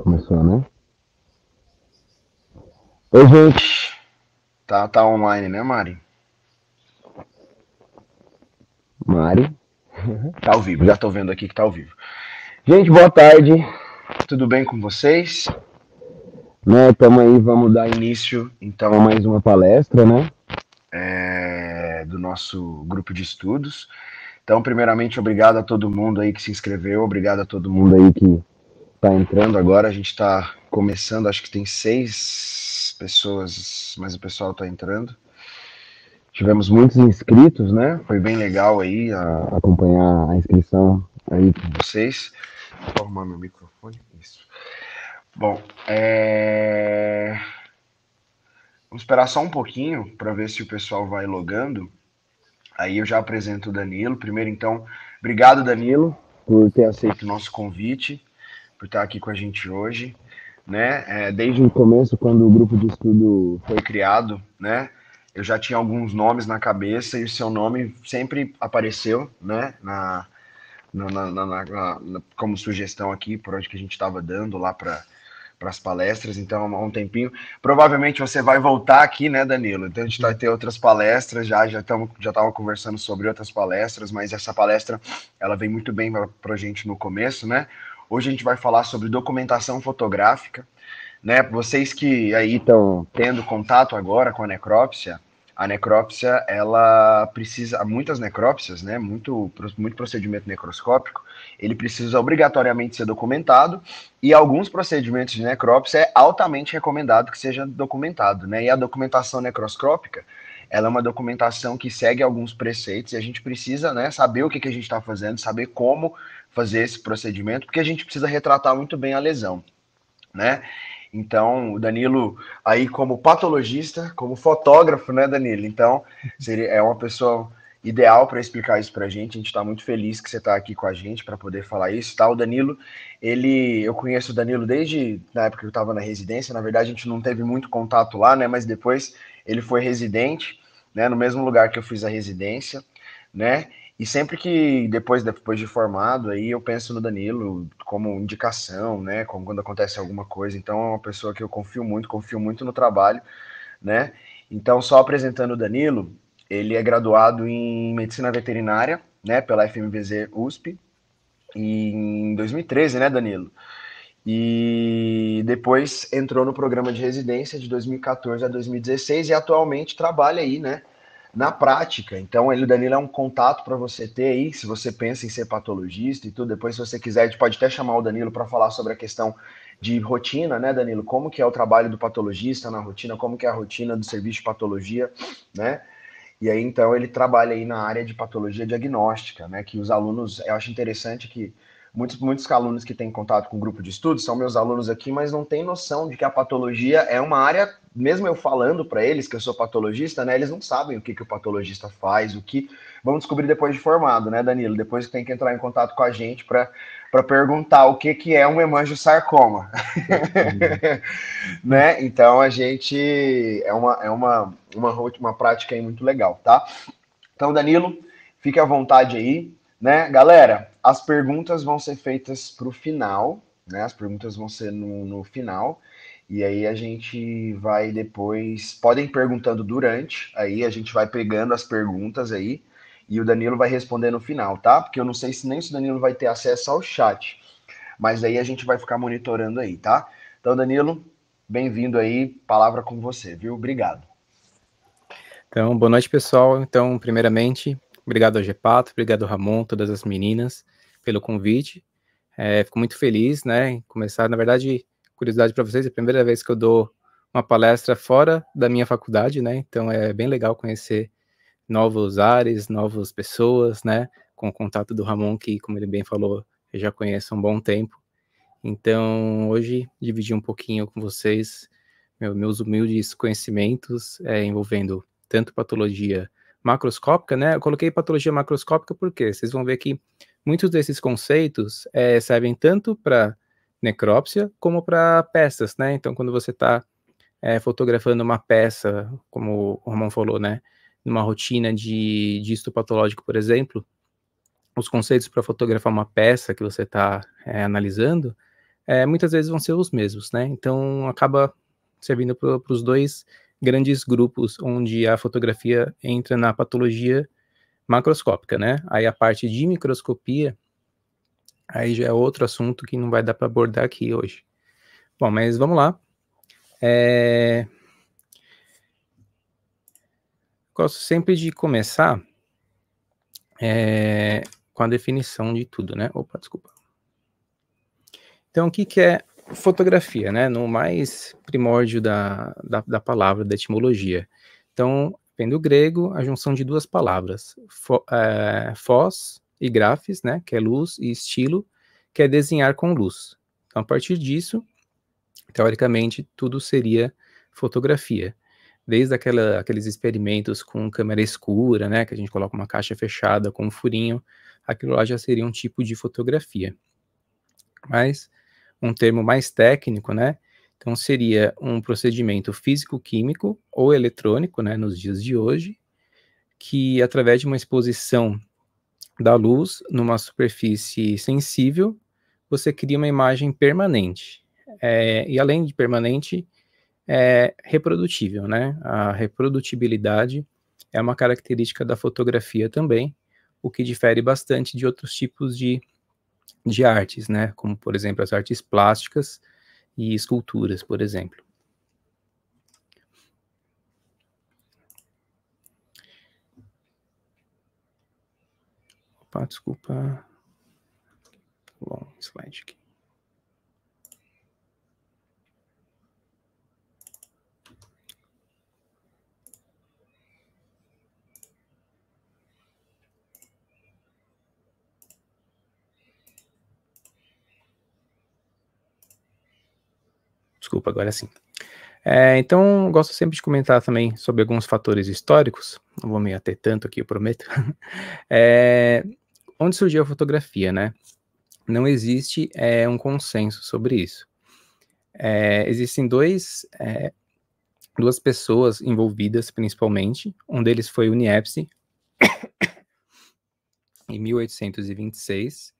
Começou, né? Oi, gente. Tá, tá online, né, Mari? Mari. Tá ao vivo, já tô vendo aqui que tá ao vivo. Gente, boa tarde. Tudo bem com vocês? Né, tamo aí, vamos dar início então a mais uma palestra, né? É, do nosso grupo de estudos. Então, primeiramente, obrigado a todo mundo aí que se inscreveu, obrigado a todo mundo aí que está entrando agora, a gente está começando, acho que tem seis pessoas, mas o pessoal está entrando. Tivemos muitos inscritos, né? Foi bem legal aí a, acompanhar a inscrição aí com vocês. Vou arrumar meu microfone. Isso. Bom, é... vamos esperar só um pouquinho para ver se o pessoal vai logando. Aí eu já apresento o Danilo. Primeiro, então, obrigado, Danilo, por ter aceito o nosso convite por estar aqui com a gente hoje. Né? É, desde o começo, quando o grupo de estudo foi criado, né? eu já tinha alguns nomes na cabeça e o seu nome sempre apareceu né? na, na, na, na como sugestão aqui, por onde que a gente estava dando lá para para as palestras, então há um tempinho. Provavelmente você vai voltar aqui, né, Danilo? Então a gente vai ter outras palestras, já já estamos já estava conversando sobre outras palestras, mas essa palestra ela vem muito bem para a gente no começo, né? Hoje a gente vai falar sobre documentação fotográfica. Né? Vocês que aí estão tendo contato agora com a necrópsia, a necrópsia, ela precisa, muitas necrópsias, né, muito, muito procedimento necroscópico, ele precisa obrigatoriamente ser documentado, e alguns procedimentos de necrópsia é altamente recomendado que seja documentado, né, e a documentação necroscópica, ela é uma documentação que segue alguns preceitos, e a gente precisa, né, saber o que, que a gente está fazendo, saber como fazer esse procedimento, porque a gente precisa retratar muito bem a lesão, né? Então, o Danilo, aí como patologista, como fotógrafo, né, Danilo? Então, seria, é uma pessoa ideal para explicar isso para a gente. A gente está muito feliz que você está aqui com a gente para poder falar isso. Tá? O Danilo, ele, eu conheço o Danilo desde na época que eu estava na residência. Na verdade, a gente não teve muito contato lá, né? Mas depois ele foi residente, né? No mesmo lugar que eu fiz a residência, né? E sempre que depois, depois de formado, aí eu penso no Danilo como indicação, né? Como quando acontece alguma coisa. Então é uma pessoa que eu confio muito, confio muito no trabalho, né? Então, só apresentando o Danilo, ele é graduado em medicina veterinária, né, pela FMVZ USP, em 2013, né, Danilo? E depois entrou no programa de residência de 2014 a 2016 e atualmente trabalha aí, né, na prática. Então, ele, o Danilo é um contato para você ter aí, se você pensa em ser patologista e tudo. Depois, se você quiser, a gente pode até chamar o Danilo para falar sobre a questão de rotina, né, Danilo? Como que é o trabalho do patologista na rotina, como que é a rotina do serviço de patologia, né? E aí, então, ele trabalha aí na área de patologia diagnóstica, né? Que os alunos, eu acho interessante que muitos, muitos alunos que têm contato com o grupo de estudos são meus alunos aqui, mas não têm noção de que a patologia é uma área mesmo eu falando para eles que eu sou patologista, né, eles não sabem o que, que o patologista faz, o que. Vamos descobrir depois de formado, né, Danilo? Depois que tem que entrar em contato com a gente para perguntar o que, que é um hemangiosarcoma. né? Então a gente. É uma, é uma, uma, uma prática aí muito legal, tá? Então, Danilo, fique à vontade aí, né? Galera, as perguntas vão ser feitas para o final, né? As perguntas vão ser no, no final. E aí a gente vai depois. Podem perguntando durante, aí a gente vai pegando as perguntas aí. E o Danilo vai responder no final, tá? Porque eu não sei se nem se o Danilo vai ter acesso ao chat. Mas aí a gente vai ficar monitorando aí, tá? Então, Danilo, bem-vindo aí. Palavra com você, viu? Obrigado. Então, boa noite, pessoal. Então, primeiramente, obrigado ao Gepato, obrigado ao Ramon, todas as meninas, pelo convite. É, fico muito feliz, né? Começar, na verdade, curiosidade para vocês, é a primeira vez que eu dou uma palestra fora da minha faculdade, né? Então é bem legal conhecer novos ares, novas pessoas, né? Com o contato do Ramon, que, como ele bem falou, eu já conheço há um bom tempo. Então, hoje, dividir um pouquinho com vocês meus humildes conhecimentos é, envolvendo tanto patologia macroscópica, né? Eu coloquei patologia macroscópica porque vocês vão ver que muitos desses conceitos é, servem tanto para necrópsia como para peças, né? Então, quando você está é, fotografando uma peça, como o Romão falou, né? Numa rotina de, de histopatológico patológico, por exemplo, os conceitos para fotografar uma peça que você está é, analisando, é, muitas vezes vão ser os mesmos, né? Então, acaba servindo para os dois grandes grupos onde a fotografia entra na patologia macroscópica, né? Aí a parte de microscopia Aí já é outro assunto que não vai dar para abordar aqui hoje. Bom, mas vamos lá. É... Gosto sempre de começar é... com a definição de tudo, né? Opa, desculpa. Então, o que, que é fotografia, né? No mais primórdio da, da, da palavra, da etimologia. Então, vem do grego a junção de duas palavras, fo, é, e grafes, né, que é luz e estilo, que é desenhar com luz. Então, a partir disso, teoricamente, tudo seria fotografia. Desde aquela, aqueles experimentos com câmera escura, né, que a gente coloca uma caixa fechada com um furinho, aquilo lá já seria um tipo de fotografia. Mas um termo mais técnico, né? Então seria um procedimento físico-químico ou eletrônico, né, nos dias de hoje, que através de uma exposição da luz numa superfície sensível, você cria uma imagem permanente. É, e além de permanente, é reprodutível, né? A reprodutibilidade é uma característica da fotografia também, o que difere bastante de outros tipos de, de artes, né? Como, por exemplo, as artes plásticas e esculturas, por exemplo. Opa, desculpa. Long tá slide aqui. Desculpa, agora sim. É, então, gosto sempre de comentar também sobre alguns fatores históricos, não vou me ater tanto aqui, eu prometo. É, onde surgiu a fotografia, né? Não existe é, um consenso sobre isso. É, existem dois, é, duas pessoas envolvidas, principalmente. Um deles foi o Niepce, em 1826,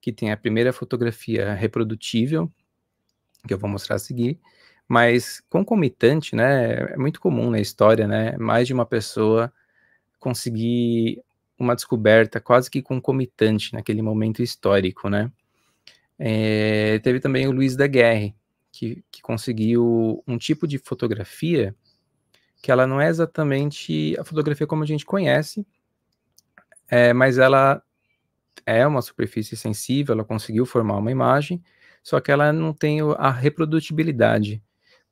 que tem a primeira fotografia reprodutível, que eu vou mostrar a seguir. Mas concomitante, né? É muito comum na história, né? Mais de uma pessoa conseguir uma descoberta quase que concomitante naquele momento histórico, né? É, teve também o Luiz Daguerre, que, que conseguiu um tipo de fotografia que ela não é exatamente a fotografia como a gente conhece, é, mas ela é uma superfície sensível, ela conseguiu formar uma imagem, só que ela não tem a reprodutibilidade,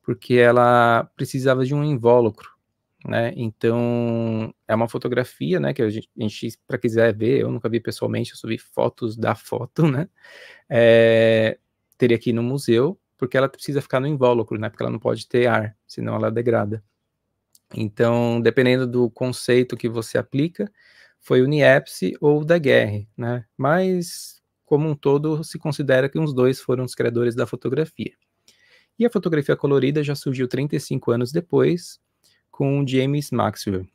porque ela precisava de um invólucro né? Então é uma fotografia, né? Que a gente, gente para quiser ver, eu nunca vi pessoalmente, eu subi fotos da foto, né? É, teria aqui no museu, porque ela precisa ficar no invólucro, né? Porque ela não pode ter ar, senão ela degrada. Então, dependendo do conceito que você aplica, foi o Niepce ou o Daguerre, né? Mas como um todo se considera que uns dois foram os criadores da fotografia. E a fotografia colorida já surgiu 35 anos depois, com James Maxwell.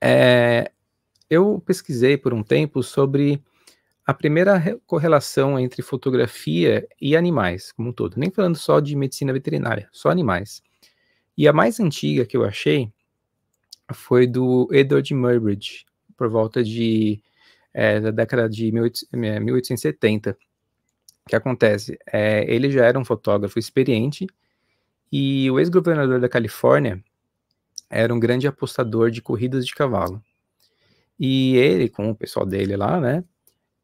É, eu pesquisei por um tempo sobre a primeira correlação entre fotografia e animais, como um todo, nem falando só de medicina veterinária, só animais. E a mais antiga que eu achei foi do Edward Murbridge, por volta de, é, da década de 1870. O é, que acontece? É, ele já era um fotógrafo experiente e o ex-governador da Califórnia, era um grande apostador de corridas de cavalo. E ele, com o pessoal dele lá, né,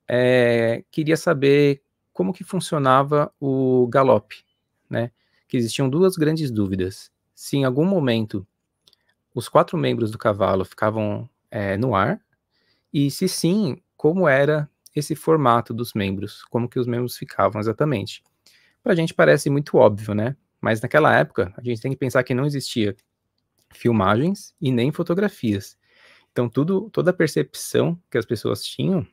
é, queria saber como que funcionava o galope, né? Que existiam duas grandes dúvidas. Se em algum momento os quatro membros do cavalo ficavam é, no ar, e se sim, como era esse formato dos membros, como que os membros ficavam exatamente. Para a gente parece muito óbvio, né? Mas naquela época, a gente tem que pensar que não existia filmagens e nem fotografias. Então, tudo, toda a percepção que as pessoas tinham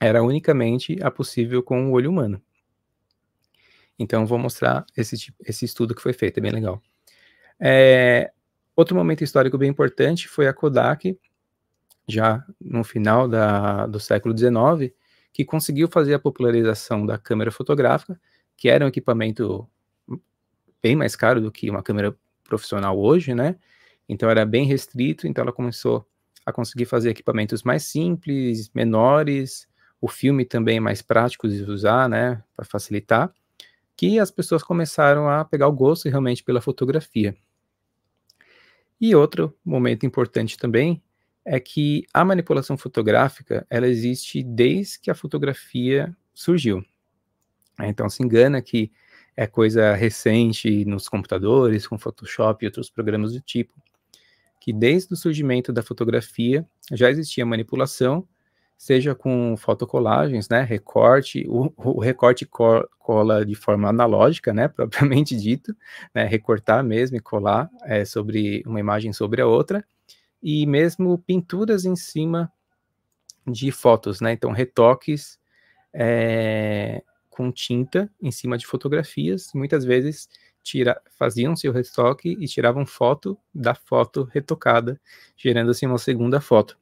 era unicamente a possível com o olho humano. Então, vou mostrar esse, esse estudo que foi feito, é bem legal. É, outro momento histórico bem importante foi a Kodak, já no final da, do século XIX, que conseguiu fazer a popularização da câmera fotográfica, que era um equipamento bem mais caro do que uma câmera profissional hoje, né? Então era bem restrito, então ela começou a conseguir fazer equipamentos mais simples, menores, o filme também é mais prático de usar, né, para facilitar, que as pessoas começaram a pegar o gosto realmente pela fotografia. E outro momento importante também é que a manipulação fotográfica ela existe desde que a fotografia surgiu. Então se engana que é coisa recente nos computadores, com Photoshop e outros programas do tipo que desde o surgimento da fotografia já existia manipulação, seja com fotocolagens, né, recorte, o, o recorte cola de forma analógica, né, propriamente dito, né, recortar mesmo e colar é, sobre uma imagem sobre a outra, e mesmo pinturas em cima de fotos, né, então retoques é, com tinta em cima de fotografias, muitas vezes tira, faziam seu retoque e tiravam foto da foto retocada, gerando assim uma segunda foto.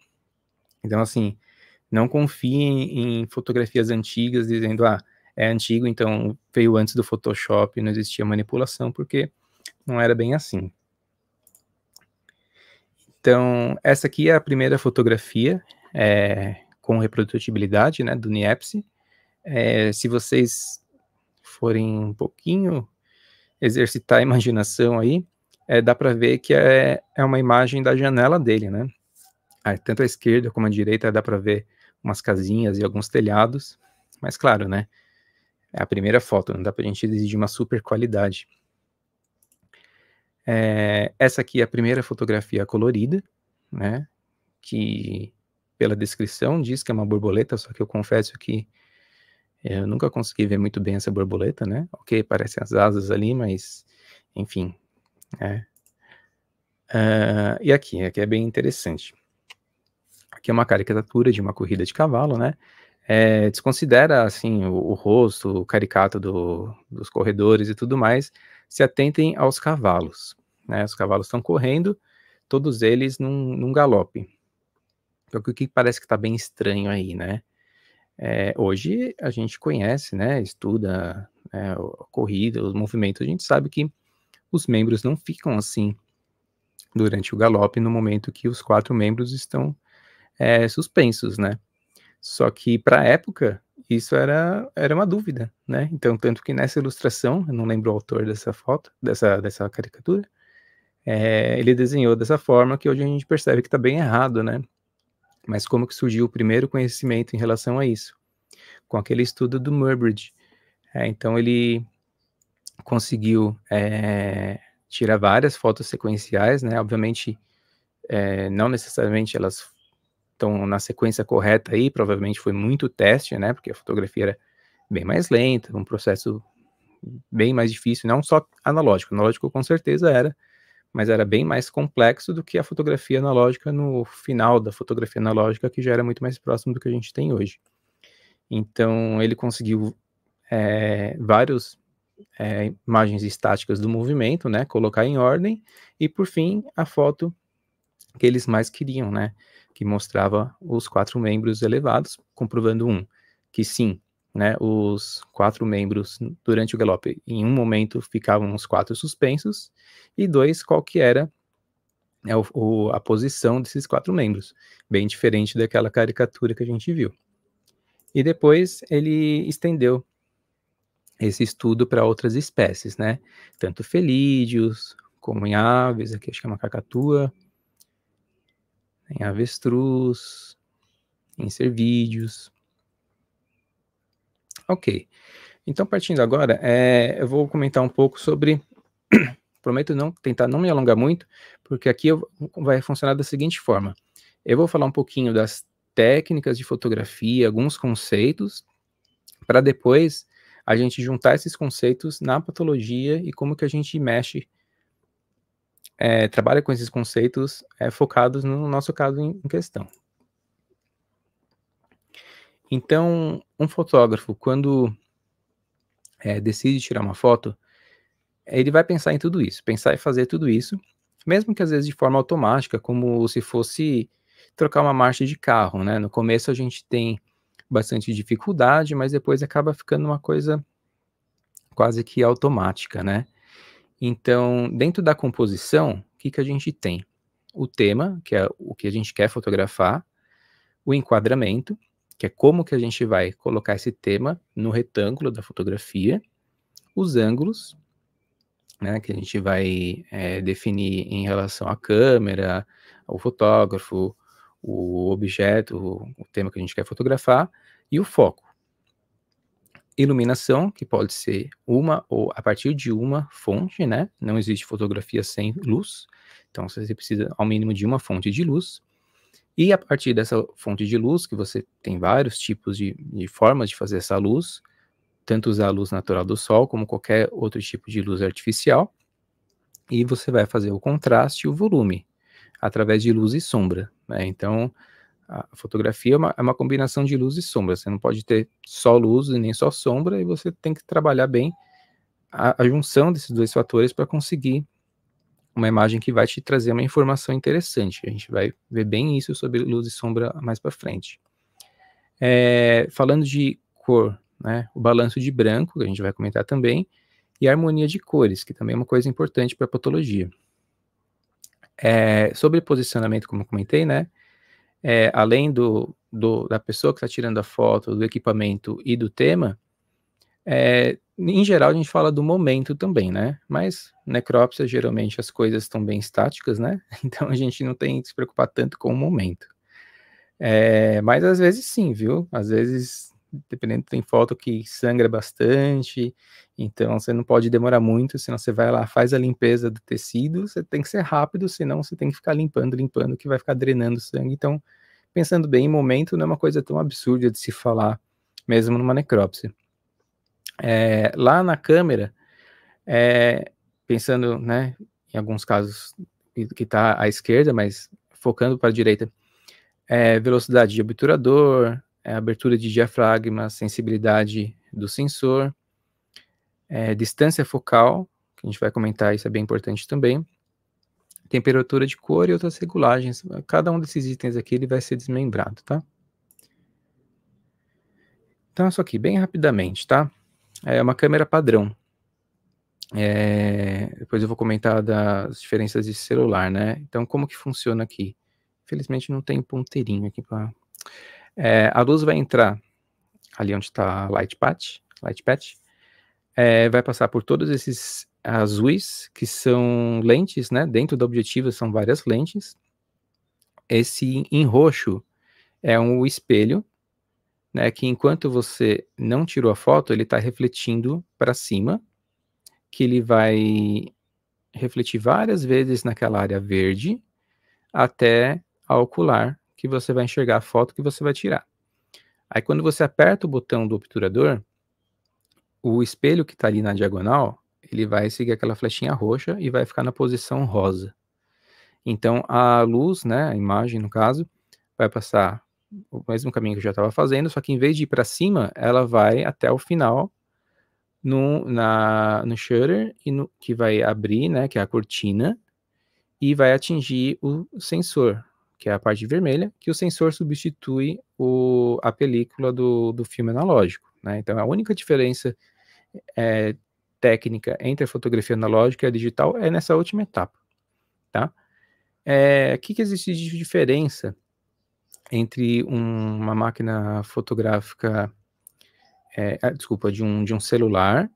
Então, assim, não confiem em fotografias antigas dizendo, ah, é antigo, então veio antes do Photoshop, não existia manipulação, porque não era bem assim. Então, essa aqui é a primeira fotografia é, com reprodutibilidade né, do Niepce. É, se vocês forem um pouquinho exercitar a imaginação aí, é, dá para ver que é, é uma imagem da janela dele, né? É, tanto a esquerda como a direita dá para ver umas casinhas e alguns telhados, mas claro, né? É a primeira foto, não dá para a gente exigir uma super qualidade. É, essa aqui é a primeira fotografia colorida, né? Que pela descrição diz que é uma borboleta, só que eu confesso que eh, eu nunca consegui ver muito bem essa borboleta, né? Ok, parecem as asas ali, mas enfim. É. Uh, e aqui, aqui é bem interessante. Aqui é uma caricatura de uma corrida de cavalo, né? É, desconsidera assim o, o, rosto, o caricato do, dos corredores e tudo mais. Se atentem aos cavalos. Né? Os cavalos estão correndo, todos eles num, num galope. É o que parece que está bem estranho aí, né? É, hoje a gente conhece, né, estuda né, a corrida, os movimentos, a gente sabe que os membros não ficam assim durante o galope no momento que os quatro membros estão é, suspensos, né? Só que para a época isso era, era uma dúvida, né? Então tanto que nessa ilustração, eu não lembro o autor dessa foto, dessa dessa caricatura, é, ele desenhou dessa forma que hoje a gente percebe que está bem errado, né? Mas como que surgiu o primeiro conhecimento em relação a isso? Com aquele estudo do Murbridge. É, então ele conseguiu é, tirar várias fotos sequenciais, né? Obviamente, é, não necessariamente elas estão na sequência correta aí, provavelmente foi muito teste, né? Porque a fotografia era bem mais lenta, um processo bem mais difícil, não só analógico. Analógico com certeza era, mas era bem mais complexo do que a fotografia analógica no final da fotografia analógica, que já era muito mais próximo do que a gente tem hoje. Então, ele conseguiu é, várias é, imagens estáticas do movimento, né, colocar em ordem, e por fim, a foto que eles mais queriam, né, que mostrava os quatro membros elevados, comprovando um, que sim, né, os quatro membros durante o galope. Em um momento ficavam os quatro suspensos, e dois, qual que era né, o, o, a posição desses quatro membros, bem diferente daquela caricatura que a gente viu. E depois ele estendeu esse estudo para outras espécies, né? Tanto felídeos, como em aves, aqui acho que é uma cacatua, em avestruz, em cervídeos. Ok. Então, partindo agora, é, eu vou comentar um pouco sobre. Prometo não tentar não me alongar muito, porque aqui eu, vai funcionar da seguinte forma: eu vou falar um pouquinho das técnicas de fotografia, alguns conceitos, para depois a gente juntar esses conceitos na patologia e como que a gente mexe, é, trabalha com esses conceitos é, focados no nosso caso em questão, então, um fotógrafo, quando é, decide tirar uma foto, ele vai pensar em tudo isso, pensar e fazer tudo isso, mesmo que às vezes de forma automática, como se fosse trocar uma marcha de carro, né? No começo a gente tem bastante dificuldade, mas depois acaba ficando uma coisa quase que automática, né? Então, dentro da composição, o que, que a gente tem? O tema, que é o que a gente quer fotografar, o enquadramento, que é como que a gente vai colocar esse tema no retângulo da fotografia, os ângulos, né, que a gente vai é, definir em relação à câmera, ao fotógrafo, o objeto, o tema que a gente quer fotografar, e o foco. Iluminação, que pode ser uma ou a partir de uma fonte, né? Não existe fotografia sem luz, então você precisa ao mínimo de uma fonte de luz e a partir dessa fonte de luz, que você tem vários tipos de, de formas de fazer essa luz, tanto usar a luz natural do sol como qualquer outro tipo de luz artificial, e você vai fazer o contraste e o volume através de luz e sombra. Né? Então, a fotografia é uma, é uma, combinação de luz e sombra. Você não pode ter só luz e nem só sombra, e você tem que trabalhar bem a, a junção desses dois fatores para conseguir uma imagem que vai te trazer uma informação interessante. A gente vai ver bem isso sobre luz e sombra mais para frente. É, falando de cor, né, o balanço de branco, que a gente vai comentar também, e a harmonia de cores, que também é uma coisa importante para a patologia. É, sobre posicionamento, como eu comentei, né, é, além do, do, da pessoa que está tirando a foto, do equipamento e do tema, é, em geral, a gente fala do momento também, né? Mas necrópsia, geralmente, as coisas estão bem estáticas, né? Então, a gente não tem que se preocupar tanto com o momento. É, mas, às vezes, sim, viu? Às vezes, dependendo, tem foto que sangra bastante, então você não pode demorar muito, senão você vai lá, faz a limpeza do tecido, você tem que ser rápido, senão você tem que ficar limpando, limpando, que vai ficar drenando sangue. Então, pensando bem, momento não é uma coisa tão absurda de se falar, mesmo numa necrópsia é, lá na câmera, é, pensando, né, em alguns casos que está à esquerda, mas focando para a direita, é, velocidade de obturador, é abertura de diafragma, sensibilidade do sensor, é distância focal, que a gente vai comentar, isso é bem importante também, temperatura de cor e outras regulagens. Cada um desses itens aqui ele vai ser desmembrado, tá? Então, isso aqui, bem rapidamente, tá? É uma câmera padrão. É, depois eu vou comentar das diferenças de celular, né? Então, como que funciona aqui? Infelizmente não tem ponteirinho aqui para. É, a luz vai entrar ali onde está light patch, light patch. É, vai passar por todos esses azuis que são lentes, né? Dentro do objetivo são várias lentes. Esse em roxo é um espelho né, que enquanto você não tirou a foto, ele está refletindo para cima, que ele vai refletir várias vezes naquela área verde até a ocular, que você vai enxergar a foto que você vai tirar. Aí quando você aperta o botão do obturador, o espelho que está ali na diagonal, ele vai seguir aquela flechinha roxa e vai ficar na posição rosa. Então a luz, né, a imagem no caso, vai passar o mesmo caminho que eu já estava fazendo, só que em vez de ir para cima, ela vai até o final no, na, no shutter, e no, que vai abrir, né, que é a cortina, e vai atingir o sensor, que é a parte vermelha, que o sensor substitui o, a película do, do filme analógico. Né? Então, a única diferença é, técnica entre a fotografia analógica e a digital é nessa última etapa. Tá? É, o que, que existe de diferença entre um, uma máquina fotográfica, é, ah, desculpa, de um, de um celular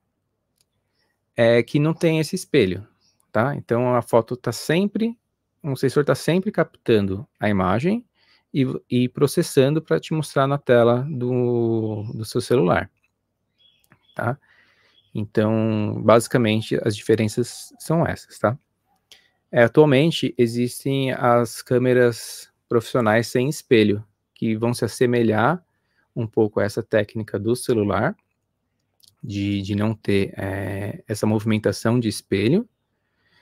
é, que não tem esse espelho, tá? Então a foto está sempre, um sensor está sempre captando a imagem e, e processando para te mostrar na tela do, do seu celular, tá? Então, basicamente, as diferenças são essas, tá? É, atualmente, existem as câmeras profissionais sem espelho, que vão se assemelhar um pouco a essa técnica do celular, de, de não ter é, essa movimentação de espelho,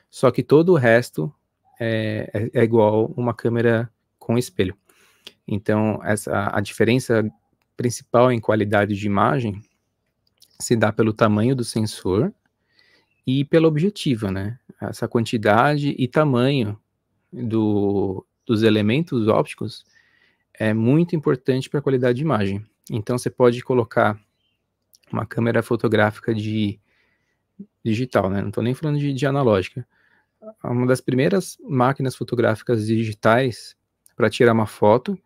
só que todo o resto é, é, é igual uma câmera com espelho. Então, essa, a diferença principal em qualidade de imagem se dá pelo tamanho do sensor e pela objetiva, né? Essa quantidade e tamanho do, dos elementos ópticos é muito importante para a qualidade de imagem. Então você pode colocar uma câmera fotográfica de digital, né? Não estou nem falando de, de analógica. Uma das primeiras máquinas fotográficas digitais para tirar uma foto,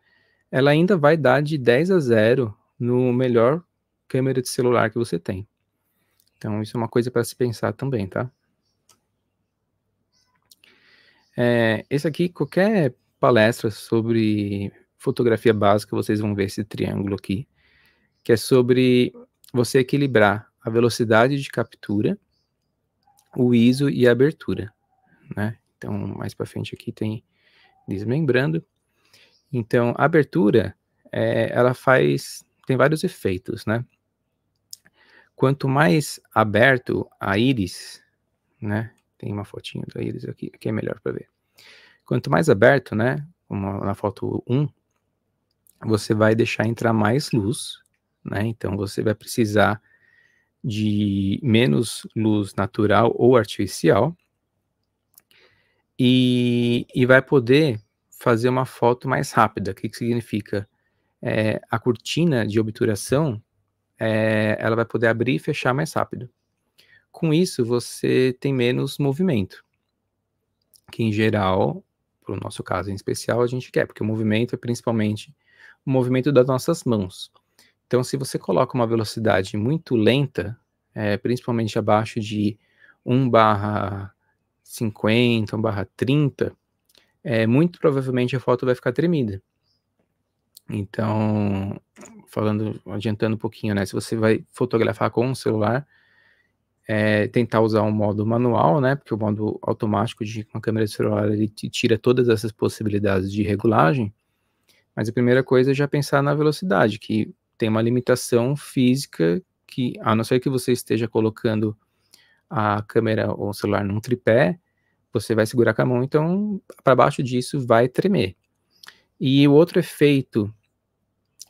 ela ainda vai dar de 10 a 0 no melhor câmera de celular que você tem. Então isso é uma coisa para se pensar também, tá? É, esse aqui, qualquer palestra sobre fotografia básica, vocês vão ver esse triângulo aqui, que é sobre você equilibrar a velocidade de captura, o ISO e a abertura, né? Então, mais para frente aqui tem desmembrando. Então, a abertura, é, ela faz, tem vários efeitos, né? Quanto mais aberto a íris, né? Tem uma fotinho da íris aqui, aqui é melhor para ver. Quanto mais aberto, né, como na foto 1, você vai deixar entrar mais luz, né? Então você vai precisar de menos luz natural ou artificial e, e vai poder fazer uma foto mais rápida. O que, que significa? É, a cortina de obturação é, ela vai poder abrir e fechar mais rápido. Com isso, você tem menos movimento, que em geral para o nosso caso em especial, a gente quer, porque o movimento é principalmente o movimento das nossas mãos. Então, se você coloca uma velocidade muito lenta, é, principalmente abaixo de 1 barra 50, 1 barra 30, é, muito provavelmente a foto vai ficar tremida. Então, falando, adiantando um pouquinho, né? Se você vai fotografar com um celular, é, tentar usar um modo manual, né? Porque o modo automático de uma câmera de celular ele tira todas essas possibilidades de regulagem. Mas a primeira coisa é já pensar na velocidade, que tem uma limitação física que, a não ser que você esteja colocando a câmera ou o celular num tripé, você vai segurar com a mão, então para baixo disso vai tremer. E o outro efeito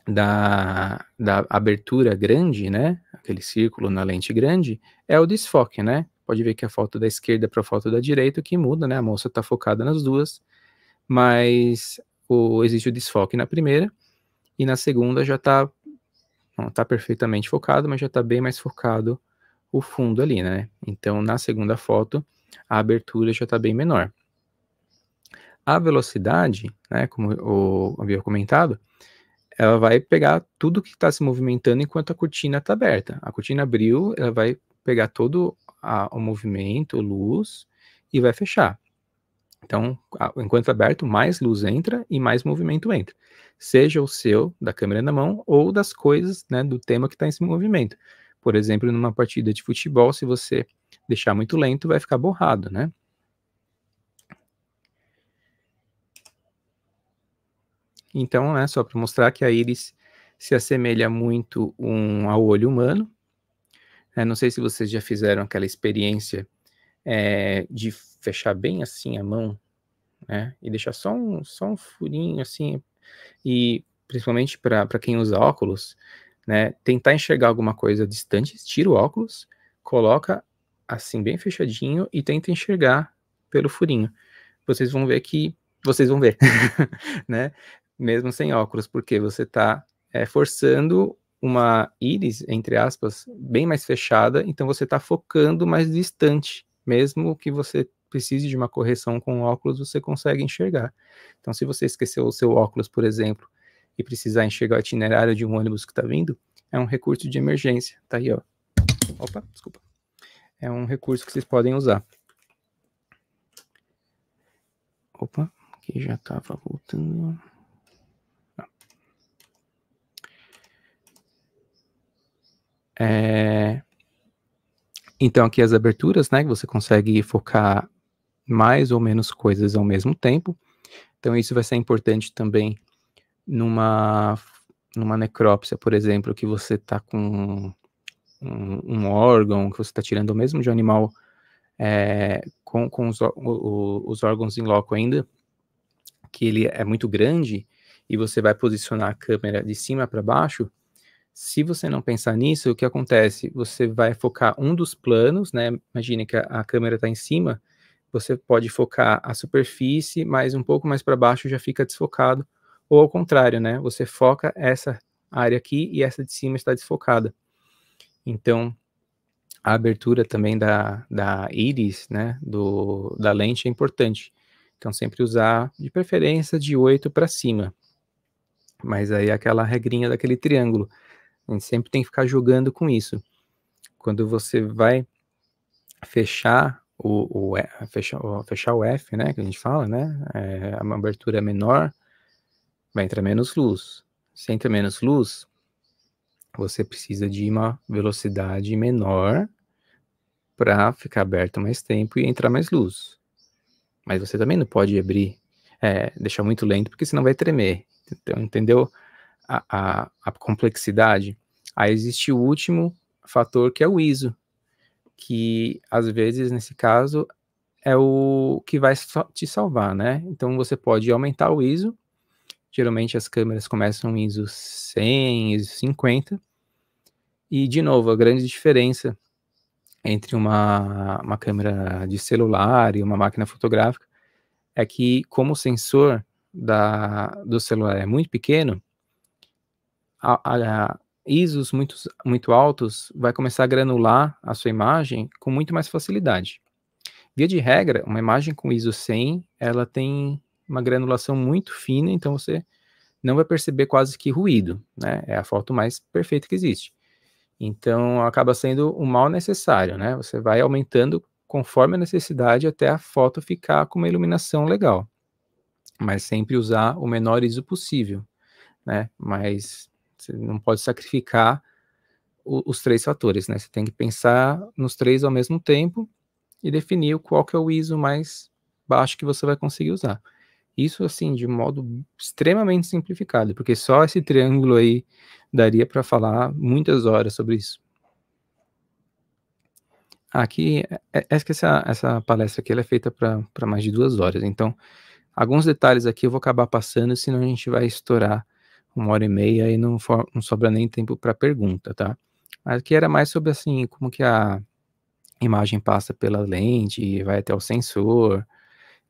da, da abertura grande, né, aquele círculo na lente grande, é o desfoque, né? Pode ver que a foto da esquerda para a foto da direita que muda, né? A moça está focada nas duas, mas o, existe o desfoque na primeira e na segunda já está não está perfeitamente focado, mas já está bem mais focado o fundo ali, né? Então, na segunda foto, a abertura já está bem menor. A velocidade, né, como eu havia comentado, ela vai pegar tudo que está se movimentando enquanto a cortina está aberta. A cortina abriu, ela vai pegar todo a, o movimento, luz, e vai fechar. Então, a, enquanto é aberto, mais luz entra e mais movimento entra. Seja o seu, da câmera na mão, ou das coisas, né, do tema que está em movimento. Por exemplo, numa partida de futebol, se você deixar muito lento, vai ficar borrado, né? Então, né, só para mostrar que a íris se assemelha muito um ao olho humano. É, não sei se vocês já fizeram aquela experiência é, de fechar bem assim a mão, né, e deixar só um, só um furinho assim, e principalmente para quem usa óculos, né, tentar enxergar alguma coisa distante, tira o óculos, coloca assim bem fechadinho e tenta enxergar pelo furinho. Vocês vão ver que vocês vão ver, né? mesmo sem óculos, porque você está é, forçando uma íris, entre aspas, bem mais fechada, então você está focando mais distante, mesmo que você precise de uma correção com óculos, você consegue enxergar. Então, se você esqueceu o seu óculos, por exemplo, e precisar enxergar o itinerário de um ônibus que está vindo, é um recurso de emergência. Tá aí, ó. Opa, desculpa. É um recurso que vocês podem usar. Opa, aqui já estava voltando. É... Então, aqui as aberturas, né? Que você consegue focar mais ou menos coisas ao mesmo tempo. Então, isso vai ser importante também numa, numa necrópsia, por exemplo, que você está com um, um, órgão, que você está tirando o mesmo de um animal é, com, com os, o, os órgãos em loco ainda, que ele é muito grande, e você vai posicionar a câmera de cima para baixo, se você não pensar nisso, o que acontece? Você vai focar um dos planos, né? Imagina que a, câmera está em cima, você pode focar a superfície, mas um pouco mais para baixo já fica desfocado, ou ao contrário, né? Você foca essa área aqui e essa de cima está desfocada. Então, a abertura também da, da íris, né, do, da lente é importante. Então, sempre usar, de preferência, de 8 para cima. Mas aí é aquela regrinha daquele triângulo. A gente sempre tem que ficar jogando com isso. Quando você vai fechar o, o fechar, fechar o F, né, que a gente fala, né, é uma abertura é menor, vai entrar menos luz. Se entra menos luz, você precisa de uma velocidade menor para ficar aberto mais tempo e entrar mais luz. Mas você também não pode abrir, é, deixar muito lento, porque senão vai tremer. Então, entendeu a, a, a complexidade? Aí existe o último fator que é o ISO, que às vezes, nesse caso, é o que vai te salvar, né? Então você pode aumentar o ISO. Geralmente as câmeras começam em ISO 100, ISO 50. E, de novo, a grande diferença entre uma, uma câmera de celular e uma máquina fotográfica é que, como o sensor da, do celular é muito pequeno, a, a, ISOs muito, muito altos, vai começar a granular a sua imagem com muito mais facilidade. Via de regra, uma imagem com ISO 100, ela tem uma granulação muito fina, então você não vai perceber quase que ruído, né? É a foto mais perfeita que existe. Então, acaba sendo o mal necessário, né? Você vai aumentando conforme a necessidade até a foto ficar com uma iluminação legal. Mas sempre usar o menor ISO possível, né? Mas você não pode sacrificar o, os três fatores, né? Você tem que pensar nos três ao mesmo tempo e definir qual que é o ISO mais baixo que você vai conseguir usar. Isso, assim, de modo extremamente simplificado, porque só esse triângulo aí daria para falar muitas horas sobre isso. Aqui, é, é, é que essa, essa palestra aqui é feita para mais de duas horas, então alguns detalhes aqui eu vou acabar passando, senão a gente vai estourar uma hora e meia e não, for, não sobra nem tempo para pergunta, tá? mas Aqui era mais sobre assim, como que a imagem passa pela lente e vai até o sensor.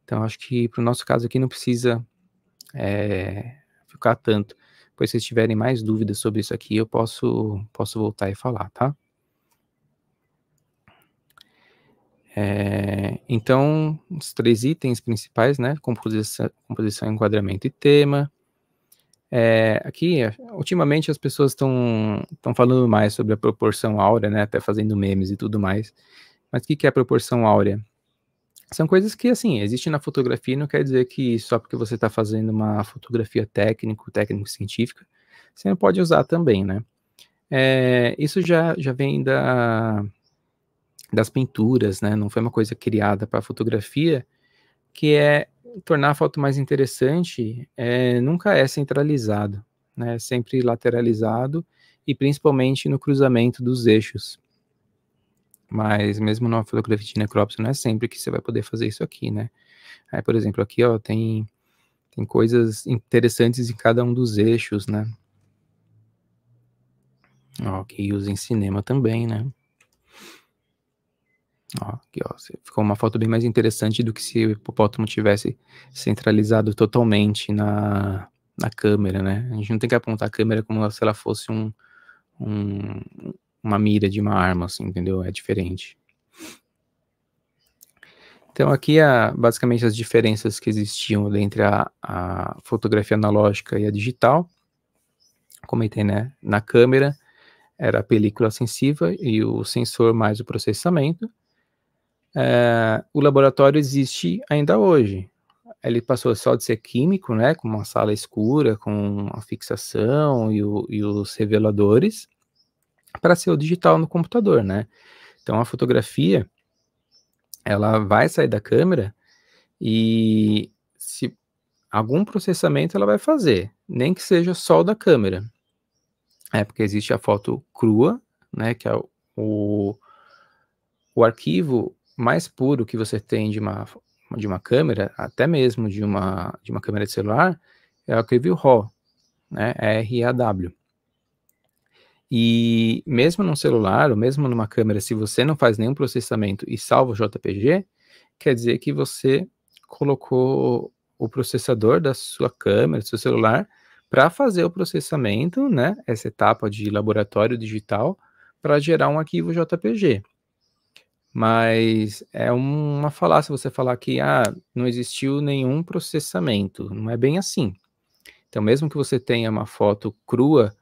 Então, acho que para o nosso caso aqui não precisa é, ficar tanto. Pois se vocês tiverem mais dúvidas sobre isso aqui, eu posso, posso voltar e falar, tá? É, então, os três itens principais, né? Composição, composição, enquadramento e tema é, aqui, ultimamente as pessoas estão falando mais sobre a proporção áurea, né? Até fazendo memes e tudo mais. Mas o que, que é a proporção áurea? São coisas que, assim, existem na fotografia, não quer dizer que só porque você está fazendo uma fotografia técnico, técnico-científica, você não pode usar também, né? É, isso já, já vem da, das pinturas, né? Não foi uma coisa criada para fotografia, que é tornar a foto mais interessante é, nunca é centralizado, né? é sempre lateralizado e principalmente no cruzamento dos eixos. Mas mesmo numa fotografia de necrópsia, não é sempre que você vai poder fazer isso aqui, né? Aí, por exemplo, aqui ó, tem, tem coisas interessantes em cada um dos eixos, né? Ó, que usa em cinema também, né? Ó, aqui, ó, ficou uma foto bem mais interessante do que se o hipopótamo tivesse centralizado totalmente na, na câmera, né? A gente não tem que apontar a câmera como se ela fosse um, um uma mira de uma arma, assim, entendeu? É diferente. Então, aqui, a, é basicamente, as diferenças que existiam entre a, a fotografia analógica e a digital. Comentei, né? Na câmera era a película sensível e o sensor mais o processamento é, o laboratório existe ainda hoje. Ele passou só de ser químico, né, com uma sala escura, com a fixação e, o, e os reveladores, para ser o digital no computador, né? Então a fotografia ela vai sair da câmera e se algum processamento ela vai fazer, nem que seja só o da câmera. É porque existe a foto crua, né, que é o, o arquivo mais puro que você tem de uma, de uma câmera, até mesmo de uma, de uma câmera de celular, é o viu RAW, né? R-A-W. E mesmo num celular, ou mesmo numa câmera, se você não faz nenhum processamento e salva o JPG, quer dizer que você colocou o processador da sua câmera, do seu celular, para fazer o processamento, né? Essa etapa de laboratório digital, para gerar um arquivo JPG. Mas é uma falácia você falar que ah, não existiu nenhum processamento. Não é bem assim. Então, mesmo que você tenha uma foto crua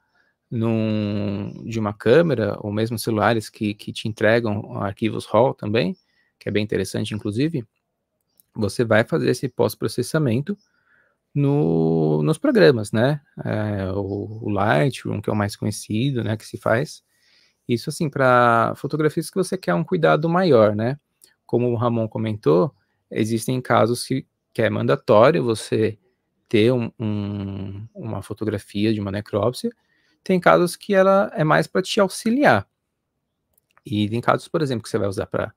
num, de uma câmera, ou mesmo celulares que, que te entregam arquivos RAW também, que é bem interessante, inclusive, você vai fazer esse pós-processamento no, nos programas, né? É, o, o Lightroom, que é o mais conhecido, né, que se faz, isso, assim, para fotografias que você quer um cuidado maior, né? Como o Ramon comentou, existem casos que, que é mandatório você ter um, um, uma fotografia de uma necrópsia, tem casos que ela é mais para te auxiliar. E tem casos, por exemplo, que você vai usar para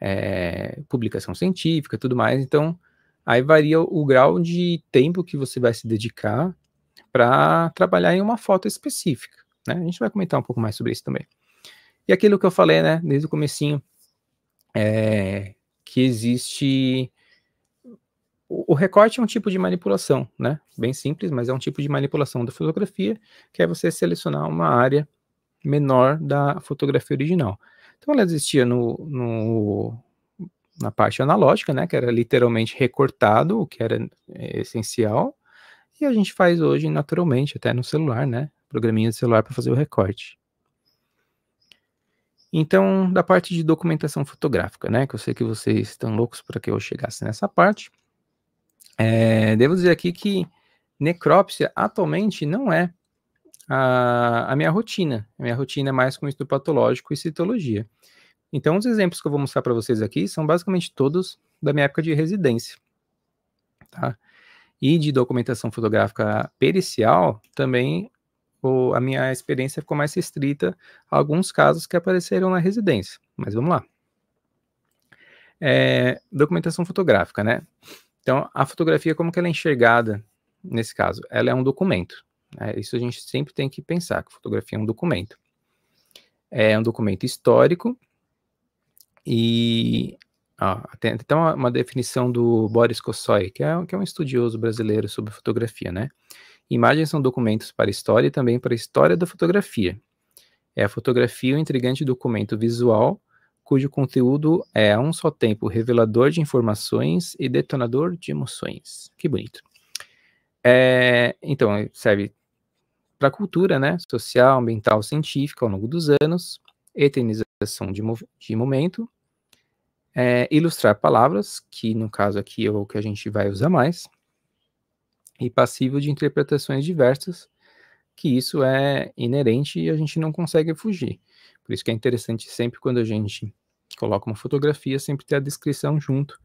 é, eh, publicação científica tudo mais, então aí varia o grau de tempo que você vai se dedicar para trabalhar em uma foto específica. Né? A gente vai comentar um pouco mais sobre isso também. E aquilo que eu falei, né, desde o comecinho, é que existe o recorte é um tipo de manipulação, né? Bem simples, mas é um tipo de manipulação da fotografia, que é você selecionar uma área menor da fotografia original. Então ela existia no, no na parte analógica, né? Que era literalmente recortado, o que era é, essencial, e a gente faz hoje naturalmente, até no celular, né? Programinha de celular para fazer o recorte. Então, da parte de documentação fotográfica, né? Que eu sei que vocês estão loucos para que eu chegasse nessa parte. É, devo dizer aqui que necrópsia atualmente não é a, a minha rotina. A minha rotina é mais com estudo patológico e citologia. Então, os exemplos que eu vou mostrar para vocês aqui são basicamente todos da minha época de residência. Tá? E de documentação fotográfica pericial, também ou a minha experiência ficou mais restrita a alguns casos que apareceram na residência. Mas vamos lá. É, documentação fotográfica, né? Então, a fotografia, como que ela é enxergada nesse caso? Ela é um documento. Né? Isso a gente sempre tem que pensar, que fotografia é um documento. É um documento histórico e ah, tem até uma, uma, definição do Boris Kossoy, que é, que é um estudioso brasileiro sobre fotografia, né? Imagens são documentos para a história e também para a história da fotografia. É a fotografia o intrigante documento visual cujo conteúdo é a um só tempo revelador de informações e detonador de emoções. Que bonito. É, então, serve para a cultura, né? Social, ambiental, científica ao longo dos anos, eternização de, de momento, é, ilustrar palavras, que no caso aqui é o que a gente vai usar mais, e passível de interpretações diversas, que isso é inerente e a gente não consegue fugir. Por isso que é interessante sempre quando a gente coloca uma fotografia, sempre ter a descrição junto,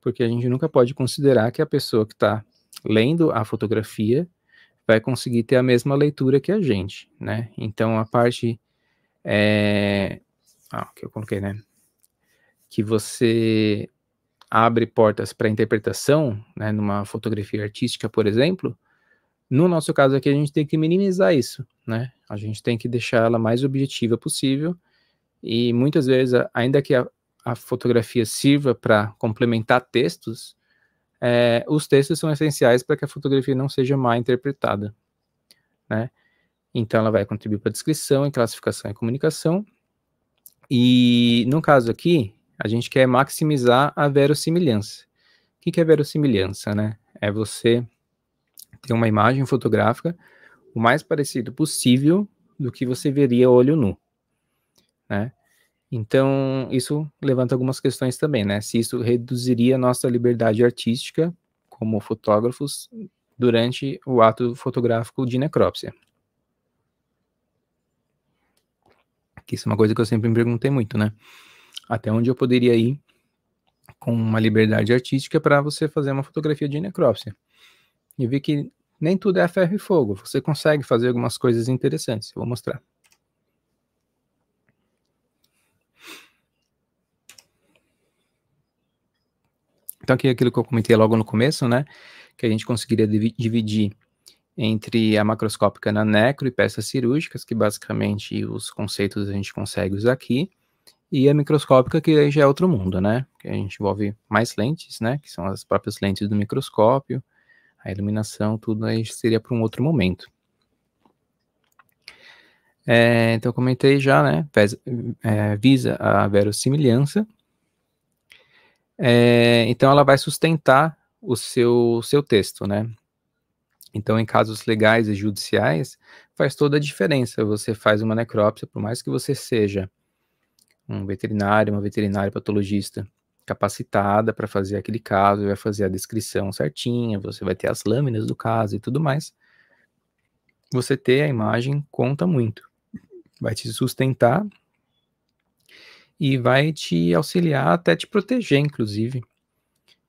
porque a gente nunca pode considerar que a pessoa que está lendo a fotografia vai conseguir ter a mesma leitura que a gente, né? Então a parte é... ah, que eu coloquei, né? Que você abre portas para interpretação, né, numa fotografia artística, por exemplo, no nosso caso aqui a gente tem que minimizar isso, né? A gente tem que deixar ela mais objetiva possível e muitas vezes, ainda que a, a fotografia sirva para complementar textos, é, os textos são essenciais para que a fotografia não seja mal interpretada, né? Então ela vai contribuir para descrição, e classificação e comunicação. E no caso aqui, a gente quer maximizar a verossimilhança. O que é verossimilhança, né? É você ter uma imagem fotográfica o mais parecido possível do que você veria olho nu, né? Então, isso levanta algumas questões também, né? Se isso reduziria a nossa liberdade artística como fotógrafos durante o ato fotográfico de necrópsia. Que isso é uma coisa que eu sempre me perguntei muito, né? até onde eu poderia ir com uma liberdade artística para você fazer uma fotografia de necrópsia. E vi que nem tudo é a ferro e fogo, você consegue fazer algumas coisas interessantes. vou mostrar. Então, aqui é aquilo que eu comentei logo no começo, né? Que a gente conseguiria dividir entre a macroscópica na necro e peças cirúrgicas, que basicamente os conceitos a gente consegue usar aqui e a microscópica, que aí já é outro mundo, né? Que a gente envolve mais lentes, né? Que são as próprias lentes do microscópio, a iluminação, tudo aí seria para um outro momento. É, então, eu comentei já, né? É, visa a verossimilhança. É, então, ela vai sustentar o seu, seu texto, né? Então, em casos legais e judiciais, faz toda a diferença. Você faz uma necrópsia, por mais que você seja um veterinário, uma veterinária patologista capacitada para fazer aquele caso, vai fazer a descrição certinha, você vai ter as lâminas do caso e tudo mais. Você ter a imagem conta muito. Vai te sustentar e vai te auxiliar até te proteger, inclusive,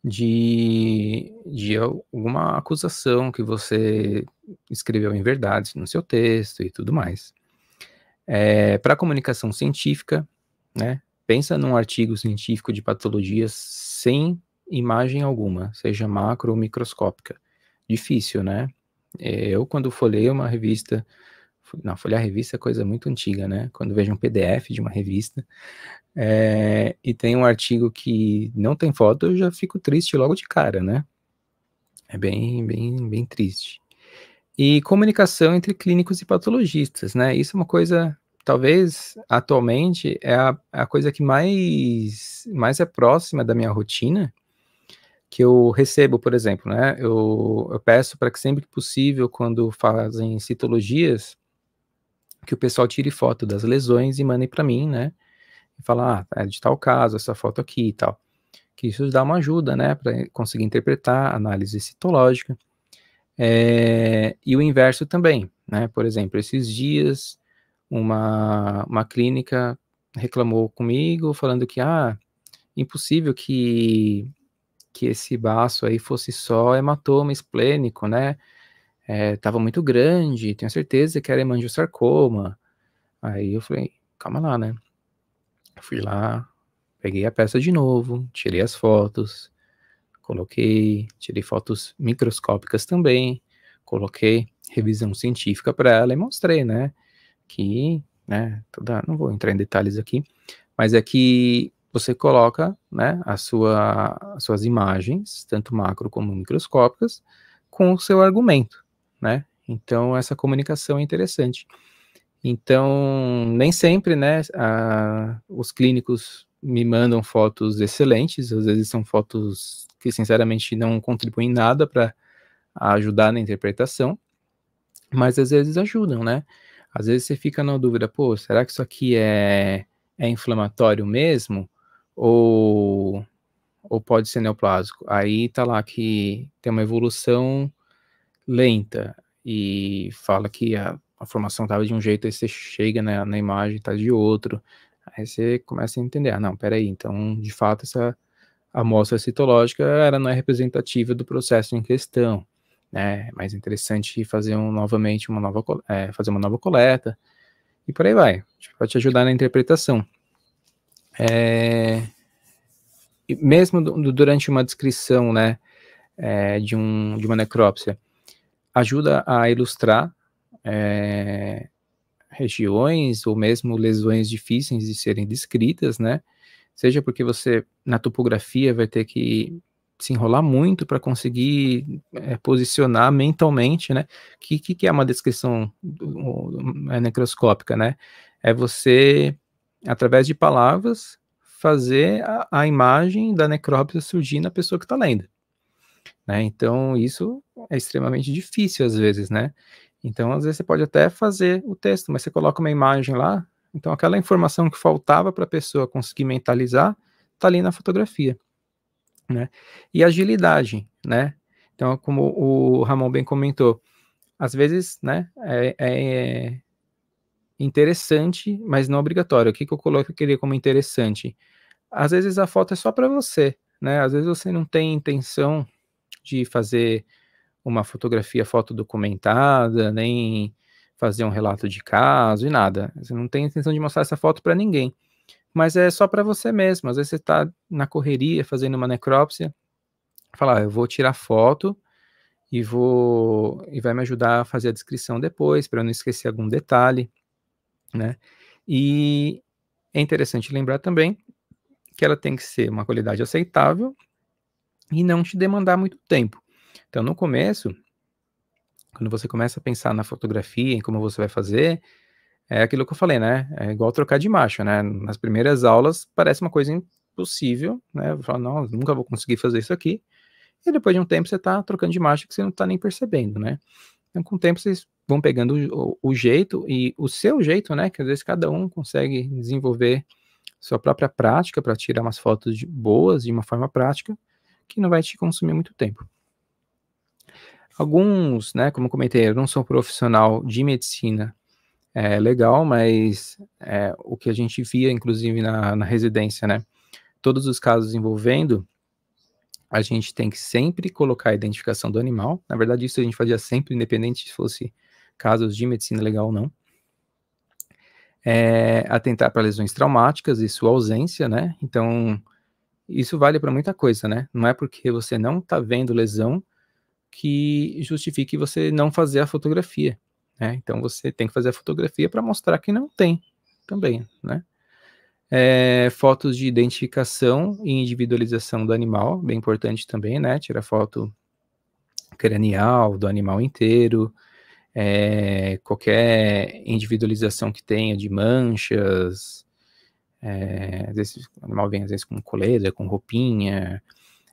de, de alguma acusação que você escreveu em verdade no seu texto e tudo mais. É, para a comunicação científica, né? Pensa num artigo científico de patologias sem imagem alguma, seja macro ou microscópica. Difícil, né? É, eu, quando folhei uma revista, não, folhear revista é coisa muito antiga, né? Quando vejo um PDF de uma revista é, e tem um artigo que não tem foto, eu já fico triste logo de cara, né? É bem, bem, bem triste. E comunicação entre clínicos e patologistas, né? Isso é uma coisa talvez atualmente é a, é a coisa que mais, mais é próxima da minha rotina que eu recebo, por exemplo, né? Eu, eu peço para que sempre que possível, quando fazem citologias, que o pessoal tire foto das lesões e mandem para mim, né? E fala, ah, tá, é de tal caso, essa foto aqui e tal. Que isso dá uma ajuda, né? Para conseguir interpretar análise citológica. É, e o inverso também, né? Por exemplo, esses dias uma, uma clínica reclamou comigo, falando que, ah, impossível que, que esse baço aí fosse só hematoma esplênico, né? Estava é, muito grande, tenho certeza que era hemangiosarcoma. Aí eu falei, calma lá, né? fui lá, peguei a peça de novo, tirei as fotos, coloquei, tirei fotos microscópicas também, coloquei revisão científica para ela e mostrei, né? que, né, toda, não vou entrar em detalhes aqui, mas é que você coloca, né, a sua, as suas imagens, tanto macro como microscópicas, com o seu argumento, né? Então, essa comunicação é interessante. Então, nem sempre, né, a, os clínicos me mandam fotos excelentes, às vezes são fotos que, sinceramente, não contribuem nada para ajudar na interpretação, mas às vezes ajudam, né? Às vezes você fica na dúvida, pô, será que isso aqui é, é inflamatório mesmo? Ou, ou pode ser neoplásico? Aí tá lá que tem uma evolução lenta e fala que a, a formação estava de um jeito, aí você chega na, né, na imagem, tá de outro. Aí você começa a entender, ah, não, peraí, então, de fato, essa amostra citológica era não é representativa do processo em questão né? É mais interessante fazer um, novamente uma nova, é, fazer uma nova coleta e por aí vai. Pode tipo, te ajudar na interpretação. É, mesmo do, durante uma descrição, né, é, de, um, de uma necrópsia, ajuda a ilustrar é, regiões ou mesmo lesões difíceis de serem descritas, né? Seja porque você, na topografia, vai ter que se enrolar muito para conseguir é, posicionar mentalmente, né? O que, que, é uma descrição é necroscópica, né? É você, através de palavras, fazer a, a imagem da necrópsia surgir na pessoa que está lendo. Né? Então, isso é extremamente difícil às vezes, né? Então, às vezes você pode até fazer o texto, mas você coloca uma imagem lá, então aquela informação que faltava para a pessoa conseguir mentalizar, está ali na fotografia né? E agilidade, né? Então, como o Ramon bem comentou, às vezes, né, é, é interessante, mas não obrigatório. O que, que eu coloco aqui queria como interessante? Às vezes a foto é só para você, né? Às vezes você não tem intenção de fazer uma fotografia foto documentada, nem fazer um relato de caso e nada. Você não tem intenção de mostrar essa foto para ninguém mas é só para você mesmo. Às vezes você está na correria fazendo uma necrópsia, falar, ah, eu vou tirar foto e vou e vai me ajudar a fazer a descrição depois para não esquecer algum detalhe, né? E é interessante lembrar também que ela tem que ser uma qualidade aceitável e não te demandar muito tempo. Então, no começo, quando você começa a pensar na fotografia, em como você vai fazer, é aquilo que eu falei, né? É igual trocar de macho, né? Nas primeiras aulas parece uma coisa impossível, né? Você não, nunca vou conseguir fazer isso aqui. E depois de um tempo você tá trocando de macho que você não tá nem percebendo, né? Então, com o tempo vocês vão pegando o, o jeito e o seu jeito, né? Que às vezes cada um consegue desenvolver sua própria prática para tirar umas fotos de, boas de uma forma prática, que não vai te consumir muito tempo. Alguns, né, como eu comentei, eu não sou profissional de medicina é, legal, mas é, o que a gente via, inclusive, na, na residência, né? Todos os casos envolvendo, a gente tem que sempre colocar a identificação do animal. Na verdade, isso a gente fazia sempre, independente se fosse casos de medicina legal ou não. É, atentar para lesões traumáticas e sua ausência, né? Então, isso vale para muita coisa, né? Não é porque você não está vendo lesão que justifique você não fazer a fotografia. Né? Então você tem que fazer a fotografia para mostrar que não tem também, né? É, fotos de identificação e individualização do animal, bem importante também, né? Tirar foto cranial do animal inteiro, é, qualquer individualização que tenha de manchas, é, às vezes o animal vem às vezes com coleira, com roupinha,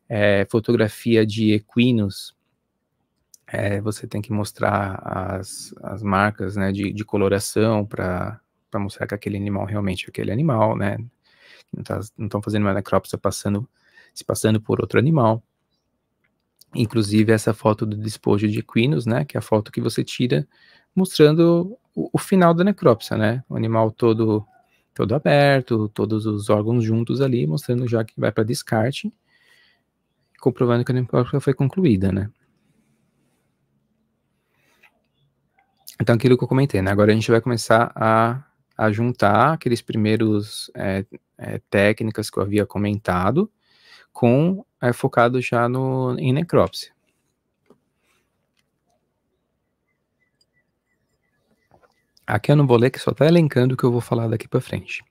é, fotografia de equinos, é, você tem que mostrar as, as marcas né, de, de coloração para mostrar que aquele animal realmente é aquele animal, né? Não tá, estão fazendo uma necrópsia passando, se passando por outro animal. Inclusive essa foto do despojo de equinos, né? Que é a foto que você tira mostrando o, o final da necrópsia, né? O animal todo todo aberto, todos os órgãos juntos ali, mostrando já que vai para descarte, comprovando que a necrópsia foi concluída, né? Então, aquilo que eu comentei, né? Agora a gente vai começar a, a juntar aqueles primeiros é, é, técnicas que eu havia comentado com é, focado já no, em necrópsia. Aqui eu não vou ler, que só está elencando o que eu vou falar daqui para frente.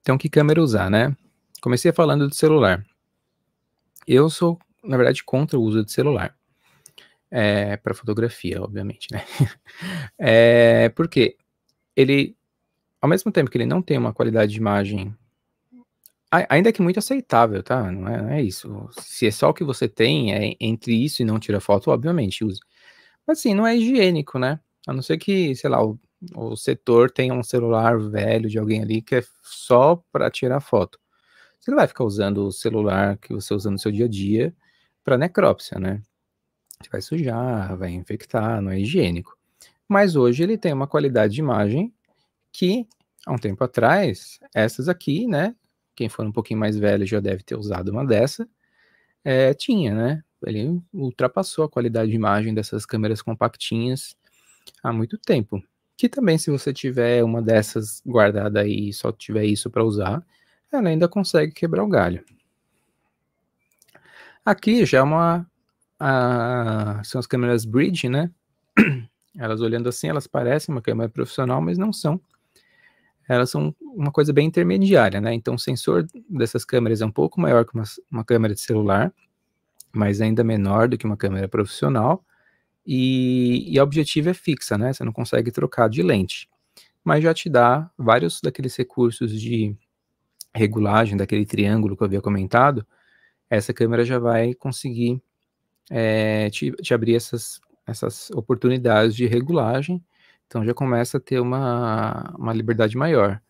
Então, que câmera usar, né? Comecei falando do celular. Eu sou, na verdade, contra o uso de celular é, para fotografia, obviamente, né? é, porque ele, ao mesmo tempo que ele não tem uma qualidade de imagem, ainda que muito aceitável, tá? Não é, não é isso. Se é só o que você tem, é entre isso e não tirar foto, obviamente, use. Mas assim, não é higiênico, né? A não ser que, sei lá, o, o setor tenha um celular velho de alguém ali que é só para tirar foto. Você não vai ficar usando o celular que você usa no seu dia a dia para necrópsia, né? vai sujar, vai infectar, não é higiênico. Mas hoje ele tem uma qualidade de imagem que, há um tempo atrás, essas aqui, né? Quem for um pouquinho mais velho já deve ter usado uma dessa, é, tinha, né? Ele ultrapassou a qualidade de imagem dessas câmeras compactinhas há muito tempo. Que também, se você tiver uma dessas guardada aí e só tiver isso para usar, ela ainda consegue quebrar o galho. Aqui já é uma a, são as câmeras bridge, né? Elas olhando assim, elas parecem uma câmera profissional, mas não são. Elas são uma coisa bem intermediária, né? Então, o sensor dessas câmeras é um pouco maior que uma, uma câmera de celular, mas ainda menor do que uma câmera profissional. E, e a objetiva é fixa, né? Você não consegue trocar de lente. Mas já te dá vários daqueles recursos de regulagem, daquele triângulo que eu havia comentado. Essa câmera já vai conseguir é, te, te abrir essas, essas oportunidades de regulagem, então já começa a ter uma, uma liberdade maior.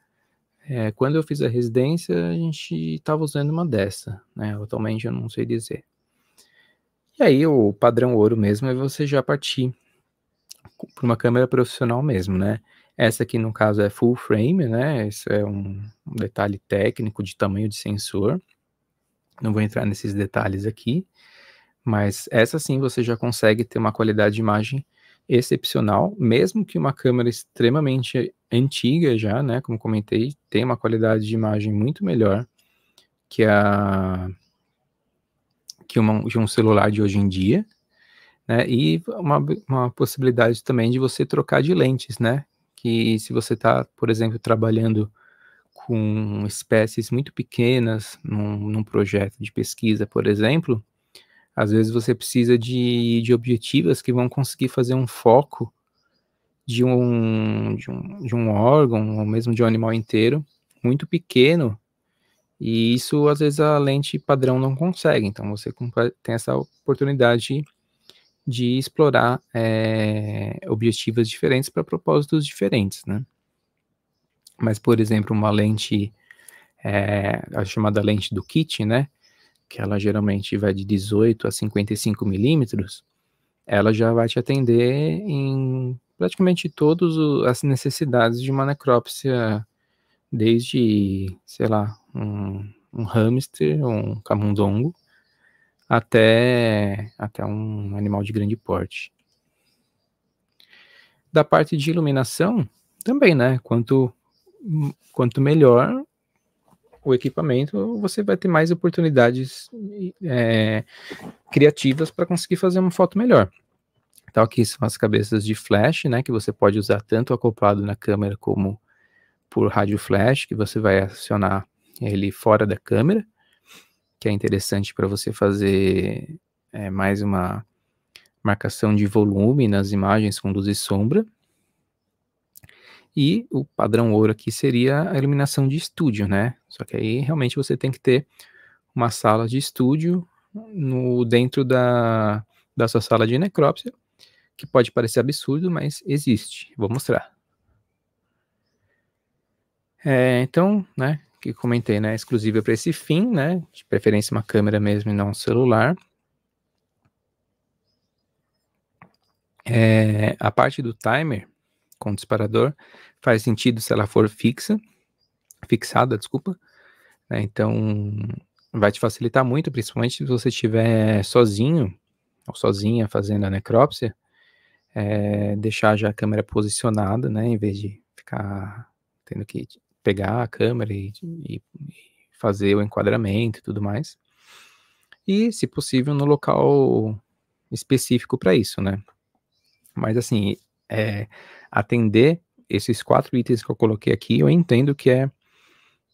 É, quando eu fiz a residência, a gente estava usando uma dessa, né? Atualmente eu não sei dizer. E aí o padrão ouro mesmo é você já partir para uma câmera profissional mesmo, né? Essa aqui no caso é full frame, né? Isso é um, um detalhe técnico de tamanho de sensor. Não vou entrar nesses detalhes aqui. Mas essa sim você já consegue ter uma qualidade de imagem excepcional, mesmo que uma câmera extremamente antiga já, né, como comentei, tem uma qualidade de imagem muito melhor que a que, uma, um celular de hoje em dia, né, e uma, uma possibilidade também de você trocar de lentes, né, que se você está, por exemplo, trabalhando com espécies muito pequenas num, num projeto de pesquisa, por exemplo, às vezes você precisa de, de objetivas que vão conseguir fazer um foco de um, de um, de um órgão, ou mesmo de um animal inteiro, muito pequeno. E isso, às vezes, a lente padrão não consegue. Então, você tem essa oportunidade de explorar é, eh, objetivos diferentes para propósitos diferentes, né? Mas, por exemplo, uma lente, é, a chamada lente do kit, né? que ela geralmente vai de 18 a 55 milímetros, ela já vai te atender em praticamente todas as necessidades de uma necrópsia, desde, sei lá, um, um hamster, um camundongo, até, até um animal de grande porte. Da parte de iluminação, também, né? Quanto, quanto melhor, o equipamento, você vai ter mais oportunidades é, criativas para conseguir fazer uma foto melhor. Então aqui são as cabeças de flash, né, que você pode usar tanto acoplado na câmera como por rádio flash, que você vai acionar ele fora da câmera, que é interessante para você fazer é, mais uma marcação de volume nas imagens com luz e sombra. E o padrão ouro aqui seria a iluminação de estúdio, né? Só que aí realmente você tem que ter uma sala de estúdio no dentro da, da sua sala de necrópsia, que pode parecer absurdo, mas existe. Vou mostrar. É, então, né, que comentei, né, exclusiva para esse fim, né, de preferência uma câmera mesmo e não um celular. É, a parte do timer com disparador faz sentido se ela for fixa, fixada, desculpa. Né? Então, vai te facilitar muito, principalmente se você estiver sozinho ou sozinha fazendo a necrópsia, é, deixar já a câmera posicionada, né, em vez de ficar tendo que pegar a câmera e, e, fazer o enquadramento e tudo mais. E, se possível, no local específico para isso, né? Mas, assim, é, atender esses quatro itens que eu coloquei aqui, eu entendo que é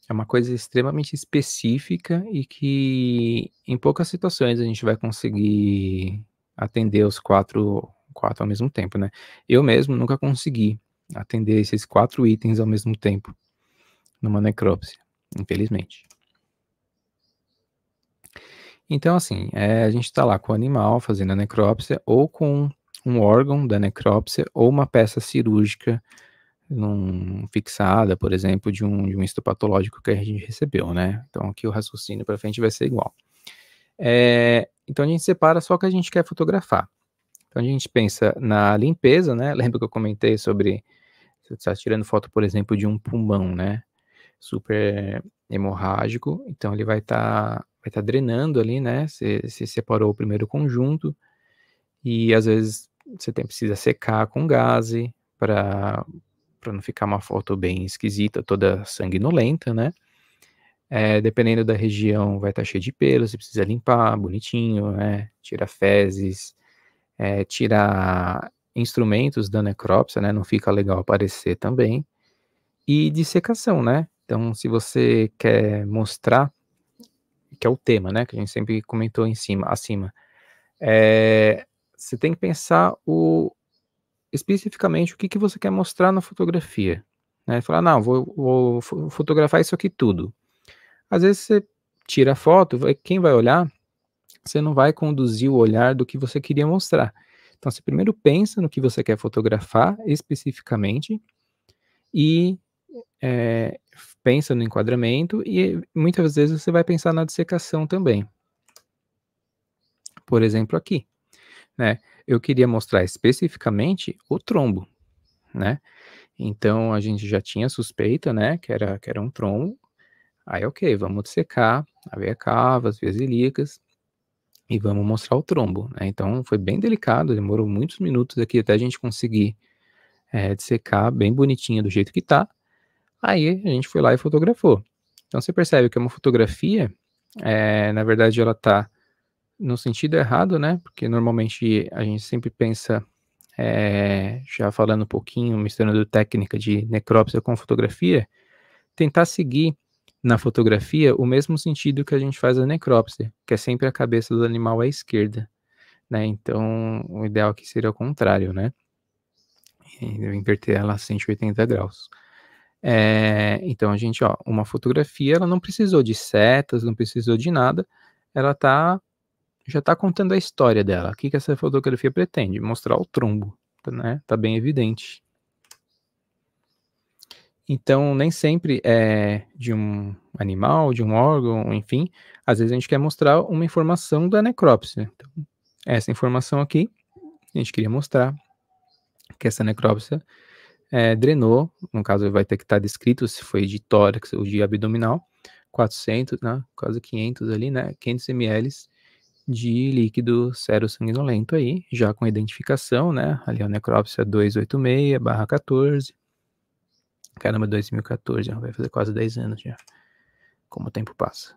é uma coisa extremamente específica e que em poucas situações a gente vai conseguir atender os quatro, quatro ao mesmo tempo, né? Eu mesmo nunca consegui atender esses quatro itens ao mesmo tempo numa necrópsia, infelizmente. Então, assim, é, a gente está lá com o animal fazendo a necrópsia ou com um órgão da necrópsia ou uma peça cirúrgica num fixada, por exemplo, de um, de um patológico que a gente recebeu, né? Então aqui o raciocínio para frente vai ser igual. É, então a gente separa só o que a gente quer fotografar. Então a gente pensa na limpeza, né? Lembra que eu comentei sobre você está tirando foto, por exemplo, de um pulmão, né? Super hemorrágico, então ele vai estar tá, vai tá drenando ali, né? Você, você separou o primeiro conjunto e às vezes você tem, precisa secar com gás para para não ficar uma foto bem esquisita, toda sanguinolenta, né? É, dependendo da região, vai estar tá cheio de pelos, você precisa limpar bonitinho, né? Tira fezes, é, tirar instrumentos da necrópsia, né? Não fica legal aparecer também. E dissecação, né? Então, se você quer mostrar, que é o tema, né? Que a gente sempre comentou em cima, acima. É, você tem que pensar o, especificamente o que, que você quer mostrar na fotografia. Né? Falar, não, vou, vou fotografar isso aqui tudo. Às vezes você tira a foto, vai, quem vai olhar, você não vai conduzir o olhar do que você queria mostrar. Então, você primeiro pensa no que você quer fotografar especificamente e é, pensa no enquadramento e muitas vezes você vai pensar na dissecação também. Por exemplo, aqui, né? eu queria mostrar especificamente o trombo, né? Então a gente já tinha suspeita, né, que era, que era um trombo. Aí, ok, vamos secar a veia cava, as veias ilíacas e vamos mostrar o trombo, né? Então foi bem delicado, demorou muitos minutos aqui até a gente conseguir é, secar bem bonitinha do jeito que tá. Aí a gente foi lá e fotografou. Então você percebe que é uma fotografia, é, na verdade ela tá no sentido errado, né? Porque normalmente a gente sempre pensa, é, já falando um pouquinho, misturando técnica de necrópsia com fotografia, tentar seguir na fotografia o mesmo sentido que a gente faz na necrópsia, que é sempre a cabeça do animal à esquerda, né? Então, o ideal aqui seria o contrário, né? Eu inverter ela a 180 graus. É, então, a gente, ó, uma fotografia, ela não precisou de setas, não precisou de nada, ela tá já está contando a história dela. O que, que essa fotografia pretende? Mostrar o trombo, né? Tá bem evidente. Então, nem sempre é de um animal, de um órgão, enfim. Às vezes a gente quer mostrar uma informação da necrópsia. Então, essa informação aqui, a gente queria mostrar que essa necrópsia é, drenou, no caso vai ter que estar tá descrito se foi de tórax ou de abdominal, 400, né, quase 500 ali, né, 500 ml de líquido sério sanguinolento aí, já com identificação, né? Ali é a necrópsia 286/14. Caramba, 2014, né? vai fazer quase 10 anos já. Como o tempo passa.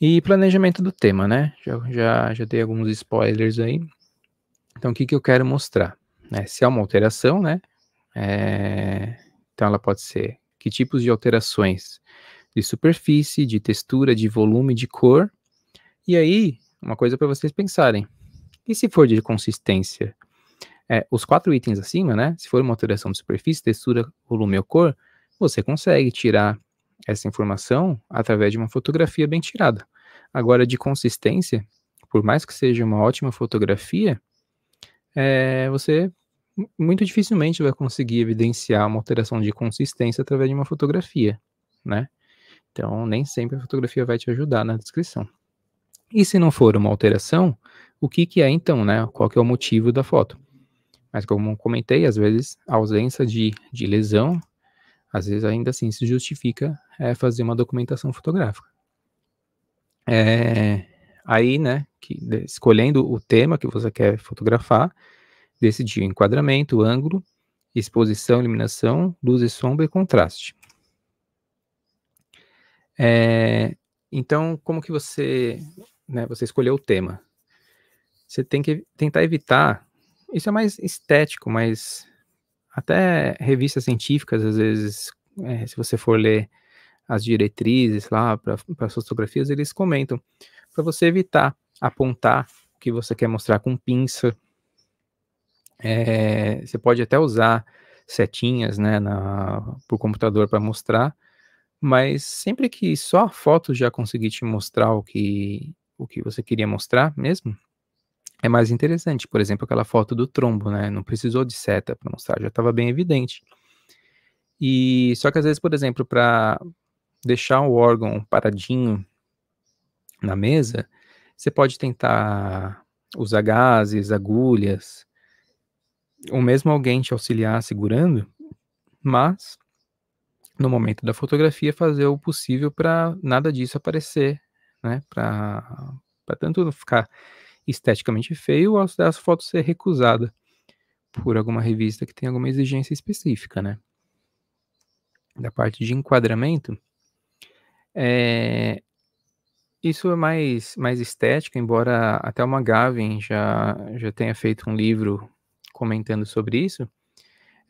E planejamento do tema, né? Já, já, já dei alguns spoilers aí. Então, o que, que eu quero mostrar? É, se há é uma alteração, né? É... Então, ela pode ser que tipos de alterações de superfície, de textura, de volume, de cor, e aí, uma coisa para vocês pensarem. E se for de consistência? É, os quatro itens acima, né? Se for uma alteração de superfície, textura, volume ou cor, você consegue tirar essa informação através de uma fotografia bem tirada. Agora, de consistência, por mais que seja uma ótima fotografia, é, você muito dificilmente vai conseguir evidenciar uma alteração de consistência através de uma fotografia, né? Então, nem sempre a fotografia vai te ajudar na descrição. E se não for uma alteração, o que, que é então, né? Qual que é o motivo da foto? Mas como comentei, às vezes a ausência de, de lesão, às vezes ainda assim se justifica é, fazer uma documentação fotográfica. É, aí, né, que, escolhendo o tema que você quer fotografar, decidir o enquadramento, o ângulo, exposição, iluminação, luz e sombra e contraste. É, então, como que você né, você escolheu o tema. Você tem que tentar evitar. Isso é mais estético, mas até revistas científicas, às vezes, é, se você for ler as diretrizes lá para as fotografias, eles comentam para você evitar apontar o que você quer mostrar com pinça. É, você pode até usar setinhas né, por computador para mostrar, mas sempre que só a foto já conseguir te mostrar o que o que você queria mostrar mesmo, é mais interessante. Por exemplo, aquela foto do trombo, né? Não precisou de seta para mostrar, já estava bem evidente. E só que às vezes, por exemplo, para deixar o órgão paradinho na mesa, você pode tentar usar gases, agulhas, ou mesmo alguém te auxiliar segurando, mas no momento da fotografia fazer o possível para nada disso aparecer né? Para tanto não ficar esteticamente feio ou as fotos ser recusada por alguma revista que tem alguma exigência específica, né? Da parte de enquadramento, é, isso é mais, mais estético, embora até o Gavin já, já tenha feito um livro comentando sobre isso.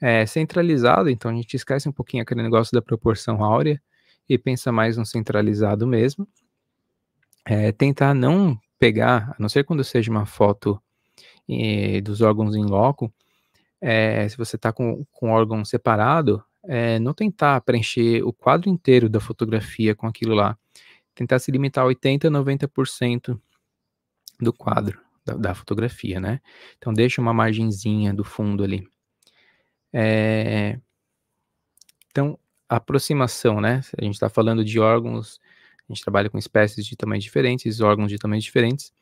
É centralizado, então a gente esquece um pouquinho aquele negócio da proporção áurea e pensa mais no centralizado mesmo é, tentar não pegar, a não ser quando seja uma foto eh, dos órgãos em loco, é, se você está com, com órgão separado, é, não tentar preencher o quadro inteiro da fotografia com aquilo lá. Tentar se limitar a 80%, 90% do quadro, da, da, fotografia, né? Então, deixa uma margenzinha do fundo ali. É, então, aproximação, né? A gente está falando de órgãos a gente trabalha com espécies de tamanhos diferentes, órgãos de tamanhos diferentes,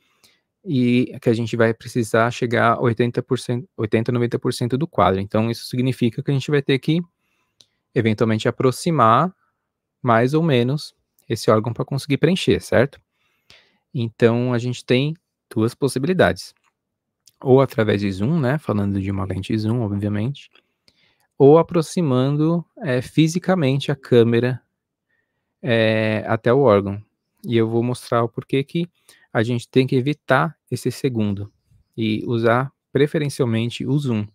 e é que a gente vai precisar chegar a 80%, 80 90% do quadro. Então, isso significa que a gente vai ter que, eventualmente, aproximar mais ou menos esse órgão para conseguir preencher, certo? Então, a gente tem duas possibilidades. Ou através de zoom, né? Falando de uma lente zoom, obviamente. Ou aproximando é, fisicamente a câmera é, até o órgão. E eu vou mostrar o porquê que a gente tem que evitar esse segundo e usar preferencialmente o zoom.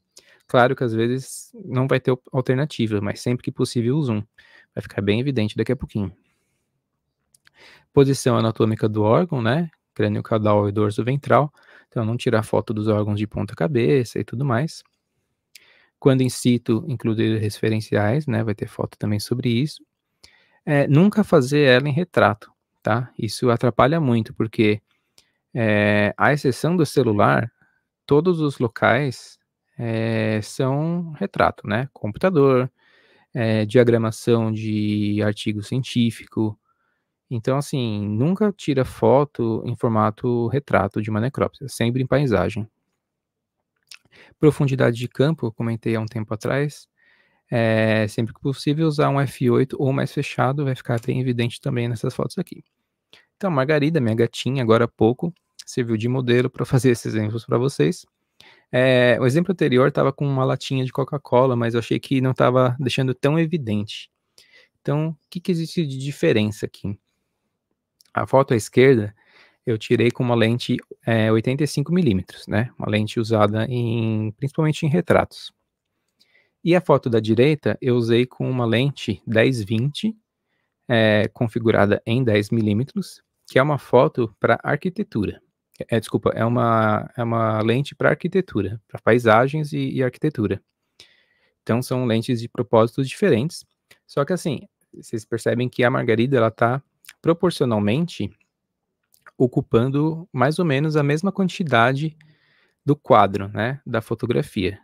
Claro que às vezes não vai ter alternativa, mas sempre que possível o zoom. Vai ficar bem evidente daqui a pouquinho. Posição anatômica do órgão, né? Crânio caudal e dorso ventral. Então, não tirar foto dos órgãos de ponta cabeça e tudo mais. Quando insito incluir referenciais, né? Vai ter foto também sobre isso é, nunca fazer ela em retrato, tá? Isso atrapalha muito, porque, é, à exceção do celular, todos os locais é, são retrato, né? Computador, é, diagramação de artigo científico. Então, assim, nunca tira foto em formato retrato de uma necrópsia, sempre em paisagem. Profundidade de campo, eu comentei há um tempo atrás, é, sempre que possível, usar um F8 ou mais fechado, vai ficar bem evidente também nessas fotos aqui. Então, Margarida, minha gatinha, agora há pouco, serviu de modelo para fazer esses exemplos para vocês. É, o exemplo anterior estava com uma latinha de Coca-Cola, mas eu achei que não estava deixando tão evidente. Então, o que, que existe de diferença aqui? A foto à esquerda eu tirei com uma lente é, 85mm, né? Uma lente usada em, principalmente em retratos. E a foto da direita eu usei com uma lente 1020, é, configurada em 10mm, que é uma foto para arquitetura. É, desculpa, é uma, é uma lente para arquitetura, para paisagens e, e arquitetura. Então são lentes de propósitos diferentes. Só que assim, vocês percebem que a margarida ela está proporcionalmente ocupando mais ou menos a mesma quantidade do quadro, né, da fotografia,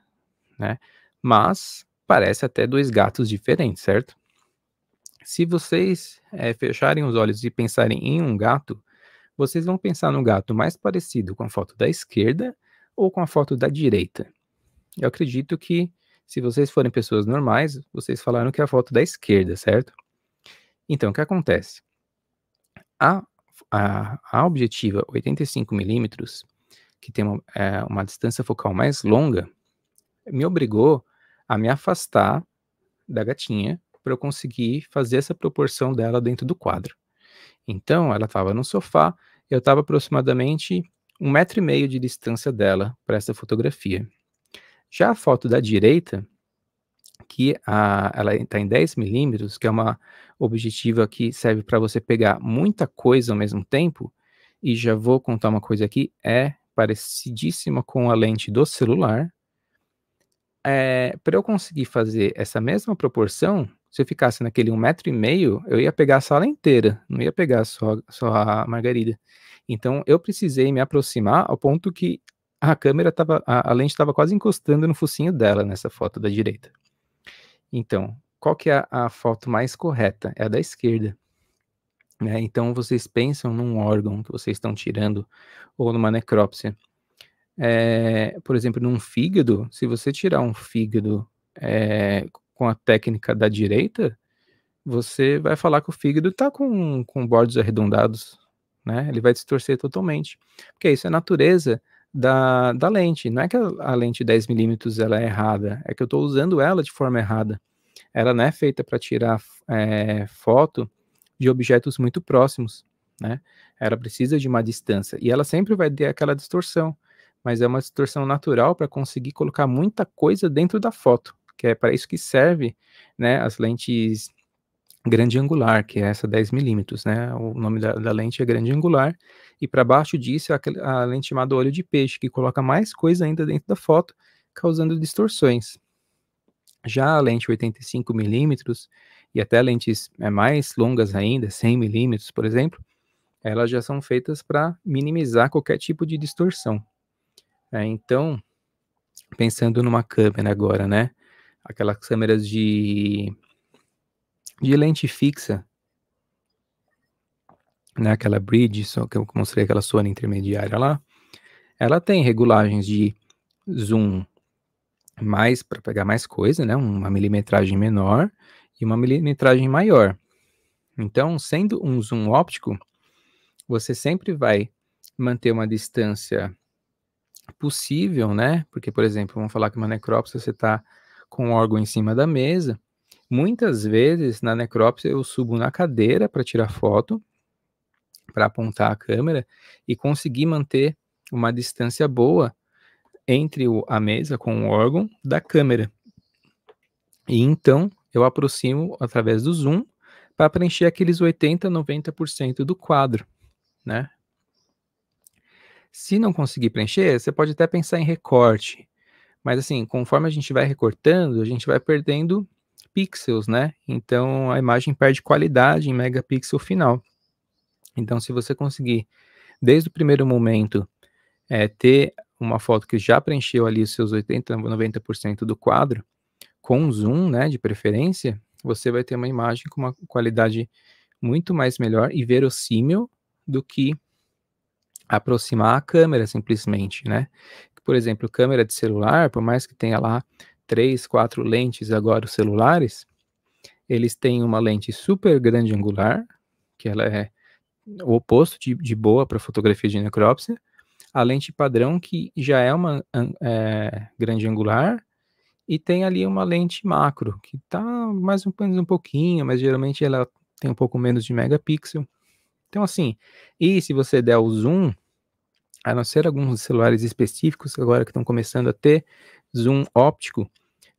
né? mas parece até dois gatos diferentes, certo? Se vocês é, fecharem os olhos e pensarem em um gato, vocês vão pensar no gato mais parecido com a foto da esquerda ou com a foto da direita. Eu acredito que, se vocês forem pessoas normais, vocês falaram que é a foto da esquerda, certo? Então, o que acontece? A, a, a objetiva 85mm, que tem uma, é, uma distância focal mais longa, me obrigou a me afastar da gatinha para eu conseguir fazer essa proporção dela dentro do quadro. Então, ela estava no sofá, eu estava aproximadamente um metro e meio de distância dela para essa fotografia. Já a foto da direita, que a, ela está em 10 milímetros, que é uma objetiva que serve para você pegar muita coisa ao mesmo tempo, e já vou contar uma coisa aqui, é parecidíssima com a lente do celular, é, eh, para eu conseguir fazer essa mesma proporção, se eu ficasse naquele um metro e meio, eu ia pegar a sala inteira, não ia pegar só, só a Margarida. Então eu precisei me aproximar ao ponto que a câmera estava, a, a, lente estava quase encostando no focinho dela nessa foto da direita. Então, qual que é a, a foto mais correta? É a da esquerda. Né? Então vocês pensam num órgão que vocês estão tirando ou numa necrópsia é, por exemplo, num fígado, se você tirar um fígado é, com a técnica da direita, você vai falar que o fígado está com, com bordes arredondados, né? Ele vai distorcer totalmente. Porque isso é a natureza da, da lente. Não é que a, a lente 10mm ela é errada, é que eu estou usando ela de forma errada. Ela não né, é feita para tirar é, foto de objetos muito próximos, né? Ela precisa de uma distância e ela sempre vai ter aquela distorção mas é uma distorção natural para conseguir colocar muita coisa dentro da foto, que é para isso que serve, né, as lentes grande angular, que é essa 10 milímetros, né? O nome da, da, lente é grande angular, e para baixo disso é a, a lente chamada olho de peixe, que coloca mais coisa ainda dentro da foto, causando distorções. Já a lente 85 milímetros e até lentes é, mais longas ainda, 100 milímetros, por exemplo, elas já são feitas para minimizar qualquer tipo de distorção. É, então, pensando numa câmera agora, né? Aquelas câmeras de, de lente fixa, né? Aquela bridge, só que eu mostrei aquela Sony intermediária lá, ela tem regulagens de zoom mais para pegar mais coisa, né? Uma milimetragem menor e uma milimetragem maior. Então, sendo um zoom óptico, você sempre vai manter uma distância possível, né? Porque, por exemplo, vamos falar que uma necrópsia você está com um órgão em cima da mesa. Muitas vezes na necrópsia eu subo na cadeira para tirar foto, para apontar a câmera e conseguir manter uma distância boa entre o, a mesa com o órgão da câmera. E então eu aproximo através do zoom para preencher aqueles 80, 90% do quadro, né? Se não conseguir preencher, você pode até pensar em recorte. Mas assim, conforme a gente vai recortando, a gente vai perdendo pixels, né? Então a imagem perde qualidade em megapixel final. Então, se você conseguir, desde o primeiro momento, é, ter uma foto que já preencheu ali os seus 80, 90% do quadro, com zoom, né, de preferência, você vai ter uma imagem com uma qualidade muito mais melhor e verossímil do que aproximar a câmera simplesmente, né? Por exemplo, câmera de celular, por mais que tenha lá três, quatro lentes agora os celulares, eles têm uma lente super grande angular, que ela é o oposto de, de boa para fotografia de necrópsia, a lente padrão que já é uma é, grande angular, e tem ali uma lente macro, que está mais ou menos um pouquinho, mas geralmente ela tem um pouco menos de megapixel. Então, assim, e se você der o zoom, a não ser alguns celulares específicos agora que estão começando a ter zoom óptico,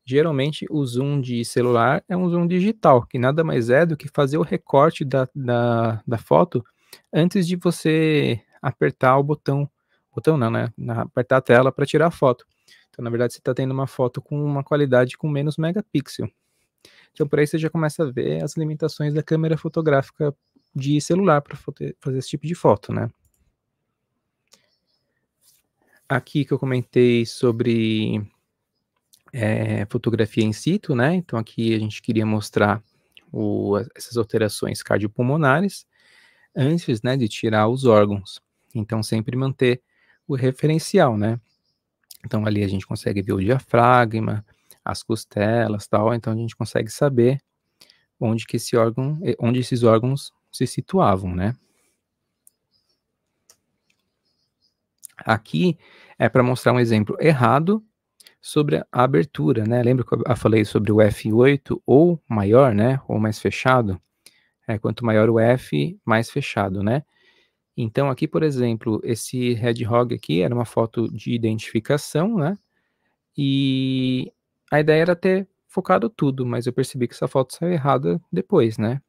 geralmente o zoom de celular é um zoom digital, que nada mais é do que fazer o recorte da, da, da foto antes de você apertar o botão, botão não, né? Apertar a tela para tirar a foto. Então, na verdade, você está tendo uma foto com uma qualidade com menos megapixel. Então, por aí você já começa a ver as limitações da câmera fotográfica de celular para fazer esse tipo de foto, né? Aqui que eu comentei sobre é, fotografia in situ, né? Então aqui a gente queria mostrar o, essas alterações cardiopulmonares antes, né, de tirar os órgãos. Então sempre manter o referencial, né? Então ali a gente consegue ver o diafragma, as costelas, tal. Então a gente consegue saber onde que esse órgão, onde esses órgãos se situavam, né? Aqui é para mostrar um exemplo errado sobre a abertura, né? Lembra que eu falei sobre o F8 ou maior, né? Ou mais fechado? É, quanto maior o F, mais fechado, né? Então, aqui, por exemplo, esse hedgehog aqui era uma foto de identificação, né? E a ideia era ter focado tudo, mas eu percebi que essa foto saiu errada depois, né?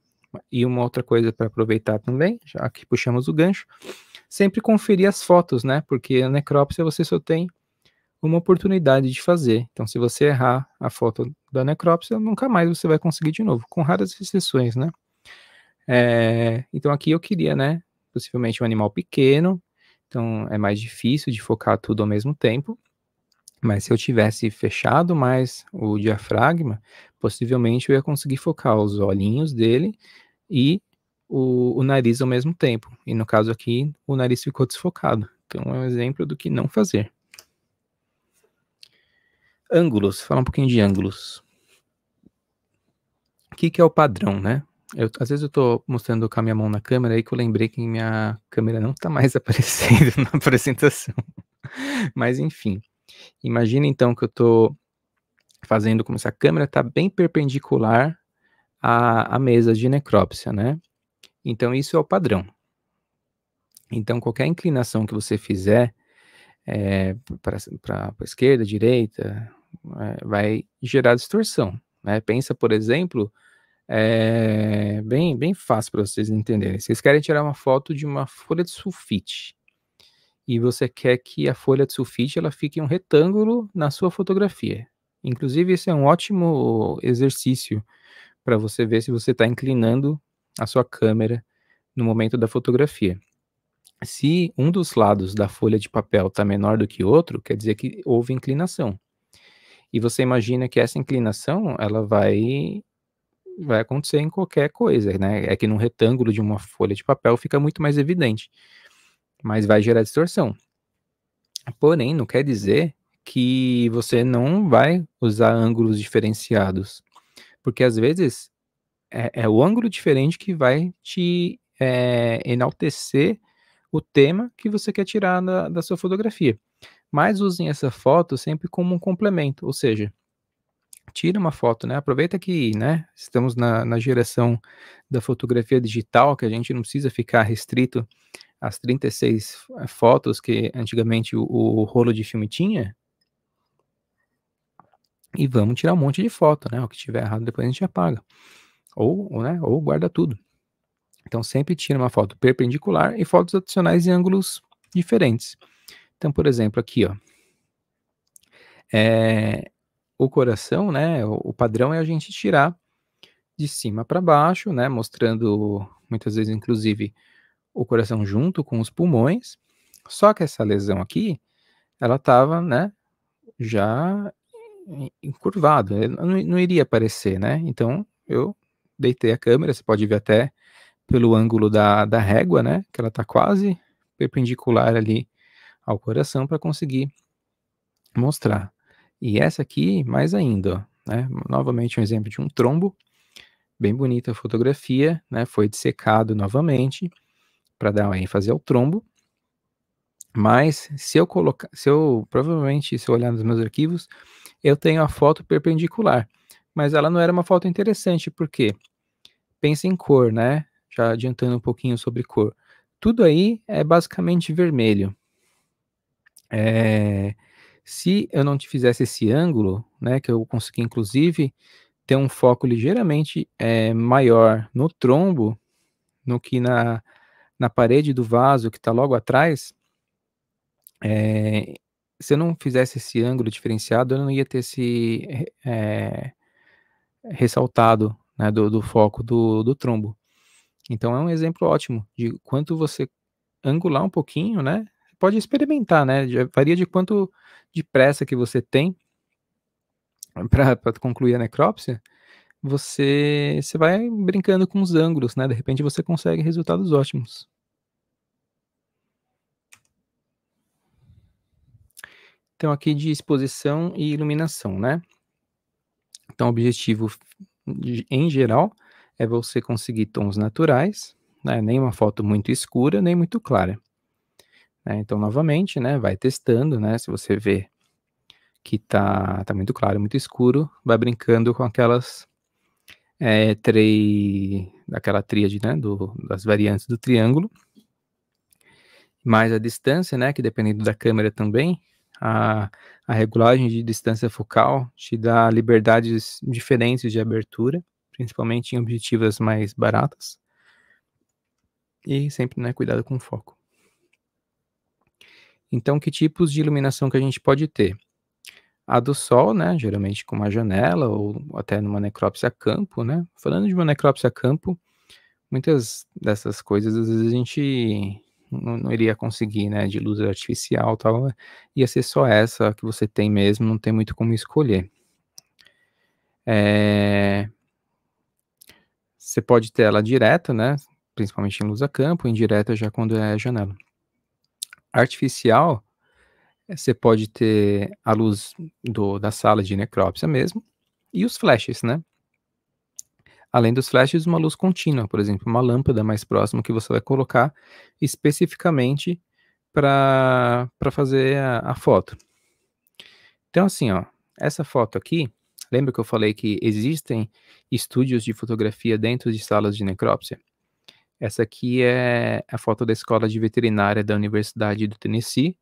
E uma outra coisa para aproveitar também, já que puxamos o gancho, sempre conferir as fotos, né? Porque a necrópsia você só tem uma oportunidade de fazer. Então, se você errar a foto da necrópsia, nunca mais você vai conseguir de novo, com raras exceções, né? É, então, aqui eu queria, né? Possivelmente um animal pequeno, então é mais difícil de focar tudo ao mesmo tempo. Mas se eu tivesse fechado mais o diafragma, possivelmente eu ia conseguir focar os olhinhos dele e o, o nariz ao mesmo tempo. E no caso aqui, o nariz ficou desfocado. Então é um exemplo do que não fazer. Ângulos, fala um pouquinho de ângulos. O que, que é o padrão, né? Eu, às vezes eu estou mostrando com a minha mão na câmera e que eu lembrei que minha câmera não está mais aparecendo na apresentação. Mas enfim, imagina então que eu estou fazendo como se a câmera está bem perpendicular a, a mesa de necrópsia, né? Então, isso é o padrão. Então, qualquer inclinação que você fizer é, para a esquerda, direita, é, vai gerar distorção. Né? Pensa, por exemplo, é, bem, bem fácil para vocês entenderem. Vocês querem tirar uma foto de uma folha de sulfite e você quer que a folha de sulfite ela fique em um retângulo na sua fotografia. Inclusive, esse é um ótimo exercício para você ver se você está inclinando a sua câmera no momento da fotografia. Se um dos lados da folha de papel está menor do que o outro, quer dizer que houve inclinação. E você imagina que essa inclinação ela vai vai acontecer em qualquer coisa, né? É que num retângulo de uma folha de papel fica muito mais evidente, mas vai gerar distorção. Porém, não quer dizer que você não vai usar ângulos diferenciados porque às vezes é, é o ângulo diferente que vai te é, enaltecer o tema que você quer tirar da, da sua fotografia. Mas usem essa foto sempre como um complemento, ou seja, tira uma foto, né? Aproveita que, né? Estamos na, na geração da fotografia digital, que a gente não precisa ficar restrito às 36 eh, fotos que antigamente o, o rolo de filme tinha e vamos tirar um monte de foto, né? O que tiver errado depois a gente apaga. Ou, né, ou guarda tudo. Então sempre tira uma foto perpendicular e fotos adicionais em ângulos diferentes. Então, por exemplo, aqui, ó. É, o coração, né? o padrão é a gente tirar de cima para baixo, né? Mostrando muitas vezes, inclusive, o coração junto com os pulmões. Só que essa lesão aqui, ela estava, né? Já encurvado, né, não, não iria aparecer, né? Então eu deitei a câmera, você pode ver até pelo ângulo da, da régua, né? Que ela está quase perpendicular ali ao coração para conseguir mostrar. E essa aqui, mais ainda, né? Novamente um exemplo de um trombo. Bem bonita a fotografia, né? Foi dissecado novamente para dar ênfase ao trombo. Mas se eu colocar, se eu provavelmente se eu olhar nos meus arquivos, eu tenho a foto perpendicular. Mas ela não era uma foto interessante, porque pensa em cor, né? Já adiantando um pouquinho sobre cor. Tudo aí é basicamente vermelho. É, se eu não te fizesse esse ângulo, né, que eu consegui inclusive ter um foco ligeiramente é, maior no trombo, no que na, na parede do vaso que está logo atrás, é, se eu não fizesse esse ângulo diferenciado, eu não ia ter se é, eh, ressaltado né, do, do, foco do, do trombo. Então é um exemplo ótimo de quanto você angular um pouquinho, né? Pode experimentar, né? Varia de quanto de pressa que você tem para concluir a necrópsia. Você, você vai brincando com os ângulos, né? De repente você consegue resultados ótimos. Então, aqui de exposição e iluminação, né? Então, o objetivo, em geral, é você conseguir tons naturais, né? nem uma foto muito escura, nem muito clara. Né? Então, novamente, né? vai testando, né? se você vê que tá, tá muito claro, muito escuro, vai brincando com aquelas é, três, daquela tríade, né, do, das variantes do triângulo, mais a distância, né, que dependendo da câmera também, a, a regulagem de distância focal te dá liberdades diferentes de abertura, principalmente em objetivas mais baratas. E sempre, né, cuidado com o foco. Então, que tipos de iluminação que a gente pode ter? A do sol, né, geralmente com uma janela ou até numa necrópsia a campo, né? Falando de uma necrópsia a campo, muitas dessas coisas às vezes a gente não, não, iria conseguir, né, de luz artificial tal, é, ia ser só essa que você tem mesmo, não tem muito como escolher. É... Você pode ter ela direta, né, principalmente em luz a campo, indireta já quando é janela. Artificial, você pode ter a luz do, da sala de necrópsia mesmo, e os flashes, né, Além dos flashes, uma luz contínua, por exemplo, uma lâmpada mais próxima que você vai colocar especificamente para fazer a, a foto. Então, assim, ó, essa foto aqui, lembra que eu falei que existem estúdios de fotografia dentro de salas de necrópsia? Essa aqui é a foto da escola de veterinária da Universidade do Tennessee,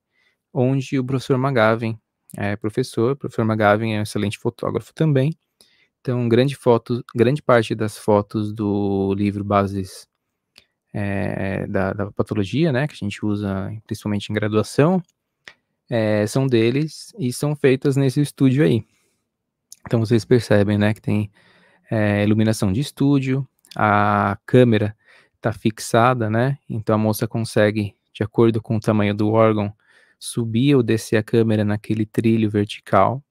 onde o professor McGavin é professor. O professor McGavin é um excelente fotógrafo também. Então, grande, foto, grande parte das fotos do livro Bases é, da, da, Patologia, né, que a gente usa principalmente em graduação, é, são deles e são feitas nesse estúdio aí. Então, vocês percebem, né, que tem é, iluminação de estúdio, a câmera está fixada, né, então a moça consegue, de acordo com o tamanho do órgão, subir ou descer a câmera naquele trilho vertical,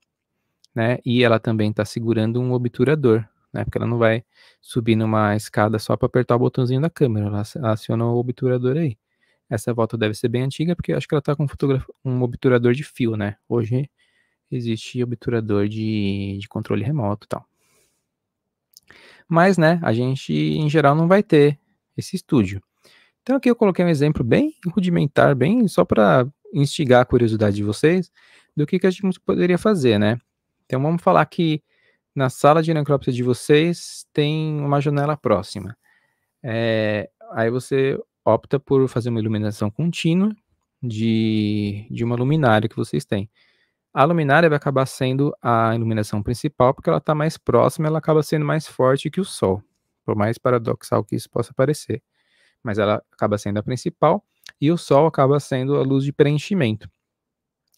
né? E ela também está segurando um obturador, né? Porque ela não vai subir numa escada só para apertar o botãozinho da câmera, ela aciona o obturador aí. Essa volta deve ser bem antiga, porque eu acho que ela está com um obturador de fio, né? Hoje existe obturador de, de controle remoto e tal. Mas, né, a gente em geral não vai ter esse estúdio. Então aqui eu coloquei um exemplo bem rudimentar, bem só para instigar a curiosidade de vocês do que, que a gente poderia fazer, né? Então vamos falar que na sala de necrópsia de vocês tem uma janela próxima. É, aí você opta por fazer uma iluminação contínua de, de uma luminária que vocês têm. A luminária vai acabar sendo a iluminação principal, porque ela está mais próxima, ela acaba sendo mais forte que o sol, por mais paradoxal que isso possa parecer. Mas ela acaba sendo a principal e o sol acaba sendo a luz de preenchimento.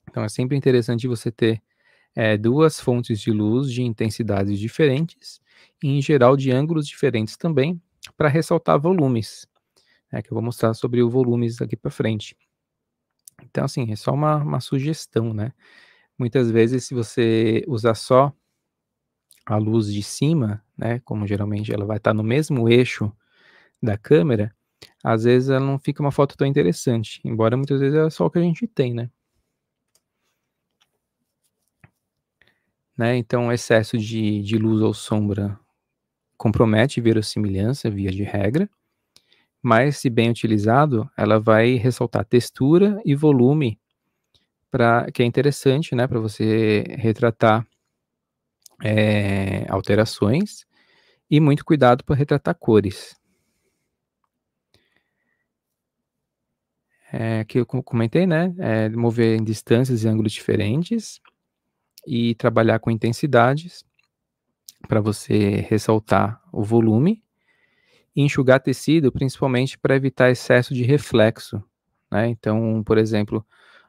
Então é sempre interessante você ter é, duas fontes de luz de intensidades diferentes e, em geral, de ângulos diferentes também, para ressaltar volumes, né, que eu vou mostrar sobre os volumes aqui para frente. Então, assim, é só uma, uma sugestão, né? Muitas vezes, se você usar só a luz de cima, né, como geralmente ela vai estar no mesmo eixo da câmera, às vezes ela não fica uma foto tão interessante, embora muitas vezes é só o que a gente tem, né? Né? Então, excesso de, de luz ou sombra compromete verossimilhança, via de regra, mas, se bem utilizado, ela vai ressaltar textura e volume, pra, que é interessante né, para você retratar é, alterações, e muito cuidado para retratar cores. É, que eu comentei, né? É, mover em distâncias e ângulos diferentes e trabalhar com intensidades para você ressaltar o volume e enxugar tecido, principalmente para evitar excesso de reflexo. Né? Então, por exemplo,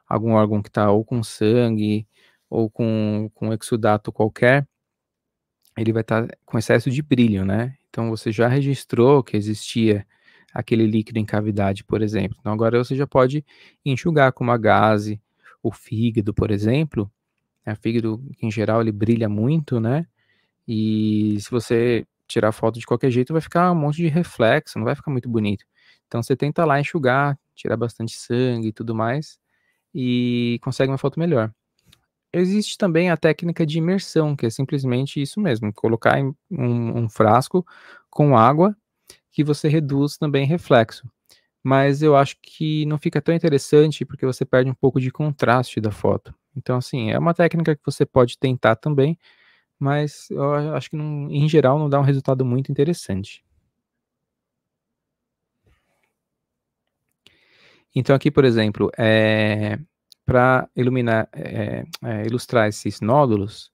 algum órgão que está ou com sangue ou com, com exudato qualquer, ele vai estar tá com excesso de brilho, né? Então você já registrou que existia aquele líquido em cavidade, por exemplo. Então agora você já pode enxugar com uma gase, o fígado, por exemplo, é fígado em geral, ele brilha muito, né? E se você tirar foto de qualquer jeito, vai ficar um monte de reflexo, não vai ficar muito bonito. Então você tenta lá enxugar, tirar bastante sangue e tudo mais, e consegue uma foto melhor. Existe também a técnica de imersão, que é simplesmente isso mesmo: colocar um, um frasco com água que você reduz também reflexo. Mas eu acho que não fica tão interessante porque você perde um pouco de contraste da foto. Então, assim, é uma técnica que você pode tentar também, mas eu acho que, não, em geral, não dá um resultado muito interessante. Então, aqui, por exemplo, é, para iluminar, é, é, ilustrar esses nódulos,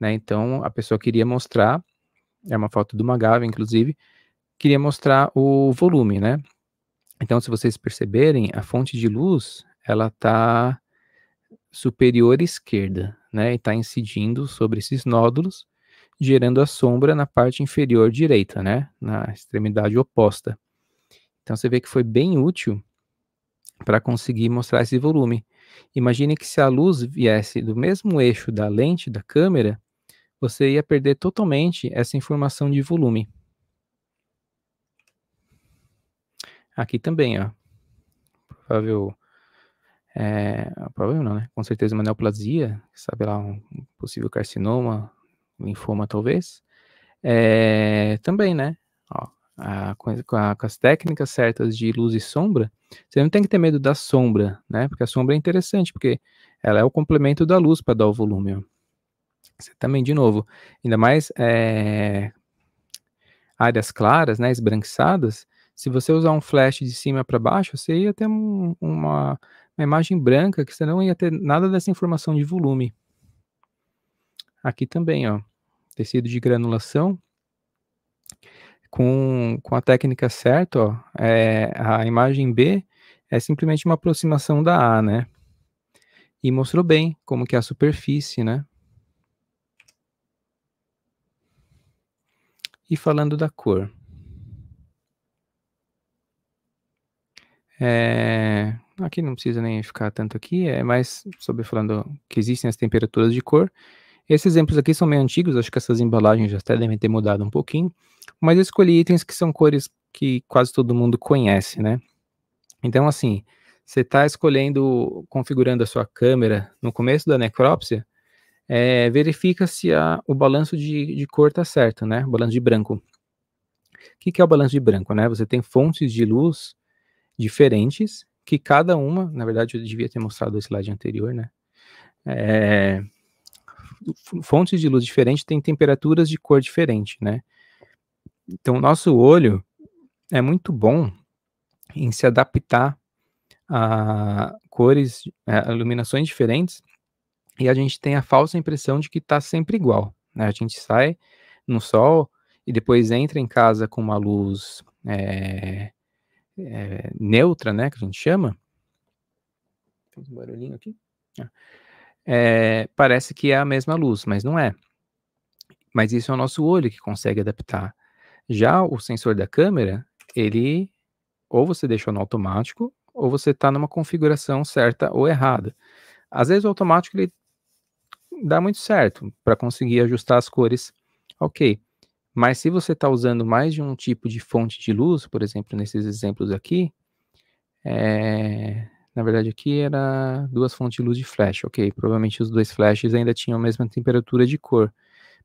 né, então a pessoa queria mostrar, é uma foto de uma inclusive, queria mostrar o volume, né? Então, se vocês perceberem, a fonte de luz, ela está superior esquerda, né? E está incidindo sobre esses nódulos, gerando a sombra na parte inferior direita, né? Na extremidade oposta. Então você vê que foi bem útil para conseguir mostrar esse volume. Imagine que se a luz viesse do mesmo eixo da lente da câmera, você ia perder totalmente essa informação de volume. Aqui também, ó. Provável é, problema não, né? Com certeza uma neoplasia, sabe lá, um possível carcinoma, linfoma talvez. É, também, né? Ó, a, com, a, com, as técnicas certas de luz e sombra, você não tem que ter medo da sombra, né? Porque a sombra é interessante, porque ela é o complemento da luz para dar o volume. Ó. Você também, de novo, ainda mais é, áreas claras, né, esbranquiçadas, se você usar um flash de cima para baixo, você ia ter um, uma uma imagem branca que você não ia ter nada dessa informação de volume. Aqui também, ó, tecido de granulação. Com, com a técnica certa, ó, é, a imagem B é simplesmente uma aproximação da A, né? E mostrou bem como que é a superfície, né? E falando da cor. É, aqui não precisa nem ficar tanto aqui, é mais sobre falando que existem as temperaturas de cor. Esses exemplos aqui são meio antigos, acho que essas embalagens já até devem ter mudado um pouquinho, mas eu escolhi itens que são cores que quase todo mundo conhece, né? Então, assim, você está escolhendo, configurando a sua câmera no começo da necrópsia, é, verifica se a, o balanço de, de cor está certo, né? O balanço de branco. O que, que é o balanço de branco, né? Você tem fontes de luz diferentes, que cada uma, na verdade eu devia ter mostrado esse slide anterior, né? É, fontes de luz diferentes têm temperaturas de cor diferente, né? Então, o nosso olho é muito bom em se adaptar a cores, é, a iluminações diferentes, e a gente tem a falsa impressão de que está sempre igual. Né? A gente sai no sol e depois entra em casa com uma luz é, é, neutra, né, que a gente chama. um barulhinho aqui. É, parece que é a mesma luz, mas não é. Mas isso é o nosso olho que consegue adaptar. Já o sensor da câmera, ele ou você deixou no automático, ou você está numa configuração certa ou errada. Às vezes o automático ele dá muito certo para conseguir ajustar as cores, ok. Mas se você está usando mais de um tipo de fonte de luz, por exemplo, nesses exemplos aqui, é... na verdade aqui era duas fontes de luz de flash, ok? Provavelmente os dois flashes ainda tinham a mesma temperatura de cor.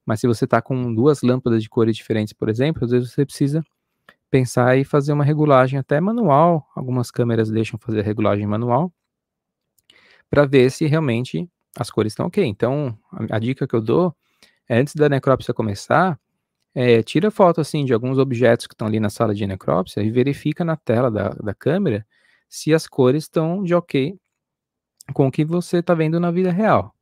Mas se você está com duas lâmpadas de cores diferentes, por exemplo, às vezes você precisa pensar e fazer uma regulagem até manual. Algumas câmeras deixam fazer a regulagem manual para ver se realmente as cores estão ok. Então, a, a dica que eu dou é antes da necrópsia começar, é, tira foto assim de alguns objetos que estão ali na sala de necrópsia e verifica na tela da, da câmera se as cores estão de ok com o que você está vendo na vida real.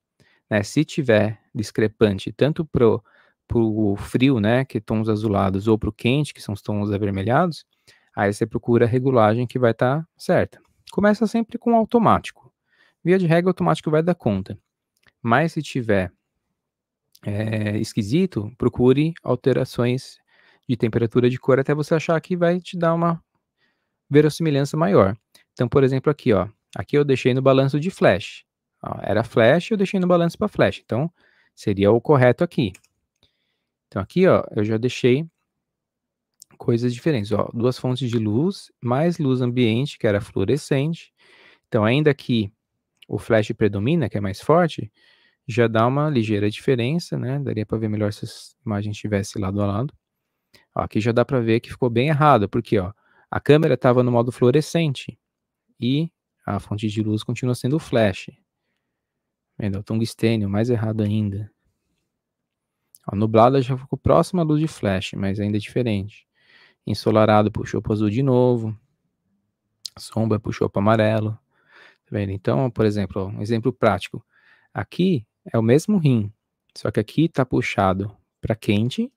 Né? Se tiver discrepante tanto pro pro frio, né, que tons azulados, ou pro quente, que são os tons avermelhados, aí você procura a regulagem que vai estar tá certa. Começa sempre com automático. Via de regra, automático vai dar conta. Mas se tiver é, esquisito, procure alterações de temperatura de cor até você achar que vai te dar uma verossimilhança maior. Então, por exemplo, aqui, ó, aqui eu deixei no balanço de flash. Ó, era flash, eu deixei no balanço para flash. Então, seria o correto aqui. Então, aqui, ó, eu já deixei coisas diferentes. Ó, duas fontes de luz, mais luz ambiente, que era fluorescente. Então, ainda que o flash predomina, que é mais forte, já dá uma ligeira diferença, né? Daria para ver melhor se as imagens estivessem lado a lado. Ó, aqui já dá para ver que ficou bem errado, porque ó, a câmera estava no modo fluorescente e a fonte de luz continua sendo o flash. Vendo, o tungstênio, mais errado ainda. A nublada já ficou próxima à luz de flash, mas ainda é diferente. Ensolarado puxou para azul de novo. Sombra puxou para amarelo. Tá vendo? Então, por exemplo, um exemplo prático. Aqui é o mesmo rim, só que aqui está puxado para quente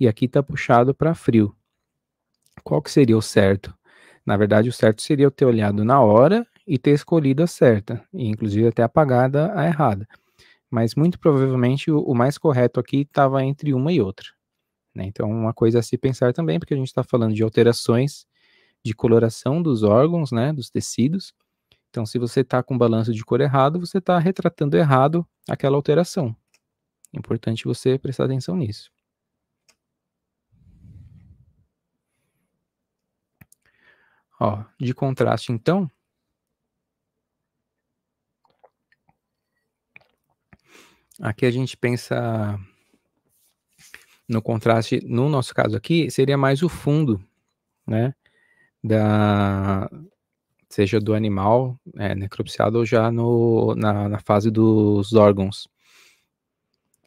e aqui está puxado para frio. Qual que seria o certo? Na verdade, o certo seria eu ter olhado na hora e ter escolhido a certa, e inclusive até apagada a errada. Mas muito provavelmente o, o mais correto aqui estava entre uma e outra. Né? Então, uma coisa a se pensar também, porque a gente está falando de alterações de coloração dos órgãos, né, dos tecidos, então, se você está com balanço de cor errado, você está retratando errado aquela alteração. É importante você prestar atenção nisso. Ó, de contraste, então, aqui a gente pensa no contraste, no nosso caso aqui, seria mais o fundo, né, da, seja do animal é, necropsiado ou já no, na, na, fase dos órgãos.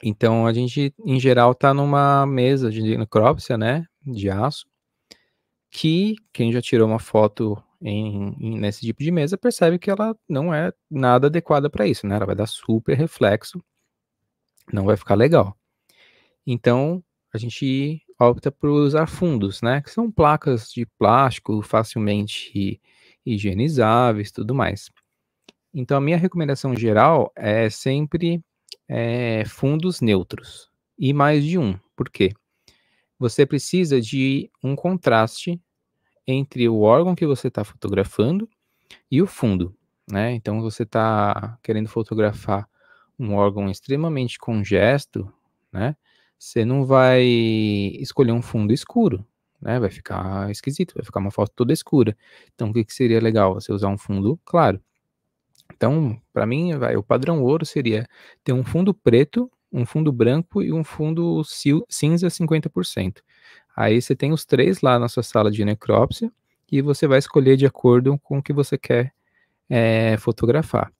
Então a gente, em geral, está numa mesa de necrópsia, né, de aço, que quem já tirou uma foto em, em, nesse tipo de mesa percebe que ela não é nada adequada para isso, né? Ela vai dar super reflexo, não vai ficar legal. Então a gente opta por usar fundos, né? Que são placas de plástico facilmente higienizáveis tudo mais. Então, a minha recomendação geral é sempre é, fundos neutros e mais de um. Por quê? Você precisa de um contraste entre o órgão que você está fotografando e o fundo. Né? Então, você está querendo fotografar um órgão extremamente congesto, né? Você não vai escolher um fundo escuro né? Vai ficar esquisito, vai ficar uma foto toda escura. Então, o que, que seria legal? Você usar um fundo claro. Então, para mim, vai, o padrão ouro seria ter um fundo preto, um fundo branco e um fundo cinza 50%. Aí você tem os três lá na sua sala de necrópsia e você vai escolher de acordo com o que você quer é, fotografar.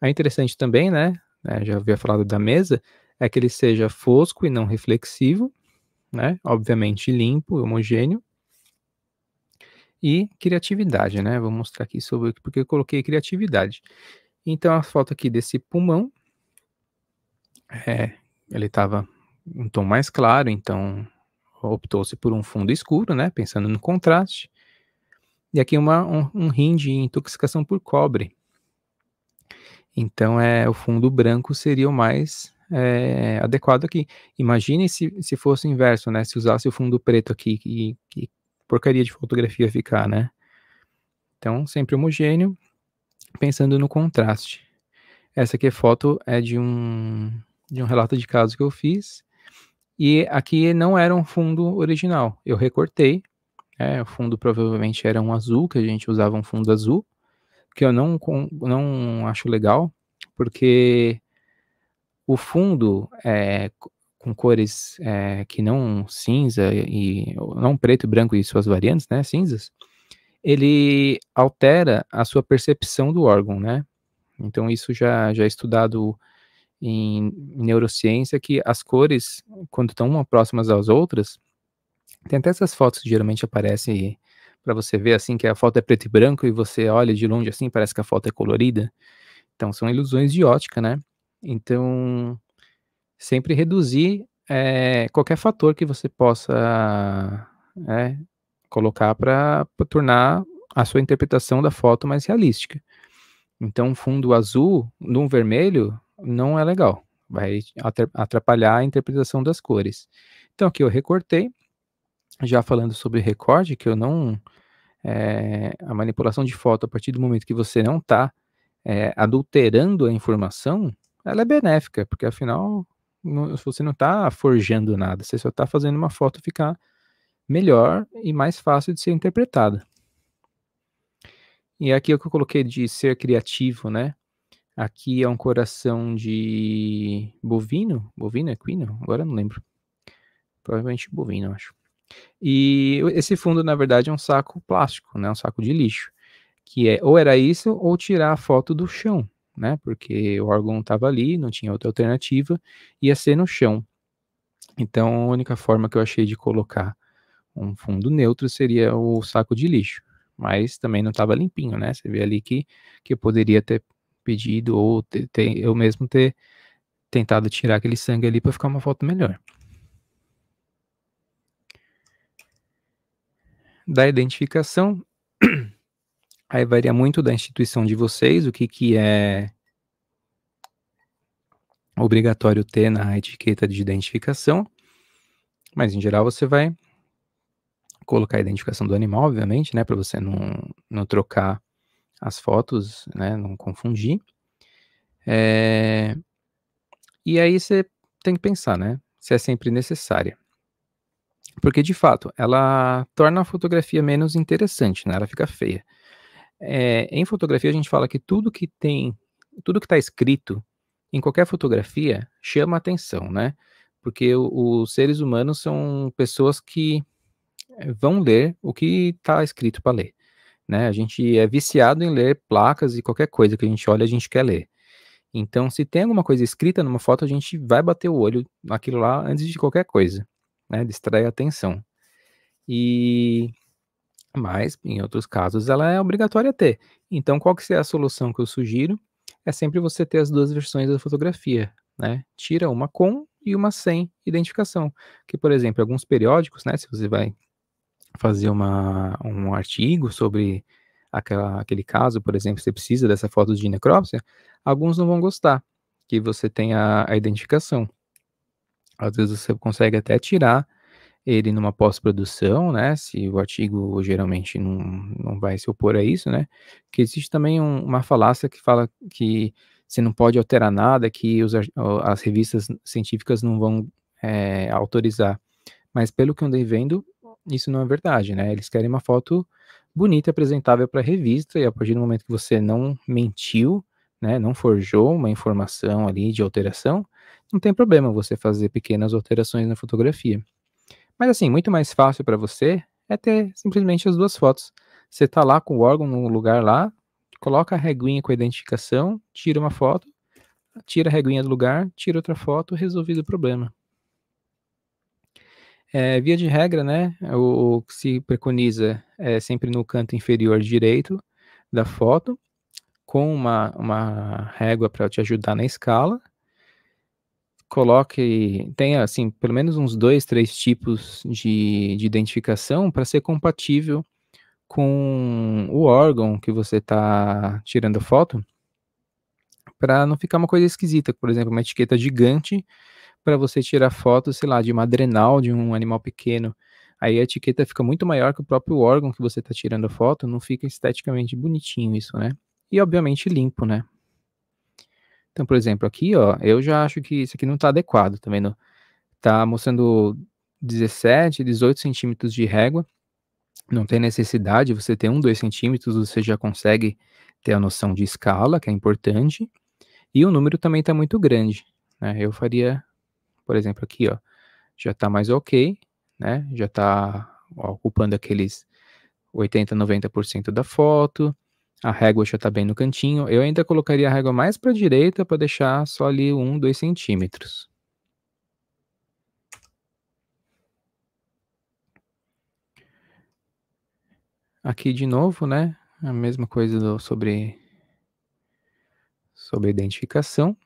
É interessante também, né? É, já havia falado da mesa, é que ele seja fosco e não reflexivo, né? Obviamente limpo, homogêneo. E criatividade, né? Vou mostrar aqui sobre porque eu coloquei criatividade. Então a foto aqui desse pulmão, é, ele estava um tom mais claro, então optou-se por um fundo escuro, né? Pensando no contraste. E aqui uma, um, um rim de intoxicação por cobre. Então é o fundo branco seria o mais é, adequado aqui. Imagine se, se fosse o inverso, né? Se usasse o fundo preto aqui, que, que porcaria de fotografia ficar, né? Então, sempre homogêneo, pensando no contraste. Essa aqui é foto é de um, de um relato de caso que eu fiz. E aqui não era um fundo original. Eu recortei. Né? o fundo provavelmente era um azul, que a gente usava um fundo azul, que eu não, não acho legal, porque o fundo é, com cores é, que não cinza e não preto e branco e suas variantes, né, cinzas, ele altera a sua percepção do órgão, né? Então isso já já é estudado em, neurociência que as cores quando estão uma próximas às outras, tem até essas fotos que geralmente aparecem para você ver assim que a foto é preto e branco e você olha de longe assim parece que a foto é colorida. Então são ilusões de ótica, né? Então, sempre reduzir é, qualquer fator que você possa é, colocar para tornar a sua interpretação da foto mais realística. Então, um fundo azul num vermelho não é legal, vai atrapalhar a interpretação das cores. Então, aqui eu recortei, já falando sobre recorte, que eu não. É, a manipulação de foto, a partir do momento que você não está eh, adulterando a informação, ela é benéfica, porque afinal não, você não está forjando nada, você só está fazendo uma foto ficar melhor e mais fácil de ser interpretada. E aqui é o que eu coloquei de ser criativo, né? Aqui é um coração de bovino, bovino, é equino, agora não lembro. Provavelmente bovino, acho. E esse fundo, na verdade, é um saco plástico, né? Um saco de lixo, que é ou era isso ou tirar a foto do chão né? Porque o órgão estava ali, não tinha outra alternativa, ia ser no chão. Então, a única forma que eu achei de colocar um fundo neutro seria o saco de lixo. Mas também não estava limpinho, né? Você vê ali que, que eu poderia ter pedido ou ter, ter, eu mesmo ter tentado tirar aquele sangue ali para ficar uma foto melhor. Da identificação, Aí varia muito da instituição de vocês, o que, que é obrigatório ter na etiqueta de identificação. Mas em geral você vai colocar a identificação do animal, obviamente, né, para você não, não trocar as fotos, né, não confundir. É... E aí você tem que pensar, né, se é sempre necessária. Porque de fato, ela torna a fotografia menos interessante, né, ela fica feia. É, em fotografia a gente fala que tudo que tem, tudo que está escrito em qualquer fotografia chama atenção, né? Porque os seres humanos são pessoas que eh, vão ler o que está escrito para ler, né? A gente é viciado em ler placas e qualquer coisa que a gente olha a gente quer ler. Então, se tem alguma coisa escrita numa foto, a gente vai bater o olho naquilo lá antes de qualquer coisa, né? Distrai a atenção. E mas em outros casos ela é obrigatória ter. Então, qual que é a solução que eu sugiro? É sempre você ter as duas versões da fotografia, né? Tira uma com e uma sem identificação. Que, por exemplo, alguns periódicos, né? Se você vai fazer uma, um artigo sobre aquela, aquele caso, por exemplo, você precisa dessa foto de necrópsia, alguns não vão gostar que você tenha a identificação. Às vezes você consegue até tirar ele numa pós-produção, né? Se o artigo geralmente não, não vai se opor a isso, né? Que existe também um, uma falácia que fala que você não pode alterar nada, que os, as revistas científicas não vão é, autorizar. Mas pelo que eu andei vendo, isso não é verdade, né? Eles querem uma foto bonita, apresentável para a revista, e a partir do momento que você não mentiu, né, não forjou uma informação ali de alteração, não tem problema você fazer pequenas alterações na fotografia. Mas assim, muito mais fácil para você é ter simplesmente as duas fotos. Você tá lá com o órgão no lugar lá, coloca a reguinha com a identificação, tira uma foto, tira a reguinha do lugar, tira outra foto, resolvido o problema. É, via de regra, né, o, o, que se preconiza é sempre no canto inferior direito da foto, com uma, uma régua para te ajudar na escala, coloque, tenha assim, pelo menos uns dois, três tipos de, de identificação para ser compatível com o órgão que você está tirando foto, para não ficar uma coisa esquisita, por exemplo, uma etiqueta gigante para você tirar foto, sei lá, de uma adrenal de um animal pequeno. Aí a etiqueta fica muito maior que o próprio órgão que você está tirando foto, não fica esteticamente bonitinho isso, né? E obviamente limpo, né? Então, por exemplo, aqui, ó, eu já acho que isso aqui não está adequado, tá vendo? Tá mostrando 17, 18 centímetros de régua. Não tem necessidade, você tem 1, 2 centímetros, você já consegue ter a noção de escala, que é importante. E o número também está muito grande, né? Eu faria, por exemplo, aqui, ó, já está mais ok, né? Já está ocupando aqueles 80, 90% da foto. A régua já está bem no cantinho. Eu ainda colocaria a régua mais para a direita para deixar só ali 1, 2 centímetros. Aqui de novo, né? A mesma coisa do, sobre, sobre identificação.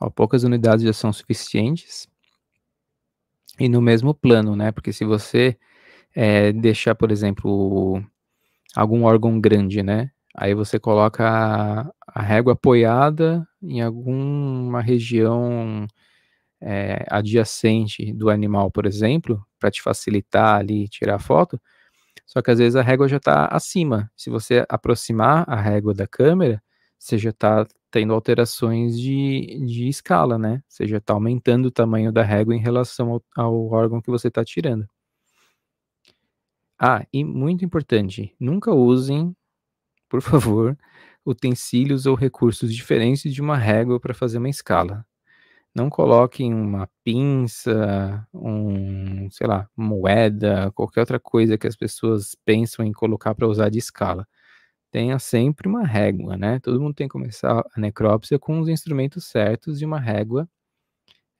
Ó, poucas unidades já são suficientes. E no mesmo plano, né? Porque se você é, deixar, por exemplo, algum órgão grande, né? Aí você coloca a, a régua apoiada em alguma região é, adjacente do animal, por exemplo, para te facilitar ali tirar a foto. Só que às vezes a régua já está acima. Se você aproximar a régua da câmera, você já está tendo alterações de, de escala, né? Você já está aumentando o tamanho da régua em relação ao, ao órgão que você está tirando. Ah, e muito importante, nunca usem, por favor, utensílios ou recursos diferentes de uma régua para fazer uma escala. Não coloquem uma pinça, um, sei lá, moeda, qualquer outra coisa que as pessoas pensam em colocar para usar de escala. Tenha sempre uma régua, né? Todo mundo tem que começar a necrópsia com os instrumentos certos de uma régua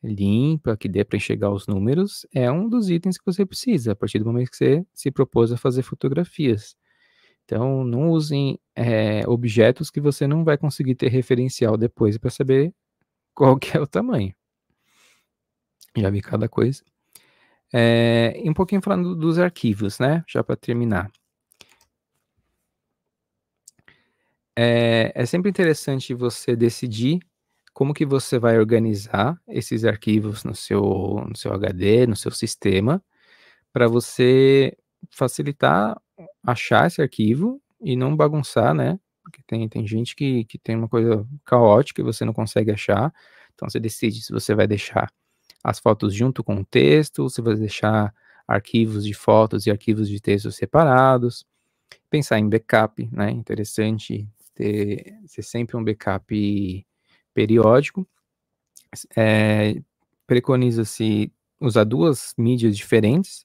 limpa, que dê para enxergar os números, é um dos itens que você precisa a partir do momento que você se propôs a fazer fotografias. Então, não usem é, objetos que você não vai conseguir ter referencial depois para saber qual que é o tamanho. Já vi cada coisa. É, um pouquinho falando dos arquivos, né? Já para terminar. É, é sempre interessante você decidir como que você vai organizar esses arquivos no seu, no seu HD, no seu sistema, para você facilitar achar esse arquivo e não bagunçar, né? Porque tem, tem gente que, que tem uma coisa caótica e você não consegue achar. Então você decide se você vai deixar as fotos junto com o texto, se vai deixar arquivos de fotos e arquivos de texto separados. Pensar em backup, né? Interessante ter, ter sempre um backup periódico. É, Preconiza-se usar duas mídias diferentes.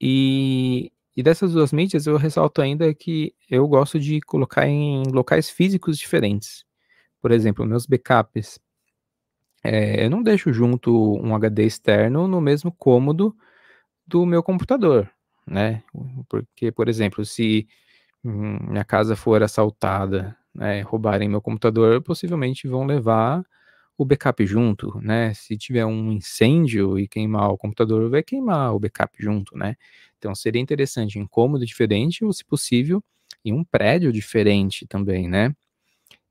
E, e dessas duas mídias, eu ressalto ainda que eu gosto de colocar em locais físicos diferentes. Por exemplo, meus backups. É, eu não deixo junto um HD externo no mesmo cômodo do meu computador, né? Porque, por exemplo, se hum, minha casa for assaltada né, roubarem meu computador, possivelmente vão levar o backup junto, né? Se tiver um incêndio e queimar o computador, vai queimar o backup junto, né? Então seria interessante em cômodo diferente ou, se possível, em um prédio diferente também, né?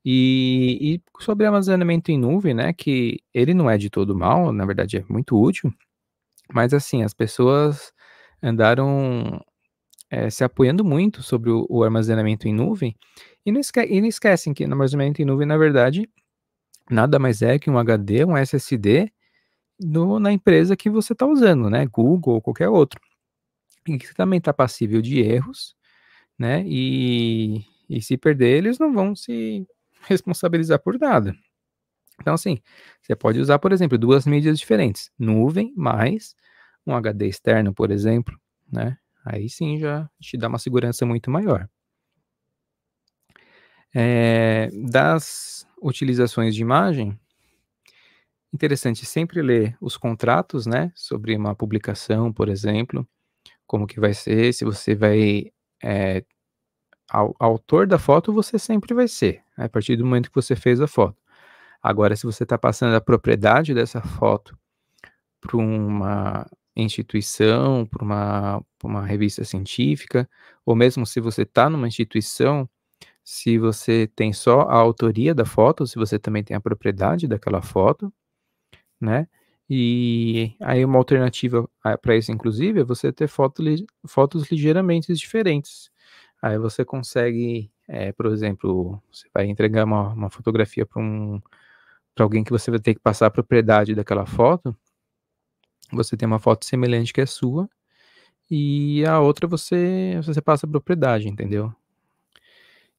E, e sobre armazenamento em nuvem, né? Que ele não é de todo mal, na verdade é muito útil, mas assim, as pessoas andaram é, se apoiando muito sobre o, o armazenamento em nuvem e não, esque e não esquecem que no armazenamento em nuvem, na verdade, nada mais é que um HD, um SSD do, na empresa que você está usando, né? Google ou qualquer outro. E que também está passível de erros, né? E, e se perder, eles não vão se responsabilizar por nada. Então, assim, você pode usar, por exemplo, duas mídias diferentes: nuvem mais um HD externo, por exemplo, né? Aí sim já te dá uma segurança muito maior. É, das utilizações de imagem, interessante sempre ler os contratos, né, sobre uma publicação, por exemplo, como que vai ser, se você vai é, ao, autor da foto, você sempre vai ser, né, a partir do momento que você fez a foto. Agora, se você está passando a propriedade dessa foto para uma instituição, para uma, uma revista científica, ou mesmo se você está numa instituição se você tem só a autoria da foto, se você também tem a propriedade daquela foto, né? E aí uma alternativa ah, para isso, inclusive, é você ter foto, fotos ligeiramente diferentes. Aí você consegue, é, por exemplo, você vai entregar uma, uma fotografia para um, para alguém que você vai ter que passar a propriedade daquela foto. Você tem uma foto semelhante que é sua e a outra você, você passa a propriedade, entendeu?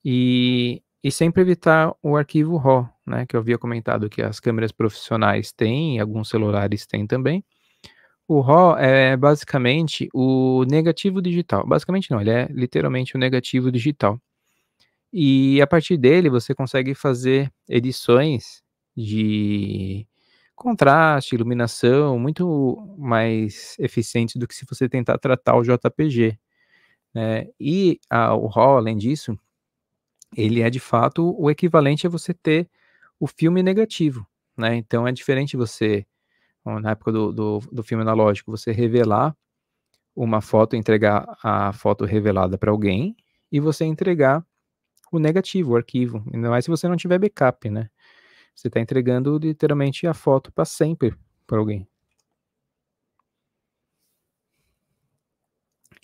E, e sempre evitar o arquivo RAW, né, que eu havia comentado que as câmeras profissionais têm, alguns celulares têm também. O RAW é basicamente o negativo digital. Basicamente não, ele é literalmente o negativo digital. E a partir dele você consegue fazer edições de contraste, iluminação, muito mais eficiente do que se você tentar tratar o JPG. Né? E a, o RAW, além disso, ele é de fato o equivalente a você ter o filme negativo, né? Então é diferente você, na época do, do, do filme analógico, você revelar uma foto, entregar a foto revelada para alguém e você entregar o negativo, o arquivo, ainda mais se você não tiver backup, né? Você está entregando literalmente a foto para sempre para alguém.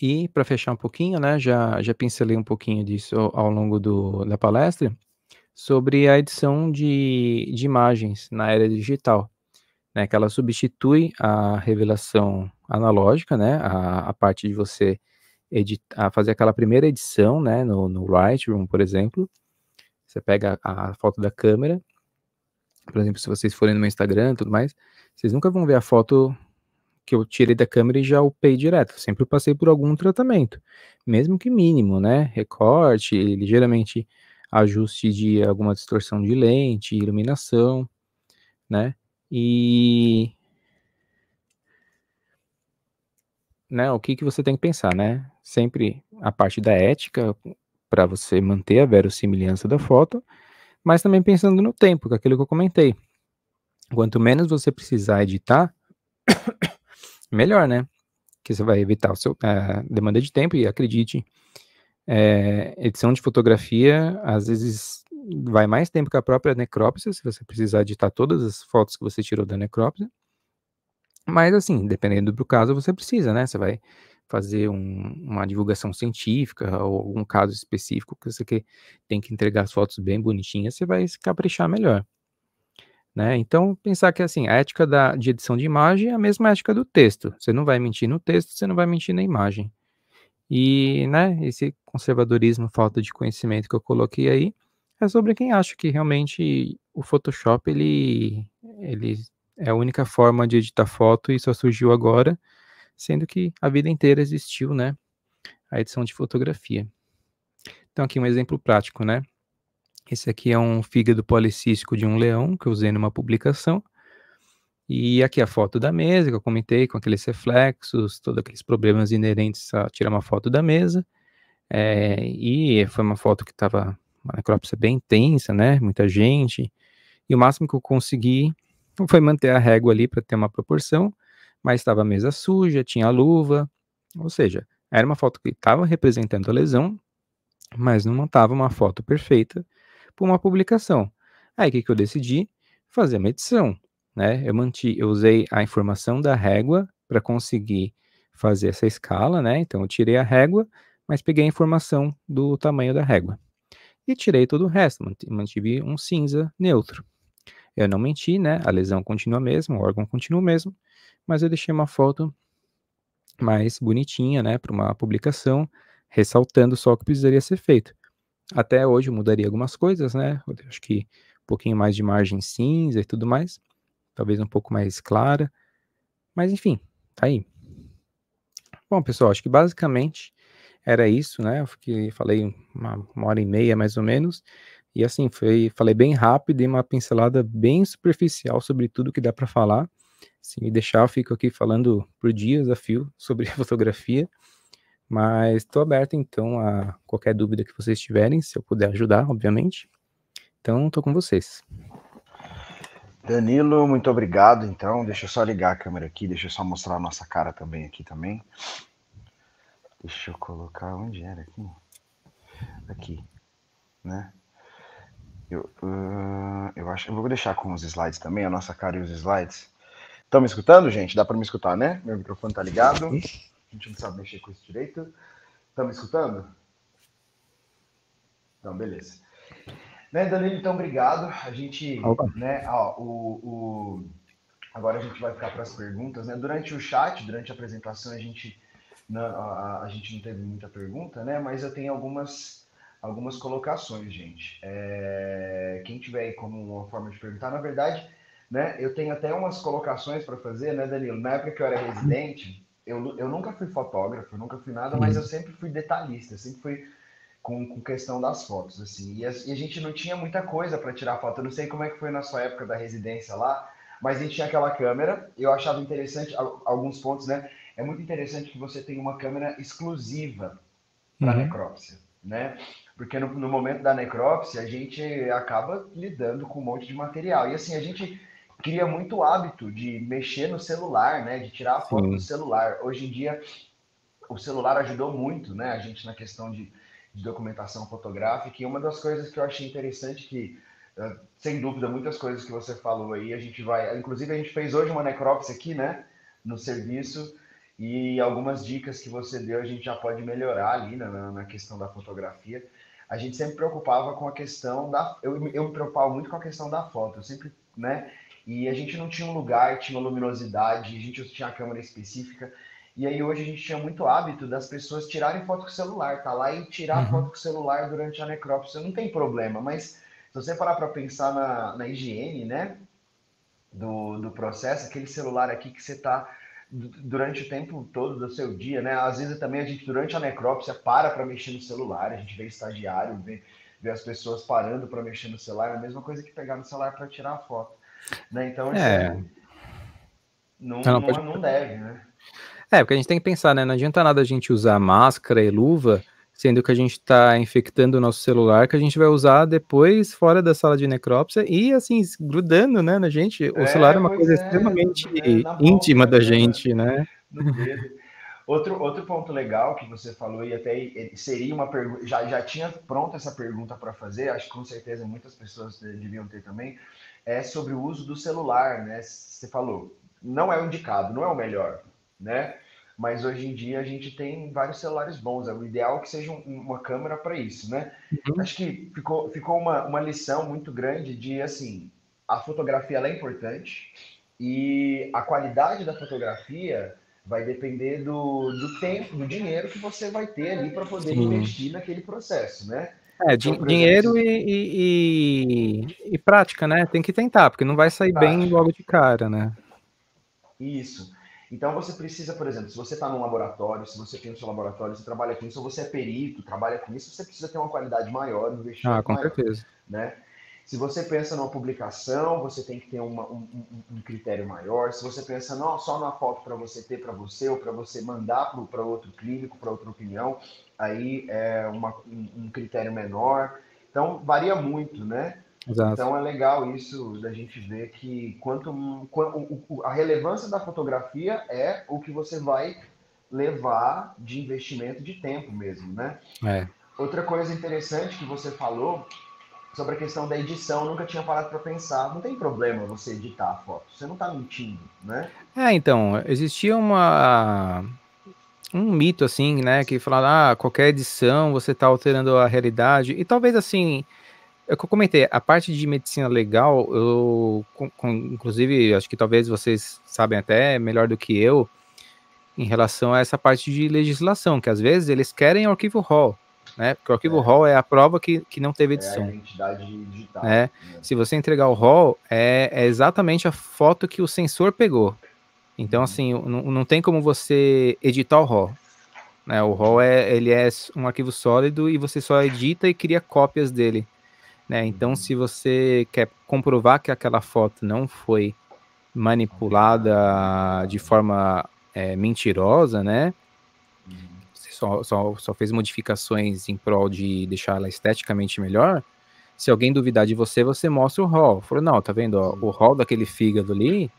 E para fechar um pouquinho, né, já, já pincelei um pouquinho disso ao longo do, da palestra, sobre a edição de, de imagens na era digital, né, que ela substitui a revelação analógica, né, a, a parte de você editar, fazer aquela primeira edição, né, no, no Lightroom, por exemplo, você pega a, a foto da câmera, por exemplo, se vocês forem no meu Instagram e tudo mais, vocês nunca vão ver a foto que eu tirei da câmera e já upei direto. Sempre passei por algum tratamento, mesmo que mínimo, né? Recorte, ligeiramente ajuste de alguma distorção de lente, iluminação, né? E né, o que, que você tem que pensar, né? Sempre a parte da ética para você manter a verossimilhança da foto, mas também pensando no tempo, que é aquilo que eu comentei. Quanto menos você precisar editar, melhor, né? Que você vai evitar o seu, é, demanda de tempo e acredite, é, edição de fotografia às vezes vai mais tempo que a própria necrópsia, se você precisar editar todas as fotos que você tirou da necrópsia. Mas assim, dependendo do caso, você precisa, né? Você vai fazer um, uma divulgação científica ou algum caso específico que você quer tem que entregar as fotos bem bonitinhas, você vai se caprichar melhor. Né? Então, pensar que assim, a ética da, de edição de imagem é a mesma ética do texto. Você não vai mentir no texto, você não vai mentir na imagem. E né, esse conservadorismo, falta de conhecimento que eu coloquei aí, é sobre quem acha que realmente o Photoshop ele, ele é a única forma de editar foto e só surgiu agora, sendo que a vida inteira existiu né, a edição de fotografia. Então, aqui um exemplo prático, né? Esse aqui é um fígado policístico de um leão que eu usei numa publicação. E aqui a foto da mesa que eu comentei com aqueles reflexos, todos aqueles problemas inerentes a tirar uma foto da mesa. É, e foi uma foto que estava uma necrópsia bem intensa, né? Muita gente. E o máximo que eu consegui foi manter a régua ali para ter uma proporção, mas estava a mesa suja, tinha a luva, ou seja, era uma foto que estava representando a lesão, mas não estava uma foto perfeita com tipo uma publicação. Aí o que, que eu decidi? Fazer uma edição. Né? Eu, manti, eu usei a informação da régua para conseguir fazer essa escala, né? Então eu tirei a régua, mas peguei a informação do tamanho da régua. E tirei todo o resto, mantive um cinza neutro. Eu não menti, né? A lesão continua a mesma, o órgão continua o mesmo, mas eu deixei uma foto mais bonitinha, né, para uma publicação, ressaltando só o que precisaria ser feito. Até hoje eu mudaria algumas coisas, né? Eu acho que um pouquinho mais de margem cinza e tudo mais. Talvez um pouco mais clara. Mas enfim, tá aí. Bom, pessoal, acho que basicamente era isso, né? Eu fiquei, falei uma, uma hora e meia mais ou menos. E assim, foi, falei bem rápido e uma pincelada bem superficial sobre tudo que dá para falar. Se me deixar, eu fico aqui falando por dias a fio sobre fotografia. Mas estou aberto, então, a qualquer dúvida que vocês tiverem, se eu puder ajudar, obviamente. Então, estou com vocês. Danilo, muito obrigado. Então, deixa eu só ligar a câmera aqui, deixa eu só mostrar a nossa cara também aqui também. Deixa eu colocar onde era aqui. Aqui, né? Eu, uh, eu acho, eu vou deixar com os slides também a nossa cara e os slides. Estão me escutando, gente? Dá para me escutar, né? Meu microfone tá ligado. A gente não sabe mexer com isso direito. Estão tá me escutando? Então, beleza. Né, Danilo, então, obrigado. A gente, né, ó, o, o... agora a gente vai ficar para as perguntas, né? Durante o chat, durante a apresentação, a gente não, a, a, gente não teve muita pergunta, né? Mas eu tenho algumas, algumas colocações, gente. É, quem tiver aí como uma forma de perguntar, na verdade, né? Eu tenho até umas colocações para fazer, né, Danilo? Na época que eu era residente, eu, eu nunca fui fotógrafo, nunca fui nada, mas eu uhum. sempre fui detalhista, sempre fui com, com questão das fotos, assim. E a, e a gente não tinha muita coisa para tirar foto. Eu não sei como é que foi na sua época da residência lá, mas a gente tinha aquela câmera. Eu achava interessante alguns pontos, né? É muito interessante que você tenha uma câmera exclusiva para uhum. necrópsia, né? Porque no, no momento da necrópsia a gente acaba lidando com um monte de material. E assim, a gente cria muito hábito de mexer no celular, né? De tirar a foto Sim. do celular. Hoje em dia, o celular ajudou muito, né? A gente na questão de, de documentação fotográfica. E uma das coisas que eu achei interessante que eh, sem dúvida, muitas coisas que você falou aí, a gente vai. Inclusive, a gente fez hoje uma necrópsia aqui, né? No serviço, e algumas dicas que você deu, a gente já pode melhorar ali na, na questão da fotografia. A gente sempre preocupava com a questão da. Eu, eu me preocupava muito com a questão da foto. Eu sempre, né? E a gente não tinha um lugar, tinha uma luminosidade, a gente tinha a câmera específica. E aí hoje a gente tinha muito hábito das pessoas tirarem foto com o celular, tá lá e tirar uhum. foto com o celular durante a necrópsia, não tem problema, mas se você parar para pensar na, na higiene, né, do, do processo, aquele celular aqui que você tá durante o tempo todo do seu dia, né, às vezes também a gente durante a necrópsia para para mexer no celular, a gente vê estagiário, vê, vê as pessoas parando para mexer no celular, é a mesma coisa que pegar no celular para tirar a foto. Né? Então, é. assim, é. não, não, não, pode... não deve, né? É, porque a gente tem que pensar, né? Não adianta nada a gente usar máscara e luva, sendo que a gente está infectando o nosso celular, que a gente vai usar depois fora da sala de necrópsia e assim, grudando, né, na gente. O é, celular é uma coisa é, extremamente é, íntima da né, gente, né? Outro, outro ponto legal que você falou, e até seria uma pergunta, já, já tinha pronta essa pergunta para fazer, acho que com certeza muitas pessoas deviam ter também, é sobre o uso do celular, né? Você falou, não é o indicado, não é o melhor, né? Mas hoje em dia a gente tem vários celulares bons. É o ideal que seja um, uma câmera para isso, né? Uhum. Acho que ficou, ficou uma, uma lição muito grande de assim, a fotografia é importante e a qualidade da fotografia vai depender do, do tempo, do dinheiro que você vai ter ali para poder Sim. investir naquele processo, né? É, dinheiro e, e, e, prática, né? Tem que tentar, porque não vai sair prática. bem tá. logo de cara, né? Isso. Então você precisa, por exemplo, se você está num laboratório, se você tem o seu laboratório, você trabalha com isso, você é perito, trabalha com isso, você precisa ter uma qualidade maior, investir. Ah, com maior, certeza. Né? Se você pensa numa publicação, você tem que ter uma, um, um, um, critério maior. Se você pensa não, só numa foto para você ter para você ou para você mandar para outro clínico, para outra opinião, aí é uma, um critério menor. Então, varia muito, né? Exato. Então, é legal isso da gente ver que quanto, quanto a relevância da fotografia é o que você vai levar de investimento de tempo mesmo, né? É. Outra coisa interessante que você falou sobre a questão da edição, nunca tinha parado para pensar. Não tem problema você editar a foto, você não está mentindo, né? É, então, existia uma um mito, assim, né? Que falar ah, qualquer edição você tá alterando a realidade. E talvez, assim, é o que eu comentei, a parte de medicina legal, eu, com, com, inclusive, acho que talvez vocês sabem até melhor do que eu, em relação a essa parte de legislação, que às vezes eles querem o arquivo RAW, né? Porque o arquivo é. RAW é a prova que, que não teve edição. É a identidade digital. Né? Né? Se você entregar o RAW, é, é exatamente a foto que o sensor pegou. Então, assim, não, não tem como você editar o RAW. Né? O RAW é, ele é um arquivo sólido e você só edita e cria cópias dele. Né? Então, se você quer comprovar que aquela foto não foi manipulada de forma é, mentirosa, né? Você só, só, só fez modificações em prol de deixar ela esteticamente melhor. Se alguém duvidar de você, você mostra o RAW. Falou, não, tá vendo? Ó, o RAW daquele fígado ali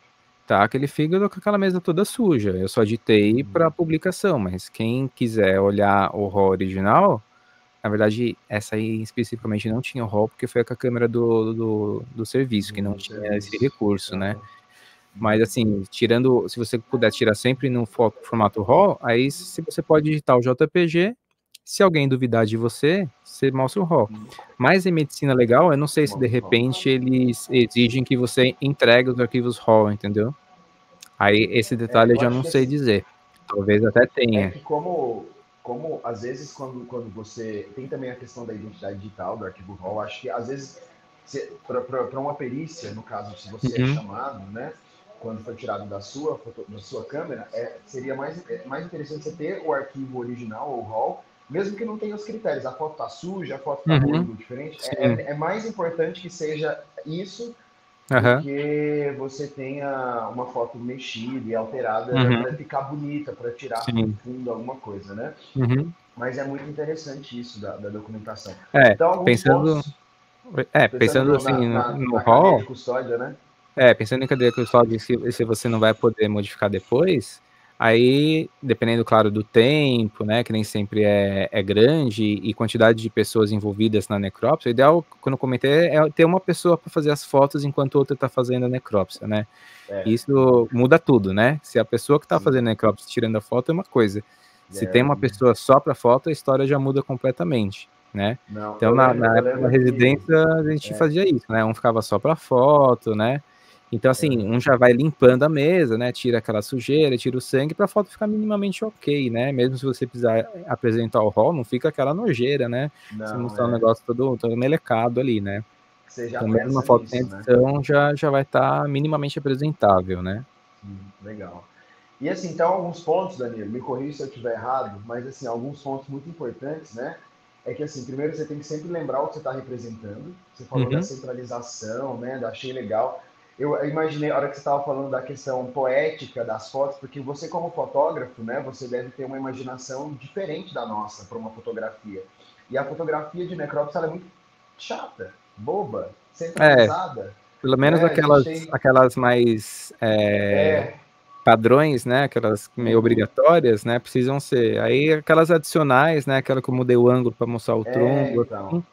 tá aquele fígado com aquela mesa toda suja. Eu só ditei uhum. para publicação, mas quem quiser olhar o RAW original, na verdade, essa aí especificamente não tinha o RAW, porque foi com a câmera do, do, do serviço, que não tinha esse recurso, é. né? Mas assim, tirando, se você puder tirar sempre no formato RAW, aí se você pode digitar o JPG se alguém duvidar de você, você mostra o rol. Mas em medicina legal, eu não sei se de repente eles exigem que você entregue os arquivos rol, entendeu? Aí esse detalhe é, eu já não sei assim, dizer. Talvez até tenha. É que como, como às vezes quando, quando você tem também a questão da identidade digital do arquivo rol, acho que às vezes para uma perícia, no caso se você é uhum. é chamado, né? quando foi tirado da sua, da sua câmera, é, seria mais, é, mais interessante você ter o arquivo original ou RAW mesmo que não tenha os critérios, a foto tá suja, a foto tá uhum. diferente, é, é, mais importante que seja isso uhum. do que você tenha uma foto mexida e alterada uhum. para ficar bonita, para tirar do fundo alguma coisa, né? Uhum. Mas é muito interessante isso da, da documentação. É, então, pensando, pontos, é, pensando, pensando assim na, na, no hall, né? É, pensando em cadeia custódia, se, se você não vai poder modificar depois, Aí, dependendo, claro, do tempo, né, que nem sempre é, é grande, e quantidade de pessoas envolvidas na necrópsia, o ideal, quando eu comentei, é ter uma pessoa para fazer as fotos enquanto outra está fazendo a necrópsia, né? É. Isso muda tudo, né? Se a pessoa que está fazendo a necrópsia tirando a foto é uma coisa. Se é. tem uma é. pessoa só para foto, a história já muda completamente, né? Não, então, na, é, na época da residência, a gente é. fazia isso, né? Um ficava só para foto, né? Então, assim, é. um já vai limpando a mesa, né? Tira aquela sujeira, tira o sangue, para a foto ficar minimamente ok, né? Mesmo se você precisar é, apresentar o rol, não fica aquela nojeira, né? Não, se não está é. um negócio todo, todo melecado ali, né? Você já então, mesmo uma foto nisso, de né? edição né? já, já vai estar tá minimamente apresentável, né? Hum, legal. E assim, então, alguns pontos, Danilo, me corrija se eu estiver errado, mas assim, alguns pontos muito importantes, né? É que assim, primeiro você tem que sempre lembrar o que você está representando. Você falou uhum. da centralização, né? Da achei legal eu imaginei, a hora que você estava falando da questão poética das fotos, porque você como fotógrafo, né, você deve ter uma imaginação diferente da nossa para uma fotografia. E a fotografia de necrópolis é muito chata, boba, sempre é, pesada. Pelo menos é, aquelas, tem... aquelas mais é, é. padrões, né, aquelas meio é. obrigatórias, né, precisam ser. Aí aquelas adicionais, né, aquela que eu mudei o ângulo para mostrar o é, tronco. Então. Assim,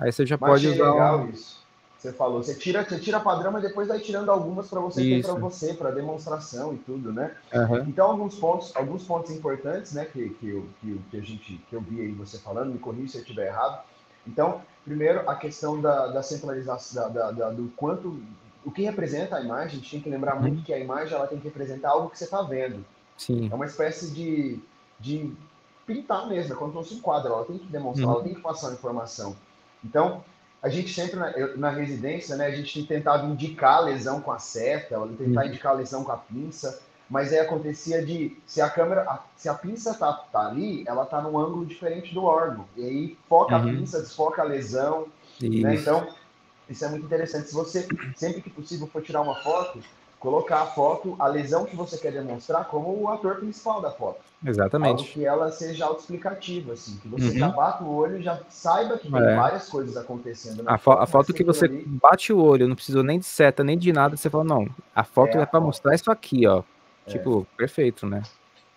aí você já Mas pode usar... Legal um... isso você falou, você tira, você tira padrão, mas depois vai tirando algumas para você ter é para você, para demonstração e tudo, né? Uhum. Então alguns pontos, alguns pontos importantes, né, que, que, eu, que, que, a gente, que eu vi aí você falando, me corrija se eu estiver errado. Então, primeiro a questão da, da centralização, da, da, da, do quanto, o que representa a imagem. A gente tem que lembrar muito uhum. que a imagem ela tem que representar algo que você está vendo. Sim. É uma espécie de, de pintar mesmo, quando você enquadra, ela tem que demonstrar, uhum. ela tem que passar informação. Então a gente sempre na, na, residência, né, a gente tem tentado indicar a lesão com a seta, ou tentar uhum. indicar a lesão com a pinça, mas aí acontecia de se a câmera, a, se a pinça tá, tá, ali, ela tá num ângulo diferente do órgão. E aí foca uhum. a pinça, desfoca a lesão, né? Então, isso é muito interessante. Se você sempre que possível for tirar uma foto, colocar a foto, a lesão que você quer demonstrar, como o ator principal da foto. Exatamente. Algo que ela seja autoexplicativa, assim, que você uhum. já bata o olho e já saiba que tem é. várias coisas acontecendo. A, fo a, foto que você ali... bate o olho, não precisou nem de seta, nem de nada, você fala, não, a foto é, é para mostrar isso aqui, ó. É. Tipo, perfeito, né?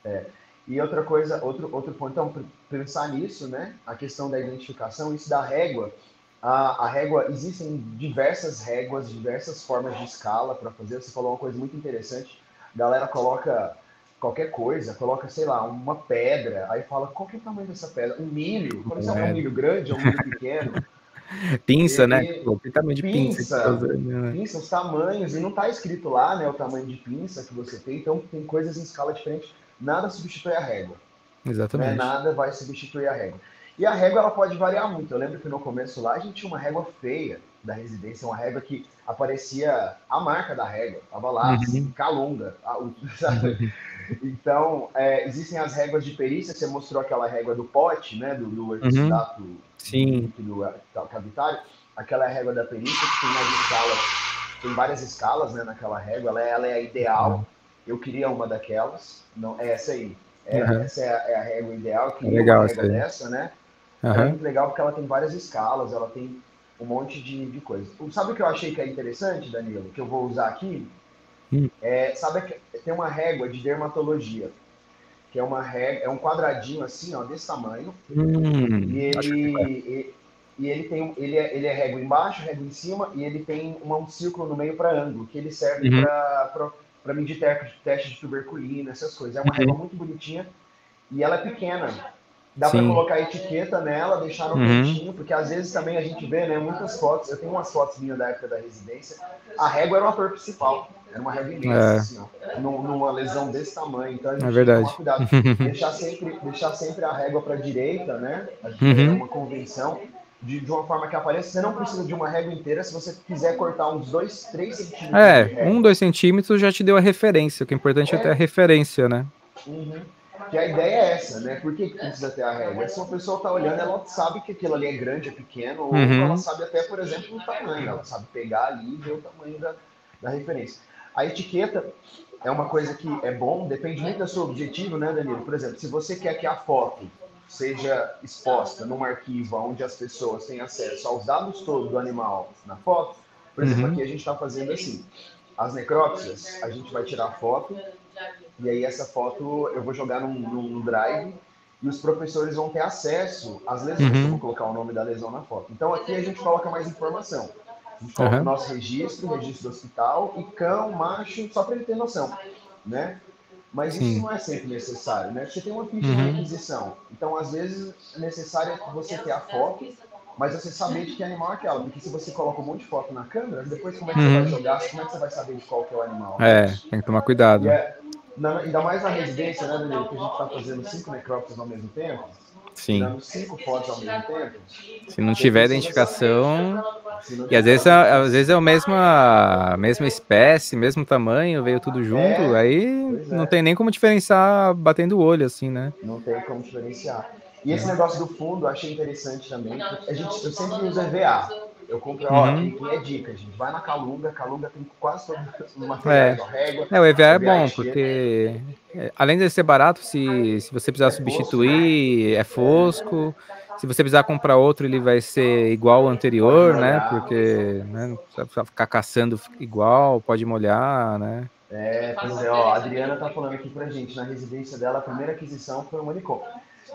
É. E outra coisa, outro, outro ponto, então, pensar nisso, né? A questão da identificação, isso da régua, a, a régua, existem diversas réguas, diversas formas de escala para fazer. Você falou uma coisa muito interessante. A galera coloca qualquer coisa, coloca, sei lá, uma pedra, aí fala qual que é o tamanho dessa pedra? Um milho? Quando você é um milho grande ou um milho pequeno? pinça, e, né? O tamanho de pinça. Pinça, né? pinça, os tamanhos, e não tá escrito lá, né, o tamanho de pinça que você tem, então tem coisas em escala diferente. Nada substitui a régua. Exatamente. Né? Nada vai substituir a régua. E a régua ela pode variar muito. Eu lembro que no começo lá a gente tinha uma régua feia da residência, uma régua que aparecia a marca da régua, tava lá, uhum. Assim, calunga, ah, sabe? Então, é, existem as réguas de perícia, você mostrou aquela régua do pote, né, do, do uhum. Sim. do, do cavitário, aquela é régua da perícia que tem as escalas, tem várias escalas, né, naquela régua, ela, é, ela é a ideal, uhum. eu queria uma daquelas, não, é essa aí, é, uhum. essa é a, é a, régua ideal, que é legal, uma régua dessa, né, Uhum. É muito legal porque ela tem várias escalas, ela tem um monte de, de coisas. Sabe o que eu achei que é interessante, Danilo, que eu vou usar aqui? Hum. É, sabe, tem uma régua de dermatologia, que é uma régua, é um quadradinho assim, ó, desse tamanho. Hum, e, ele, é. e, e, ele tem ele é, ele é régua embaixo, régua em cima, e ele tem uma, um círculo no meio para ângulo, que ele serve uhum. para medir teste de tuberculina, essas coisas. É uma uhum. régua muito bonitinha e ela é pequena. Dá para colocar etiqueta nela, deixar no uhum. cantinho, porque às vezes também a gente vê, né, muitas fotos, eu tenho umas fotos minhas da época da residência, a régua era uma ator principal, era uma régua imensa, é. assim, ó, numa lesão desse tamanho, então a gente é verdade. cuidado, deixar sempre, deixar sempre a régua para direita, né, a gente uhum. tem é uma convenção, de, de, uma forma que apareça. Você não precisa de uma régua inteira. Se você quiser cortar uns 2, 3 centímetros. É, 1, 2 centímetros já te deu a referência. O que é importante é, é ter a referência, né? Uhum. Que a ideia é essa, né? Por que, que precisa ter a regra? É se uma pessoa tá olhando, ela sabe que aquilo ali é grande, é pequeno, ou uhum. ela sabe até, por exemplo, o tamanho. Ela sabe pegar ali e ver o tamanho da, da referência. A etiqueta é uma coisa que é bom, depende muito do seu objetivo, né, Danilo? Por exemplo, se você quer que a foto seja exposta num arquivo onde as pessoas têm acesso aos dados todos do animal na foto, por exemplo, uhum. aqui a gente está fazendo assim. As necrópsias, a gente vai tirar foto e aí essa foto eu vou jogar num, num drive e os professores vão ter acesso às lesões. Uhum. Eu vou colocar o nome da lesão na foto. Então aqui a gente coloca mais informação. A gente coloca uhum. o nosso registro, o registro do hospital e cão, macho, só para ele ter noção, né? Mas Sim. isso não é sempre necessário, né? Você tem uma ficha uhum. de requisição. Então, às vezes, é necessário você ter a foto, mas você saber de que animal é aquela. Porque se você coloca um monte de foto na câmera, depois como é que uhum. você vai uhum. jogar? Como é que você vai saber de qual que é o animal? Né? É, tem que tomar cuidado. E é, na, ainda mais na residência, né, Danilo, que a gente está fazendo então. cinco necrópsias ao mesmo tempo, Sim. cinco fotos ao mesmo tempo. Se não tiver identificação. e às vezes, é, às vezes é a mesma, mesma espécie, mesmo tamanho, veio tudo é, junto, é, aí não é. tem nem como diferenciar batendo o olho, assim, né? Não tem como diferenciar. E esse negócio do fundo eu achei interessante também. A gente, eu sempre uso EVA, eu compro, uhum. ó, quem é dica, gente. Vai na Calunga, Calunga tem quase todos os materiais, é. régua. É, o EVA é bom, porque é, além de ser barato, se, se você precisar é substituir, fosco, é fosco. Se você precisar comprar outro, ele vai ser igual ao anterior, né? molhar, né? Porque né, precisa ficar caçando igual, pode molhar, né? É, pois é, ó, a Adriana tá falando aqui pra gente, na residência dela, a primeira aquisição foi um manicômio.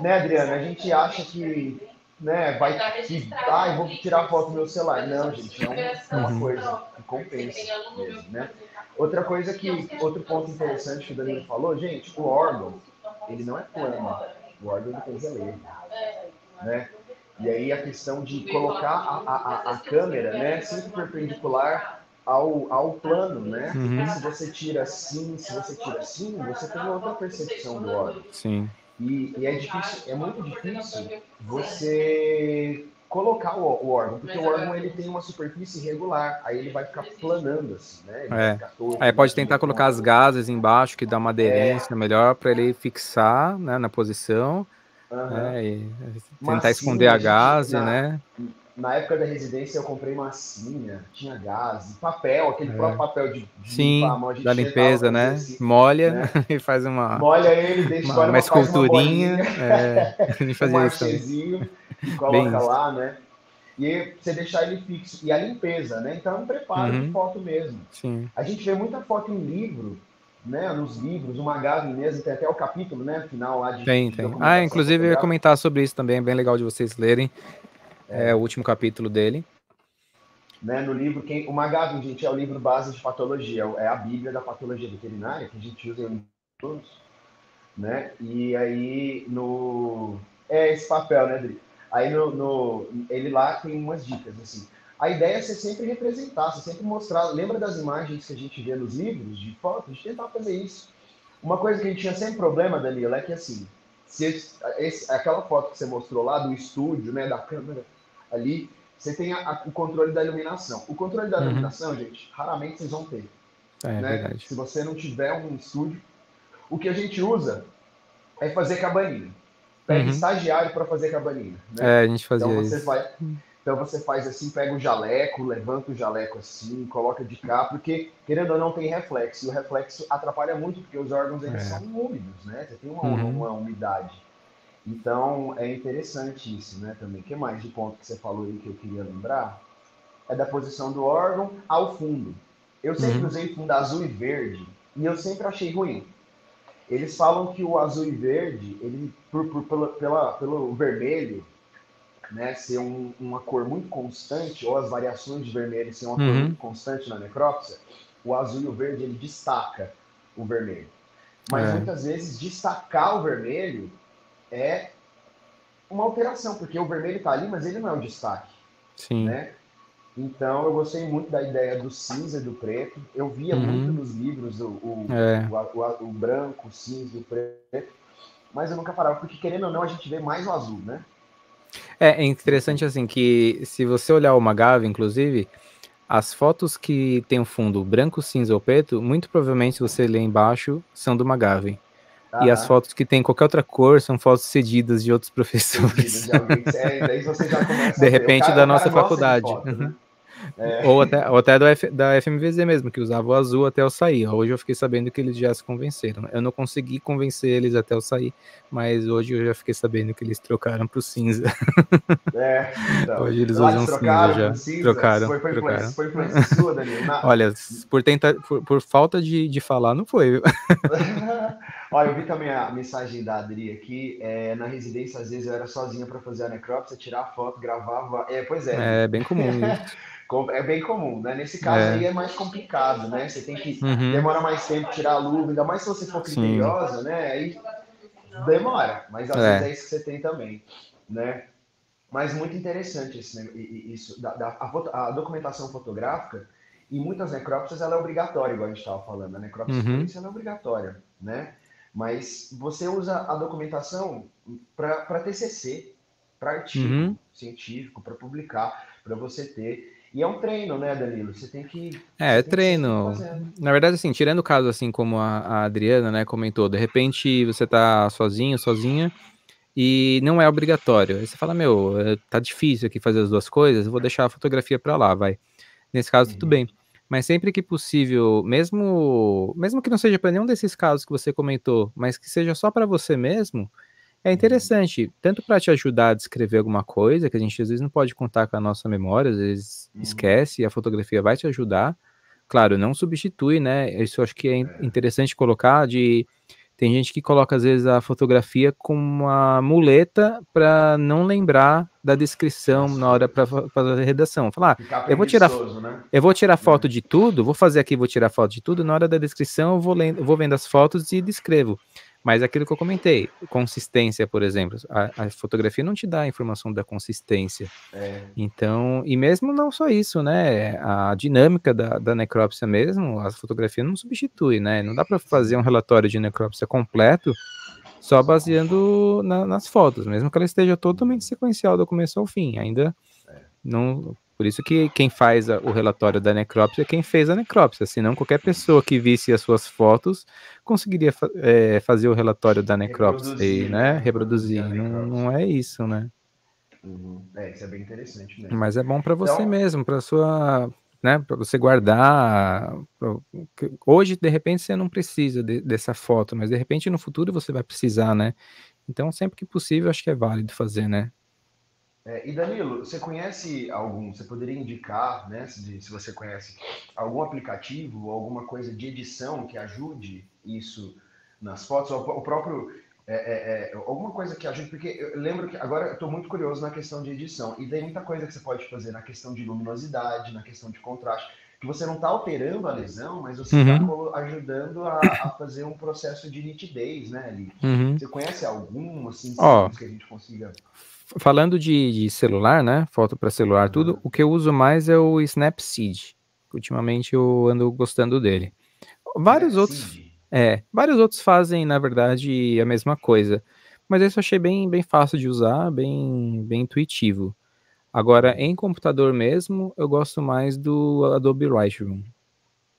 Né, Adriana, a gente acha que né, vai que, ai, vou tirar foto do meu celular. Não, gente, não é uma uhum. coisa que compensa mesmo, né? Tá? Outra coisa que, outro é ponto interessante que o Danilo falou, gente, o órgão, ele não é plano, né? o órgão do brasileiro, é, né? E aí a questão de colocar a, a, a câmera, né, sempre perpendicular ao, ao plano, né? Uhum. Se você tira assim, se você tira assim, você tem outra percepção do órgão. Sim. E, e é difícil, é muito difícil você colocar o, o, órgão, porque o órgão ele tem uma superfície irregular, aí ele vai ficar planando assim, né? Ele é. Todo, aí pode tentar colocar as gases embaixo que dá uma aderência é. melhor para ele fixar, né, na posição. Uhum. tentar Mas, esconder sim, a, gase, né? Na época da residência eu comprei massinha, tinha gás, papel, aquele é. próprio papel de, de Sim, limpar, da limpeza, né? Assim, Molha né? e faz uma Molha ele, deixa uma, uma, uma esculturinha, é, um marchezinho, e coloca lá, né? E você deixar ele fixo. E a limpeza, né? Então é um preparo uhum. de foto mesmo. Sim. A gente vê muita foto em livro, né, nos livros, o Magazine mesmo, tem até o capítulo, né, final lá de... Tem, tem. Ah, inclusive eu ia comentar sobre isso também, é bem legal de vocês lerem. É, é o último capítulo dele. Né, no livro, quem, o Magavin, gente, é o livro base de patologia, é a bíblia da patologia veterinária, que a gente usa em todos, né, e aí no... é esse papel, né, Adri? Aí no, no, ele lá tem umas dicas, assim, a ideia é você sempre representar, você sempre mostrar, lembra das imagens que a gente vê nos livros, de fotos, gente tentar fazer isso. Uma coisa que a gente tinha sempre problema, Danilo, é que assim, se esse, aquela foto que você mostrou lá do estúdio, né, da câmera, ali, você tem a, a, o controle da iluminação. O controle da uhum. iluminação, gente, raramente vocês vão ter. É, é né? Se você não tiver um estúdio, o que a gente usa é fazer cabaninha. Pega uhum. estagiário para fazer cabaninha. Né? É, a gente fazia então você isso. Vai, então você faz assim, pega o jaleco, levanta o jaleco assim, coloca de cá, porque querendo ou não tem reflexo. E o reflexo atrapalha muito, porque os órgãos eles é. são úmidos, né? Você tem uma, uhum. uma umidade. Então é interessante isso, né? Também. O que mais de ponto que você falou aí que eu queria lembrar? É da posição do órgão ao fundo. Eu sempre uhum. usei fundo azul e verde e eu sempre achei ruim. Eles falam que o azul e verde, ele por, por, pela, pela, pelo vermelho, né, ser um, uma cor muito constante, ou as variações de vermelho ser uma uhum. cor muito constante na necrópsia, o azul e o verde ele destaca o vermelho. Mas é. muitas vezes destacar o vermelho é uma alteração, porque o vermelho está ali, mas ele não é o destaque. Sim. Né? Então eu gostei muito da ideia do cinza e do preto. Eu via uhum. muito nos livros o, o, é. o, o, branco, o cinza e o preto, mas eu nunca parava, porque querendo ou não, a gente vê mais o azul, né? É, é interessante assim que se você olhar o Magave, inclusive, as fotos que tem o fundo branco, cinza ou preto, muito provavelmente, se você ler embaixo, são do Magave. Ah, e as fotos que tem qualquer outra cor são fotos cedidas de outros professores. de, alguém, é, de repente, cara, da nossa faculdade. foto, né? Uhum. É. Ou até, ou até da, F, da FMVZ mesmo, que usava o azul até eu sair. Hoje eu fiquei sabendo que eles já se convenceram. Eu não consegui convencer eles até eu sair, mas hoje eu já fiquei sabendo que eles trocaram pro cinza. É, então, hoje eles usam trocaram cinza já. Cinza. Trocaram. Foi, foi, trocaram. sua, Danilo. Na... Olha, por, tenta, por, por falta de, de falar, não foi, Olha, eu vi também a mensagem da Adri aqui. É, na residência, às vezes, eu era sozinha para fazer a necrópsia, tirar foto, gravava. É, pois é. É bem comum. É bem comum, né? Nesse caso é. aí é mais complicado, né? Você tem que uhum. demorar mais tempo tirar a luva, ainda mais se você for criteriosa, Sim. né? Aí demora, mas às é. vezes é isso que você tem também, né? Mas muito interessante esse, isso, da, da a, a, documentação fotográfica e muitas necrópsias ela é obrigatória, igual a gente estava falando, a necrópsia uhum. é obrigatória, né? Mas você usa a documentação para TCC, para artigo uhum. científico, para publicar, para você ter e é um treino, né, Danilo? Você tem que. É, é treino. Na verdade, assim, tirando o caso, assim, como a, a, Adriana, né, comentou, de repente você tá sozinho, sozinha, e não é obrigatório. Aí você fala, meu, é, tá difícil aqui fazer as duas coisas, eu vou deixar a fotografia para lá, vai. Nesse caso, uhum. tudo bem. Mas sempre que possível, mesmo mesmo que não seja para nenhum desses casos que você comentou, mas que seja só para você mesmo, é interessante, tanto para te ajudar a descrever alguma coisa, que a gente às vezes não pode contar com a nossa memória, às vezes uhum. esquece, e a fotografia vai te ajudar. Claro, não substitui, né? Isso eu acho que é, é. interessante colocar de tem gente que coloca às vezes a fotografia com uma muleta para não lembrar da descrição Nossa. na hora para fazer a redação. Falar, ah, eu vou tirar, né? eu vou tirar foto é. de tudo, vou fazer aqui, vou tirar foto de tudo. Na hora da descrição, eu vou, lendo, eu vou vendo as fotos e descrevo. Mas aquilo que eu comentei, consistência, por exemplo, a, a fotografia não te dá a informação da consistência. É. Então, e mesmo não só isso, né? A dinâmica da, da necrópsia mesmo, a fotografia não substitui, né? Não dá para fazer um relatório de necrópsia completo só baseando na, nas fotos, mesmo que ela esteja totalmente sequencial do começo ao fim. Ainda é. não por isso que quem faz a, o relatório da necrópsia é quem fez a necrópsia, senão qualquer pessoa que visse as suas fotos conseguiria fa é, fazer o relatório da necrópsia e, né? né? Reproduzir. não, não, é isso, né? Uhum. É, isso é bem interessante mesmo. Mas é bom para você então... mesmo, para sua né, para você guardar. hoje, de repente, você não precisa de, dessa foto, mas de repente no futuro você vai precisar, né? Então, sempre que possível, acho que é válido fazer, né? É, e Danilo, você conhece algum? Você poderia indicar, né, se, se você conhece algum aplicativo, ou alguma coisa de edição que ajude isso nas fotos? Ou o próprio é, é, é alguma coisa que ajude? Porque eu lembro que agora estou muito curioso na questão de edição e tem muita coisa que você pode fazer na questão de luminosidade, na questão de contraste, que você não está alterando a lesão, mas você está uhum. ajudando a, a, fazer um processo de nitidez, né, ali. Uhum. Você conhece algum assim oh. que a gente consiga falando de, de celular, né? Foto para celular, uhum. tudo. O que eu uso mais é o Snapseed. Ultimamente eu ando gostando dele. Vários outros. É, vários outros fazem, na verdade, a mesma coisa. Mas esse eu achei bem, bem fácil de usar, bem, bem intuitivo. Agora, uhum. em computador mesmo, eu gosto mais do Adobe Lightroom.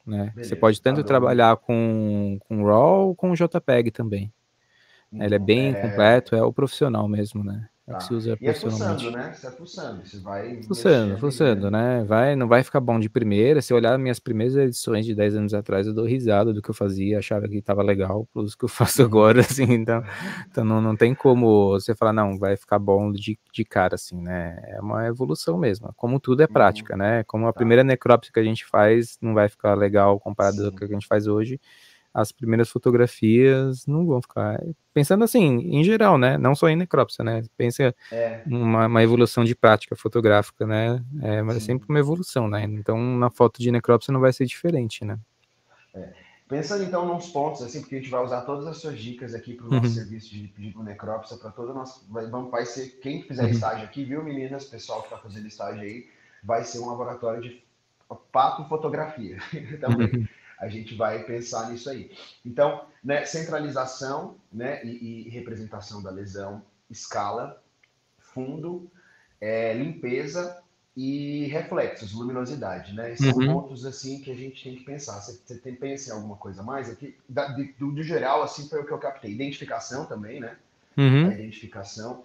Né? Beleza, Você pode tanto trabalhar com, com RAW ou com JPEG também. Ele é uhum. bem é... completo, é o profissional mesmo, né? Tá. Que se usa e é fuçando, né? Você é fuçando, você vai... Fuçando, fuçando, né? Vai, não vai ficar bom de primeira. Se olhar minhas primeiras edições de 10 anos atrás, eu dou risada do que eu fazia, achava que estava legal, os que eu faço agora, assim, então, então não, não tem como você falar, não, vai ficar bom de, de cara, assim, né? É uma evolução mesmo, como tudo é uhum. prática, uhum. né? Como a tá. primeira necrópsia que a gente faz não vai ficar legal comparado Sim. ao que a gente faz hoje, as primeiras fotografias não vão ficar. Pensando assim, em geral, né? Não só em necrópsia, né? Pensa é. uma, uma evolução de prática fotográfica, né? É, mas é Sim. é sempre uma evolução, né? Então, na foto de necrópsia não vai ser diferente, né? É. Pensando então nos pontos, assim, porque a gente vai usar todas as suas dicas aqui para o uhum. nosso uhum. serviço de, de necrópsia, para todo o nosso. Vai, vai ser quem fizer uhum. estágio aqui, viu, meninas? Pessoal que está fazendo estágio aí, vai ser um laboratório de pato fotografia também. Então, uhum a gente vai pensar nisso aí. Então, né, centralização né, e, e representação da lesão, escala, fundo, é, limpeza e reflexos, luminosidade, né? São uhum. pontos assim que a gente tem que pensar. Você, tem pensa em alguma coisa mais aqui? Da, de, do, do, geral, assim, foi o que eu captei. Identificação também, né? Uhum. identificação.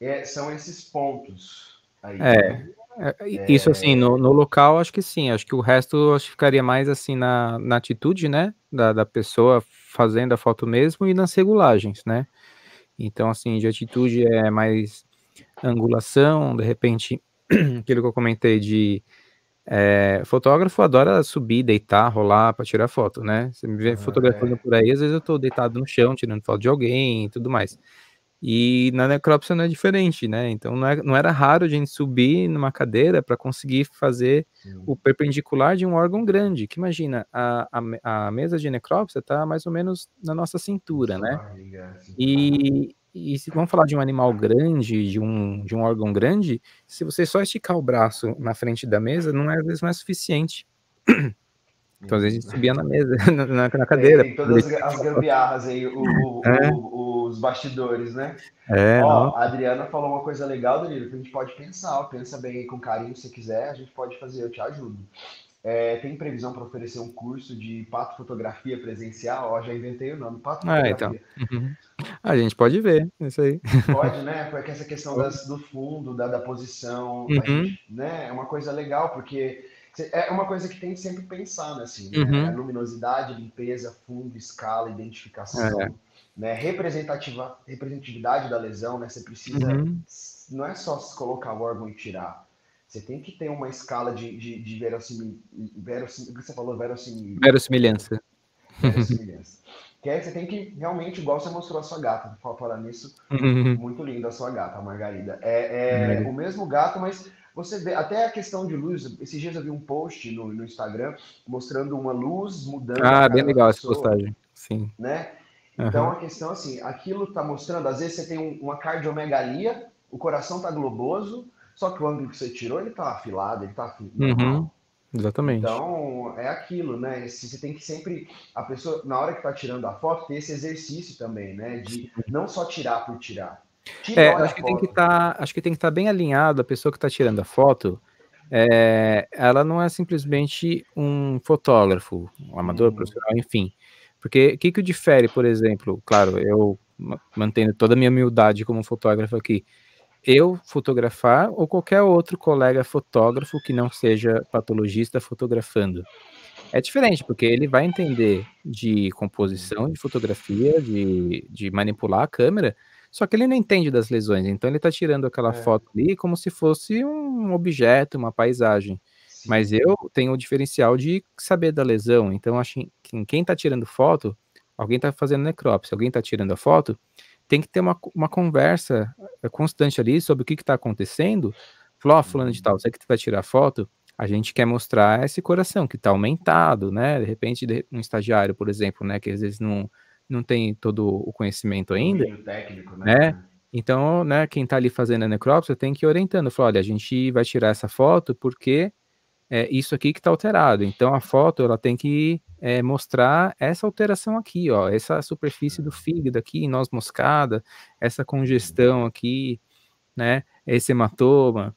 É, são esses pontos aí. É. Né? É, isso assim, é. no, no, local acho que sim, acho que o resto acho que ficaria mais assim na, na atitude, né, da, da pessoa fazendo a foto mesmo e nas regulagens, né, então assim, de atitude é mais angulação, de repente aquilo que eu comentei de é, fotógrafo adora subir, deitar, rolar para tirar foto, né, você me vê ah, fotografando é. por aí, às vezes eu tô deitado no chão tirando foto de alguém e tudo mais, e na necrópsia não é diferente, né? Então não, é, não era raro a gente subir numa cadeira para conseguir fazer Sim. o perpendicular de um órgão grande. Que imagina, a, a, a mesa de necrópsia está mais ou menos na nossa cintura, né? Assim, e, tá. e se vamos falar de um animal grande, de um, de um órgão grande, se você só esticar o braço na frente da mesa, não é às vezes não é suficiente. Então, às vezes a gente subia na mesa, na, na cadeira. Tem, tem todas as, as gambiarras aí, o, o, é. o, o os bastidores, né? É, Ó, não. a Adriana falou uma coisa legal Danilo, que a gente pode pensar. Pensa bem com carinho se quiser, a gente pode fazer, eu te ajudo. É, tem previsão para oferecer um curso de pato fotografia presencial? Ó, já inventei o nome, pato ah, Então. Uhum. A gente pode ver, isso aí. Pode, né? Porque essa questão das, do fundo, da, da posição, uhum. gente, né? É uma coisa legal, porque é uma coisa que tem que sempre pensar, né? Assim, né? Uhum. Luminosidade, limpeza, fundo, escala, identificação. É né, representativa, representatividade da lesão, né? Você precisa. Uhum. Não é só se colocar o órgão e tirar. Você tem que ter uma escala de, de, de verossimil, verossimil, que você falou? Verossimil, verossimilhança. Verossimilhança. que é, você tem que realmente, igual você mostrou a sua gata, falar nisso, uhum. muito linda a sua gata, a Margarida. É, é uhum. o mesmo gato, mas você vê até a questão de luz. Esses dias eu vi um post no, no Instagram mostrando uma luz mudando. Ah, bem legal pessoa, essa postagem. Sim. Né? Então, a questão é assim, aquilo está mostrando, às vezes você tem uma cardiomegalia, o coração está globoso, só que o ângulo que você tirou, ele está afilado, ele está uhum. Exatamente. Então, é aquilo, né? Você tem que sempre, a pessoa, na hora que está tirando a foto, ter esse exercício também, né? De não só tirar por tirar. É, Tira é, acho que, tem que tá, acho que tem que estar tá bem alinhado a pessoa que está tirando a foto, é, ela não é simplesmente um fotógrafo, um amador, uhum. profissional, enfim. Porque o que, que difere, por exemplo, claro, eu mantendo toda a minha humildade como fotógrafo aqui, eu fotografar ou qualquer outro colega fotógrafo que não seja patologista fotografando. É diferente, porque ele vai entender de composição, de fotografia, de, de manipular a câmera, só que ele não entende das lesões, então ele está tirando aquela é. foto ali como se fosse um objeto, uma paisagem. Mas eu tenho o diferencial de saber da lesão. Então, acho assim, que quem está tirando foto, alguém está fazendo necrópsia, alguém está tirando a foto, tem que ter uma, uma conversa eh, constante ali sobre o que está acontecendo. Falou, oh, fulano de uhum. tal, você que vai tirar a foto, a gente quer mostrar esse coração que está aumentado, né? De repente, um estagiário, por exemplo, né, que às vezes não, não tem todo o conhecimento ainda. O técnico, né? né? É. Então, né, quem está ali fazendo a necrópsia tem que ir orientando. Falou, olha, a gente vai tirar essa foto porque é isso aqui que está alterado. Então a foto ela tem que é, mostrar essa alteração aqui, ó, essa superfície do fígado aqui, noz moscada, essa congestão aqui, né, esse hematoma.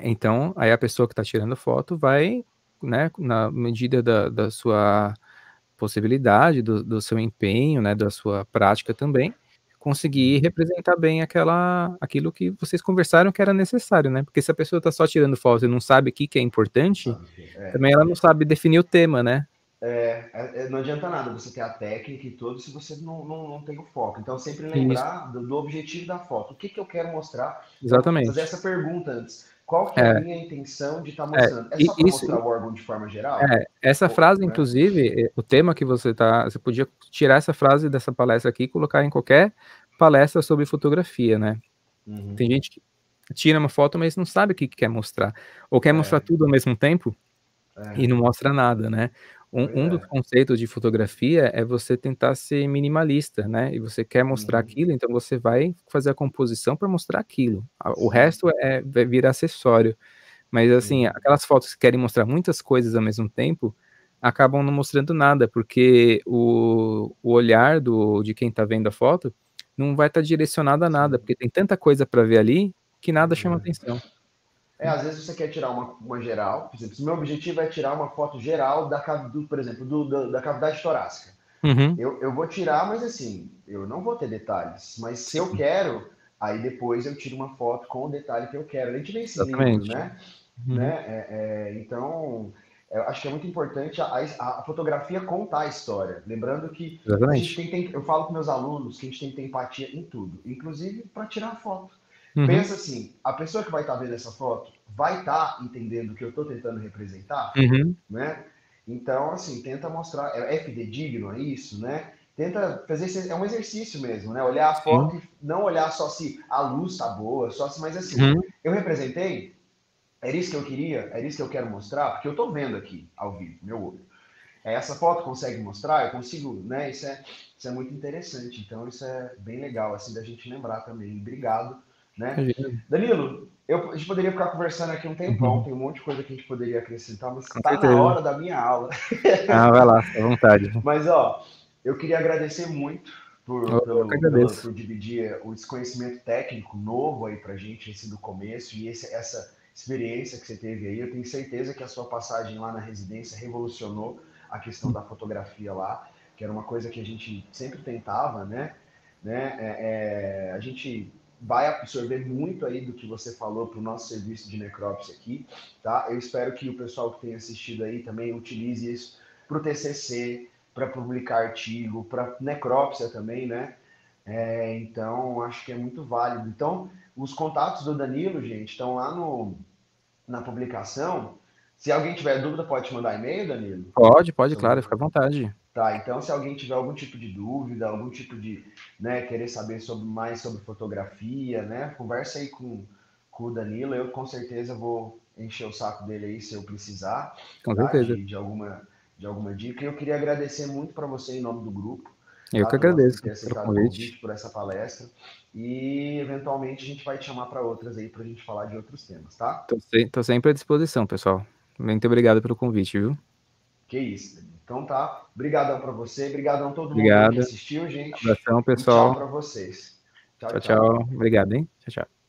Então aí a pessoa que está tirando foto vai, né, na medida da, da sua possibilidade, do, do seu empenho, né, da sua prática também, conseguir representar bem aquela, aquilo que vocês conversaram que era necessário, né? Porque se a pessoa está só tirando foto e não sabe o que, que é importante, é, também ela não sabe definir o tema, né? É, é, é, não adianta nada você ter a técnica e tudo se você não, não, não tem o foco. Então, sempre lembrar do, do, objetivo da foto. O que, que eu quero mostrar? Exatamente. Fazer essa pergunta antes. Qual que é, a é. minha intenção de estar tá é, mostrando? É, é só para mostrar o órgão de forma geral? É, essa frase, né? inclusive, o tema que você está, você podia tirar essa frase dessa palestra aqui e colocar em qualquer palestra sobre fotografia, né? Uhum. Tem gente que tira uma foto, mas não sabe o que, que quer mostrar. Ou quer é. mostrar tudo ao mesmo tempo é. e não mostra nada, né? Um, um, é. dos conceitos de fotografia é você tentar ser minimalista, né? E você quer mostrar uhum. aquilo, então você vai fazer a composição para mostrar aquilo. O Sim. resto é, é virar acessório. Mas assim, uhum. aquelas fotos que querem mostrar muitas coisas ao mesmo tempo acabam não mostrando nada, porque o, o olhar do, de quem está vendo a foto não vai estar tá direcionado a nada, porque tem tanta coisa para ver ali que nada chama uhum. atenção. É, às vezes você quer tirar uma, uma geral, por exemplo, se meu objetivo é tirar uma foto geral da, do, por exemplo, do, do, da cavidade torácica. Uhum. Eu, eu vou tirar, mas assim, eu não vou ter detalhes. Mas se eu quero, aí depois eu tiro uma foto com o detalhe que eu quero. A gente vê esse livro, né? Uhum. né? É, é, então, acho que é muito importante a, a, a, fotografia contar a história. Lembrando que a gente tem, tem, eu falo com meus alunos que a gente tem que ter empatia em tudo, inclusive para tirar foto. Uhum. Pensa assim, a pessoa que vai estar tá vendo essa foto vai estar tá entendendo o que eu estou tentando representar, uhum. né? Então, assim, tenta mostrar, é, é fidedigno, é isso, né? Tenta fazer, é um exercício mesmo, né? Olhar a foto, uhum. não olhar só se a luz está boa, só se, mas assim, uhum. eu representei, era isso que eu queria, era isso que eu quero mostrar, porque eu estou vendo aqui, ao vivo, meu olho. É, essa foto consegue mostrar, eu consigo, né? Isso é, isso é muito interessante, então isso é bem legal, assim, da gente lembrar também. Obrigado né? Danilo, eu, a gente poderia ficar conversando aqui um tempão, uhum. tem um monte de coisa que a gente poderia acrescentar, mas está na hora da minha aula. Ah, vai lá, à vontade. mas, ó, eu queria agradecer muito por, pelo, pelo, por dividir o desconhecimento técnico novo aí pra gente, esse do começo, e esse, essa experiência que você teve aí. Eu tenho certeza que a sua passagem lá na residência revolucionou a questão da fotografia lá, que era uma coisa que a gente sempre tentava, né? né? É, é, a gente vai absorver muito aí do que você falou para o nosso serviço de necrópsia aqui, tá? Eu espero que o pessoal que tem assistido aí também utilize isso para o TCC, para publicar artigo, para necrópsia também, né? É, então, acho que é muito válido. Então, os contatos do Danilo, gente, estão lá no, na publicação. Se alguém tiver dúvida, pode mandar e-mail, Danilo? Pode, pode, então, claro, tá fica à vontade. Tá, então se alguém tiver algum tipo de dúvida, algum tipo de, né, querer saber sobre mais sobre fotografia, né, conversa aí com, com o Danilo, eu com certeza vou encher o saco dele aí se eu precisar, com tá, certeza. De, de, alguma de alguma dica. E eu queria agradecer muito para você em nome do grupo. Eu tá, que agradeço por ter aceitado o convite por essa palestra e eventualmente a gente vai te chamar para outras aí para a gente falar de outros temas, tá? Tô, se, tô sempre à disposição, pessoal. Muito obrigado pelo convite, viu? Que isso. Então tá, obrigadão para você, a todo Obrigado. mundo que assistiu, gente. Abração, pessoal. tchau para vocês. Tchau tchau, tchau, tchau. Obrigado, hein? Tchau, tchau.